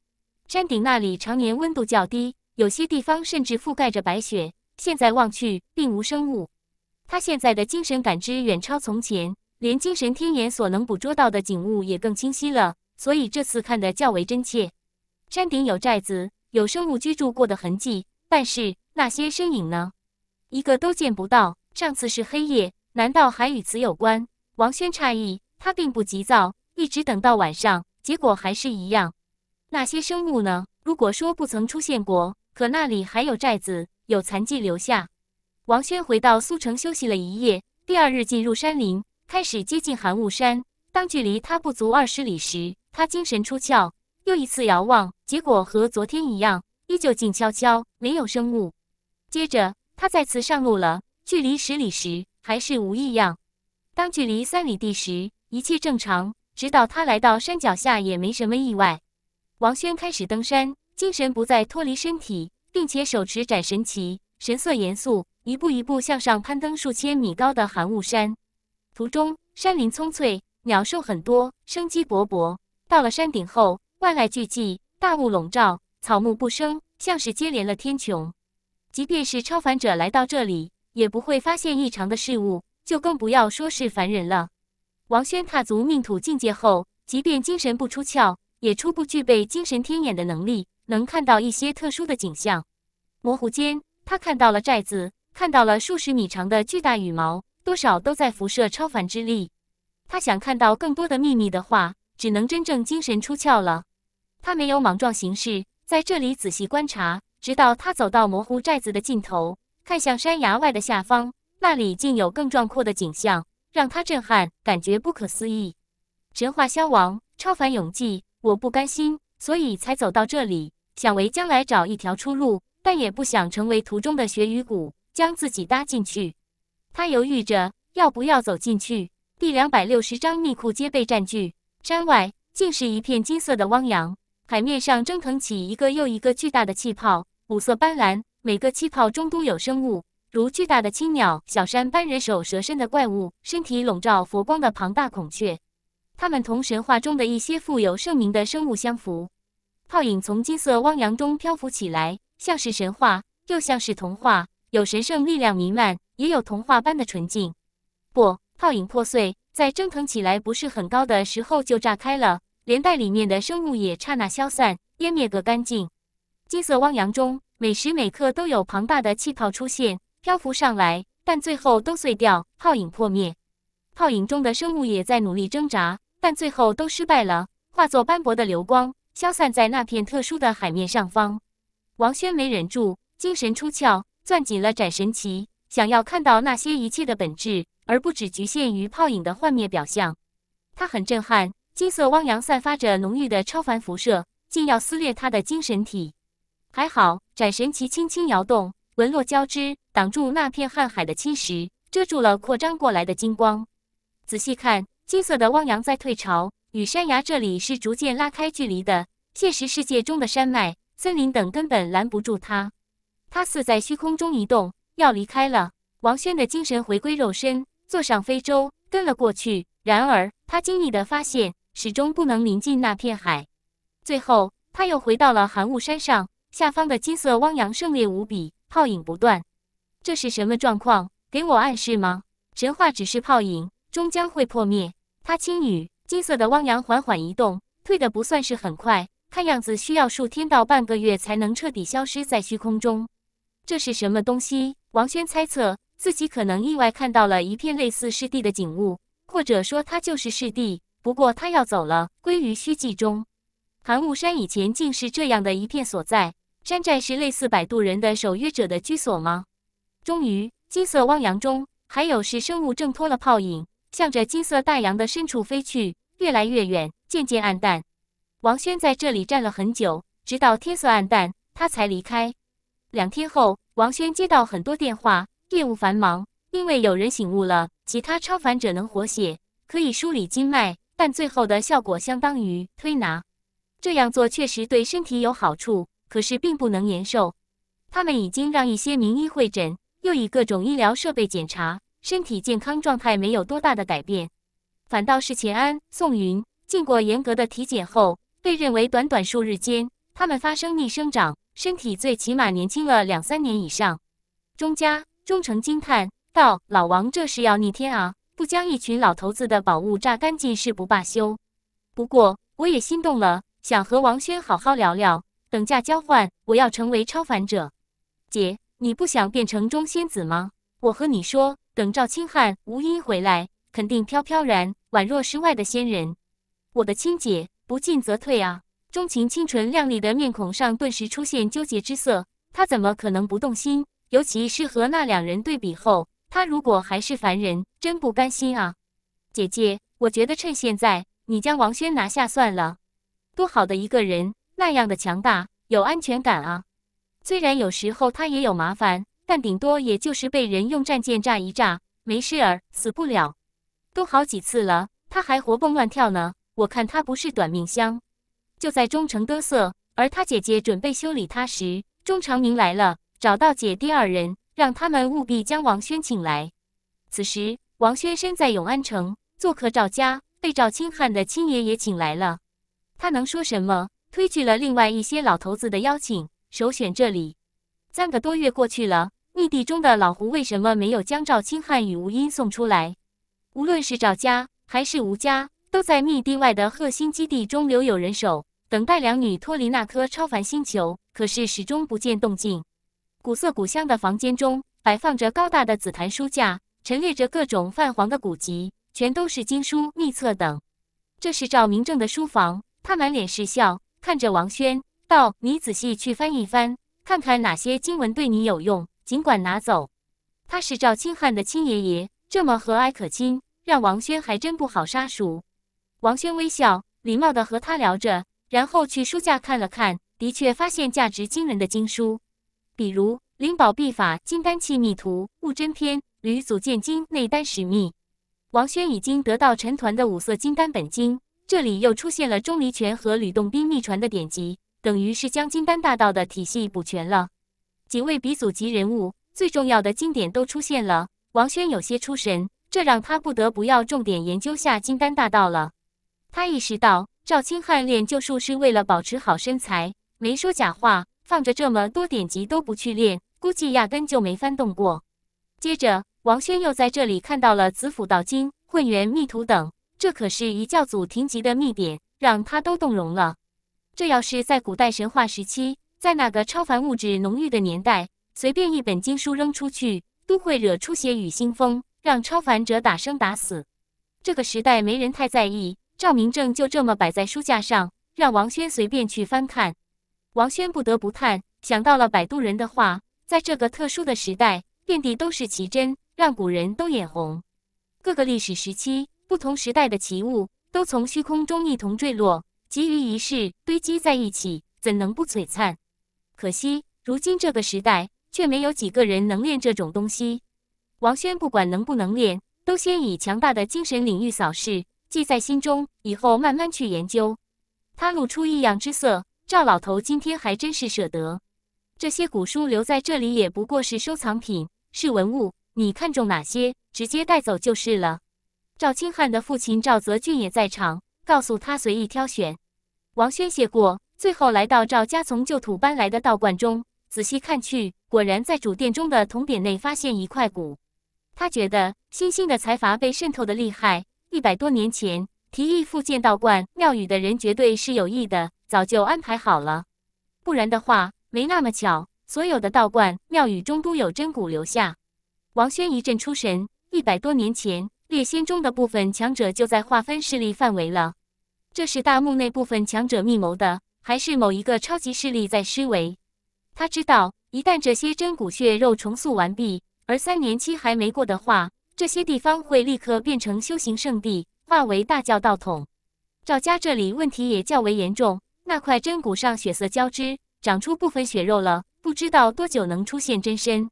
山顶那里常年温度较低，有些地方甚至覆盖着白雪。现在望去，并无生物。他现在的精神感知远超从前，连精神天眼所能捕捉到的景物也更清晰了，所以这次看得较为真切。山顶有寨子，有生物居住过的痕迹，但是那些身影呢？一个都见不到。上次是黑夜。难道还与此有关？王轩诧异，他并不急躁，一直等到晚上，结果还是一样。那些生物呢？如果说不曾出现过，可那里还有寨子，有残迹留下。王轩回到苏城休息了一夜，第二日进入山林，开始接近寒雾山。当距离他不足二十里时，他精神出窍，又一次遥望，结果和昨天一样，依旧静悄悄，没有生物。接着，他再次上路了。距离十里时。还是无异样。当距离三里地时，一切正常。直到他来到山脚下，也没什么意外。王轩开始登山，精神不再脱离身体，并且手持斩神旗，神色严肃，一步一步向上攀登数千米高的寒雾山。途中，山林葱翠，鸟兽很多，生机勃勃。到了山顶后，万籁俱寂，大雾笼罩，草木不生，像是接连了天穹。即便是超凡者来到这里。也不会发现异常的事物，就更不要说是凡人了。王轩踏足命土境界后，即便精神不出窍，也初步具备精神天眼的能力，能看到一些特殊的景象。模糊间，他看到了寨子，看到了数十米长的巨大羽毛，多少都在辐射超凡之力。他想看到更多的秘密的话，只能真正精神出窍了。他没有莽撞行事，在这里仔细观察，直到他走到模糊寨子的尽头。看向山崖外的下方，那里竟有更壮阔的景象，让他震撼，感觉不可思议。神话消亡，超凡永继，我不甘心，所以才走到这里，想为将来找一条出路，但也不想成为途中的血与谷，将自己搭进去。他犹豫着要不要走进去。第两百六十章，密库皆被占据。山外竟是一片金色的汪洋，海面上蒸腾起一个又一个巨大的气泡，五色斑斓。每个气泡中都有生物，如巨大的青鸟、小山般人首蛇身的怪物、身体笼罩佛光的庞大孔雀。它们同神话中的一些富有盛名的生物相符。泡影从金色汪洋中漂浮起来，像是神话，又像是童话，有神圣力量弥漫，也有童话般的纯净。不，泡影破碎，在蒸腾起来不是很高的时候就炸开了，连带里面的生物也刹那消散，湮灭个干净。金色汪洋中。每时每刻都有庞大的气泡出现，漂浮上来，但最后都碎掉，泡影破灭。泡影中的生物也在努力挣扎，但最后都失败了，化作斑驳的流光，消散在那片特殊的海面上方。王轩没忍住，精神出窍，攥紧了斩神旗，想要看到那些一切的本质，而不只局限于泡影的幻灭表象。他很震撼，金色汪洋散发着浓郁的超凡辐射，竟要撕裂他的精神体。还好。斩神旗轻轻摇动，纹络交织，挡住那片瀚海的侵蚀，遮住了扩张过来的金光。仔细看，金色的汪洋在退潮，与山崖这里是逐渐拉开距离的。现实世界中的山脉、森林等根本拦不住它，它似在虚空中移动，要离开了。王轩的精神回归肉身，坐上飞舟跟了过去。然而他惊异地发现，始终不能临近那片海。最后，他又回到了寒雾山上。下方的金色汪洋，猛烈无比，泡影不断。这是什么状况？给我暗示吗？神话只是泡影，终将会破灭。他轻语，金色的汪洋缓缓移动，退得不算是很快，看样子需要数天到半个月才能彻底消失在虚空中。这是什么东西？王轩猜测，自己可能意外看到了一片类似湿地的景物，或者说它就是湿地。不过他要走了，归于虚寂中。寒雾山以前竟是这样的一片所在。山寨是类似摆渡人的守约者的居所吗？终于，金色汪洋中还有是生物挣脱了泡影，向着金色大洋的深处飞去，越来越远，渐渐暗淡。王轩在这里站了很久，直到天色暗淡，他才离开。两天后，王轩接到很多电话，业务繁忙。因为有人醒悟了，其他超凡者能活血，可以梳理经脉，但最后的效果相当于推拿。这样做确实对身体有好处。可是并不能延寿。他们已经让一些名医会诊，又以各种医疗设备检查，身体健康状态没有多大的改变。反倒是钱安、宋云，经过严格的体检后，被认为短短数日间，他们发生逆生长，身体最起码年轻了两三年以上。钟家钟诚惊叹道：“老王这是要逆天啊！不将一群老头子的宝物榨干净，誓不罢休。不过我也心动了，想和王轩好好聊聊。”等价交换，我要成为超凡者。姐，你不想变成中仙子吗？我和你说，等赵清汉、吴英回来，肯定飘飘然，宛若世外的仙人。我的亲姐，不进则退啊！钟情清纯靓丽的面孔上顿时出现纠结之色。她怎么可能不动心？尤其是和那两人对比后，她如果还是凡人，真不甘心啊！姐姐，我觉得趁现在，你将王轩拿下算了，多好的一个人！那样的强大有安全感啊！虽然有时候他也有麻烦，但顶多也就是被人用战舰炸一炸，没事儿，死不了。都好几次了，他还活蹦乱跳呢。我看他不是短命相。就在钟诚嘚瑟，而他姐姐准备修理他时，钟长明来了，找到姐弟二人，让他们务必将王轩请来。此时，王轩身在永安城，做客赵家，被赵清汉的亲爷爷请来了。他能说什么？推拒了另外一些老头子的邀请，首选这里。三个多月过去了，密地中的老胡为什么没有将赵清汉与吴音送出来？无论是赵家还是吴家，都在密地外的鹤星基地中留有人手，等待两女脱离那颗超凡星球，可是始终不见动静。古色古香的房间中，摆放着高大的紫檀书架，陈列着各种泛黄的古籍，全都是经书、秘册等。这是赵明正的书房，他满脸是笑。看着王轩道：“你仔细去翻一翻，看看哪些经文对你有用，尽管拿走。”他是赵清汉的亲爷爷，这么和蔼可亲，让王轩还真不好杀熟。王轩微笑，礼貌地和他聊着，然后去书架看了看，的确发现价值惊人的经书，比如《灵宝秘法》《金丹气秘图》《悟真篇》《吕祖剑经》《内丹史秘》。王轩已经得到陈团的五色金丹本经。这里又出现了钟离权和吕洞宾秘传的典籍，等于是将金丹大道的体系补全了。几位鼻祖级人物最重要的经典都出现了，王轩有些出神，这让他不得不要重点研究下金丹大道了。他意识到赵清汉练旧术是为了保持好身材，没说假话，放着这么多典籍都不去练，估计压根就没翻动过。接着，王轩又在这里看到了《紫府道经》《混元秘图》等。这可是一教祖停级的秘典，让他都动容了。这要是在古代神话时期，在那个超凡物质浓郁的年代，随便一本经书扔出去，都会惹出血雨腥风，让超凡者打生打死。这个时代没人太在意，赵明正就这么摆在书架上，让王轩随便去翻看。王轩不得不叹，想到了摆渡人的话，在这个特殊的时代，遍地都是奇珍，让古人都眼红。各个历史时期。不同时代的奇物都从虚空中一同坠落，集于一室，堆积在一起，怎能不璀璨？可惜，如今这个时代却没有几个人能练这种东西。王轩不管能不能练，都先以强大的精神领域扫视，记在心中，以后慢慢去研究。他露出异样之色。赵老头今天还真是舍得，这些古书留在这里也不过是收藏品，是文物。你看中哪些，直接带走就是了。赵清汉的父亲赵泽俊也在场，告诉他随意挑选。王轩谢过，最后来到赵家从旧土搬来的道观中，仔细看去，果然在主殿中的铜匾内发现一块骨。他觉得新兴的财阀被渗透的厉害，一百多年前提议复建道观庙宇的人绝对是有意的，早就安排好了。不然的话，没那么巧，所有的道观庙宇中都有真骨留下。王轩一阵出神，一百多年前。猎仙中的部分强者就在划分势力范围了，这是大墓内部分强者密谋的，还是某一个超级势力在施为？他知道，一旦这些真骨血肉重塑完毕，而三年期还没过的话，这些地方会立刻变成修行圣地，化为大教道统。赵家这里问题也较为严重，那块真骨上血色交织，长出部分血肉了，不知道多久能出现真身。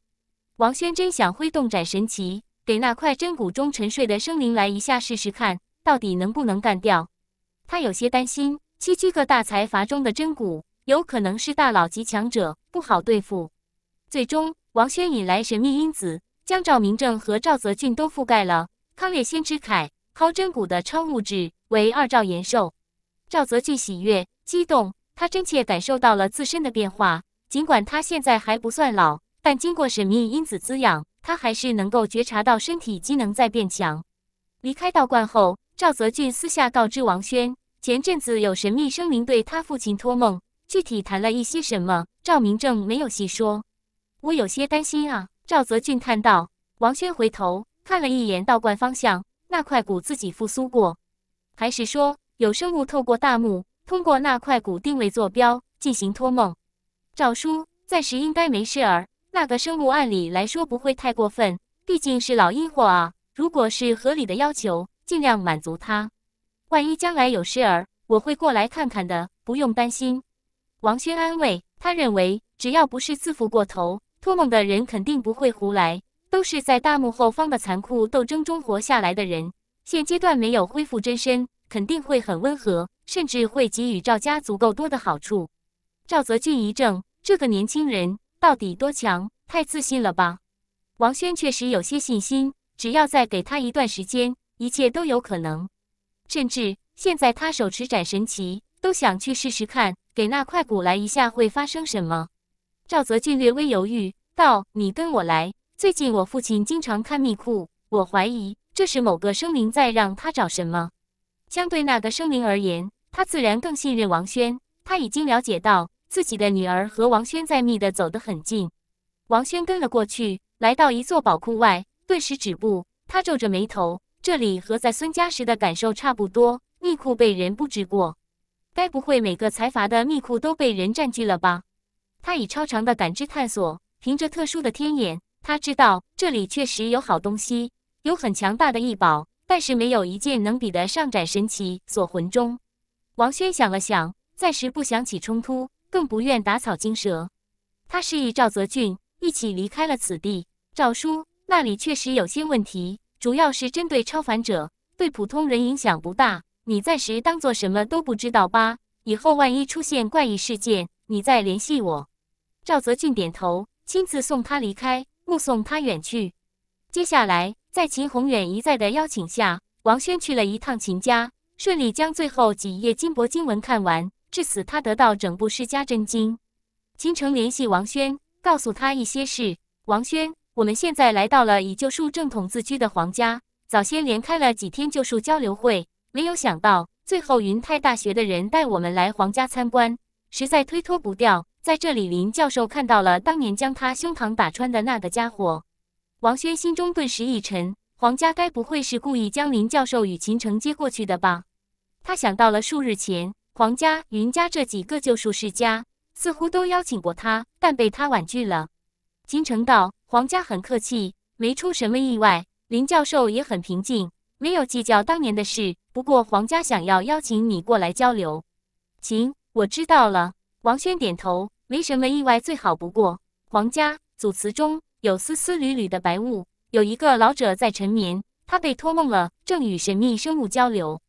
王轩真想挥动斩神旗。给那块真骨中沉睡的生灵来一下试试看，到底能不能干掉？他有些担心，七七个大财阀中的真骨有可能是大佬级强者，不好对付。最终，王轩引来神秘因子，将赵明正和赵泽俊都覆盖了。康烈仙之铠，靠真骨的超物质为二兆延寿。赵泽俊喜悦激动，他真切感受到了自身的变化。尽管他现在还不算老，但经过神秘因子滋养。他还是能够觉察到身体机能在变强。离开道观后，赵泽俊私下告知王轩，前阵子有神秘生灵对他父亲托梦，具体谈了一些什么，赵明正没有细说。我有些担心啊，赵泽俊叹道。王轩回头看了一眼道观方向，那块骨自己复苏过，还是说有生物透过大幕，通过那块骨定位坐标进行托梦？赵叔暂时应该没事儿。那个生物按理来说不会太过分，毕竟是老阴货啊。如果是合理的要求，尽量满足他。万一将来有事儿，我会过来看看的，不用担心。王轩安慰他，认为只要不是自负过头，托梦的人肯定不会胡来，都是在大幕后方的残酷斗争中活下来的人。现阶段没有恢复真身，肯定会很温和，甚至会给予赵家足够多的好处。赵泽俊一怔，这个年轻人。到底多强？太自信了吧！王轩确实有些信心，只要再给他一段时间，一切都有可能。甚至现在他手持斩神旗，都想去试试看，给那块骨来一下会发生什么。赵泽俊略微犹豫，道：“你跟我来。最近我父亲经常看密库，我怀疑这是某个生灵在让他找什么。相对那个生灵而言，他自然更信任王轩。他已经了解到。”自己的女儿和王轩在密的走得很近，王轩跟了过去，来到一座宝库外，顿时止步。他皱着眉头，这里和在孙家时的感受差不多，密库被人布置过，该不会每个财阀的密库都被人占据了吧？他以超长的感知探索，凭着特殊的天眼，他知道这里确实有好东西，有很强大的异宝，但是没有一件能比得上斩神奇锁魂钟。王轩想了想，暂时不想起冲突。更不愿打草惊蛇，他示意赵泽俊一起离开了此地。赵叔那里确实有些问题，主要是针对超凡者，对普通人影响不大。你暂时当做什么都不知道吧，以后万一出现怪异事件，你再联系我。赵泽俊点头，亲自送他离开，目送他远去。接下来，在秦宏远一再的邀请下，王轩去了一趟秦家，顺利将最后几页金箔经文看完。至此，他得到整部《释迦真经》。秦城联系王轩，告诉他一些事。王轩，我们现在来到了以旧术正统自居的皇家。早先连开了几天旧术交流会，没有想到最后云泰大学的人带我们来皇家参观，实在推脱不掉。在这里，林教授看到了当年将他胸膛打穿的那个家伙。王轩心中顿时一沉：皇家该不会是故意将林教授与秦城接过去的吧？他想到了数日前。黄家、云家这几个旧术世家似乎都邀请过他，但被他婉拒了。金城道：“黄家很客气，没出什么意外。林教授也很平静，没有计较当年的事。不过黄家想要邀请你过来交流。”“行，我知道了。”王轩点头，“没什么意外，最好不过。”黄家祖祠中有丝丝缕缕的白雾，有一个老者在沉眠，他被托梦了，正与神秘生物交流，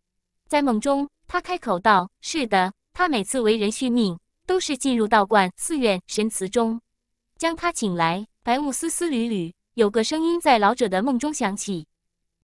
在梦中。他开口道：“是的，他每次为人续命，都是进入道观、寺院、神祠中，将他请来。白雾丝丝缕缕，有个声音在老者的梦中响起。”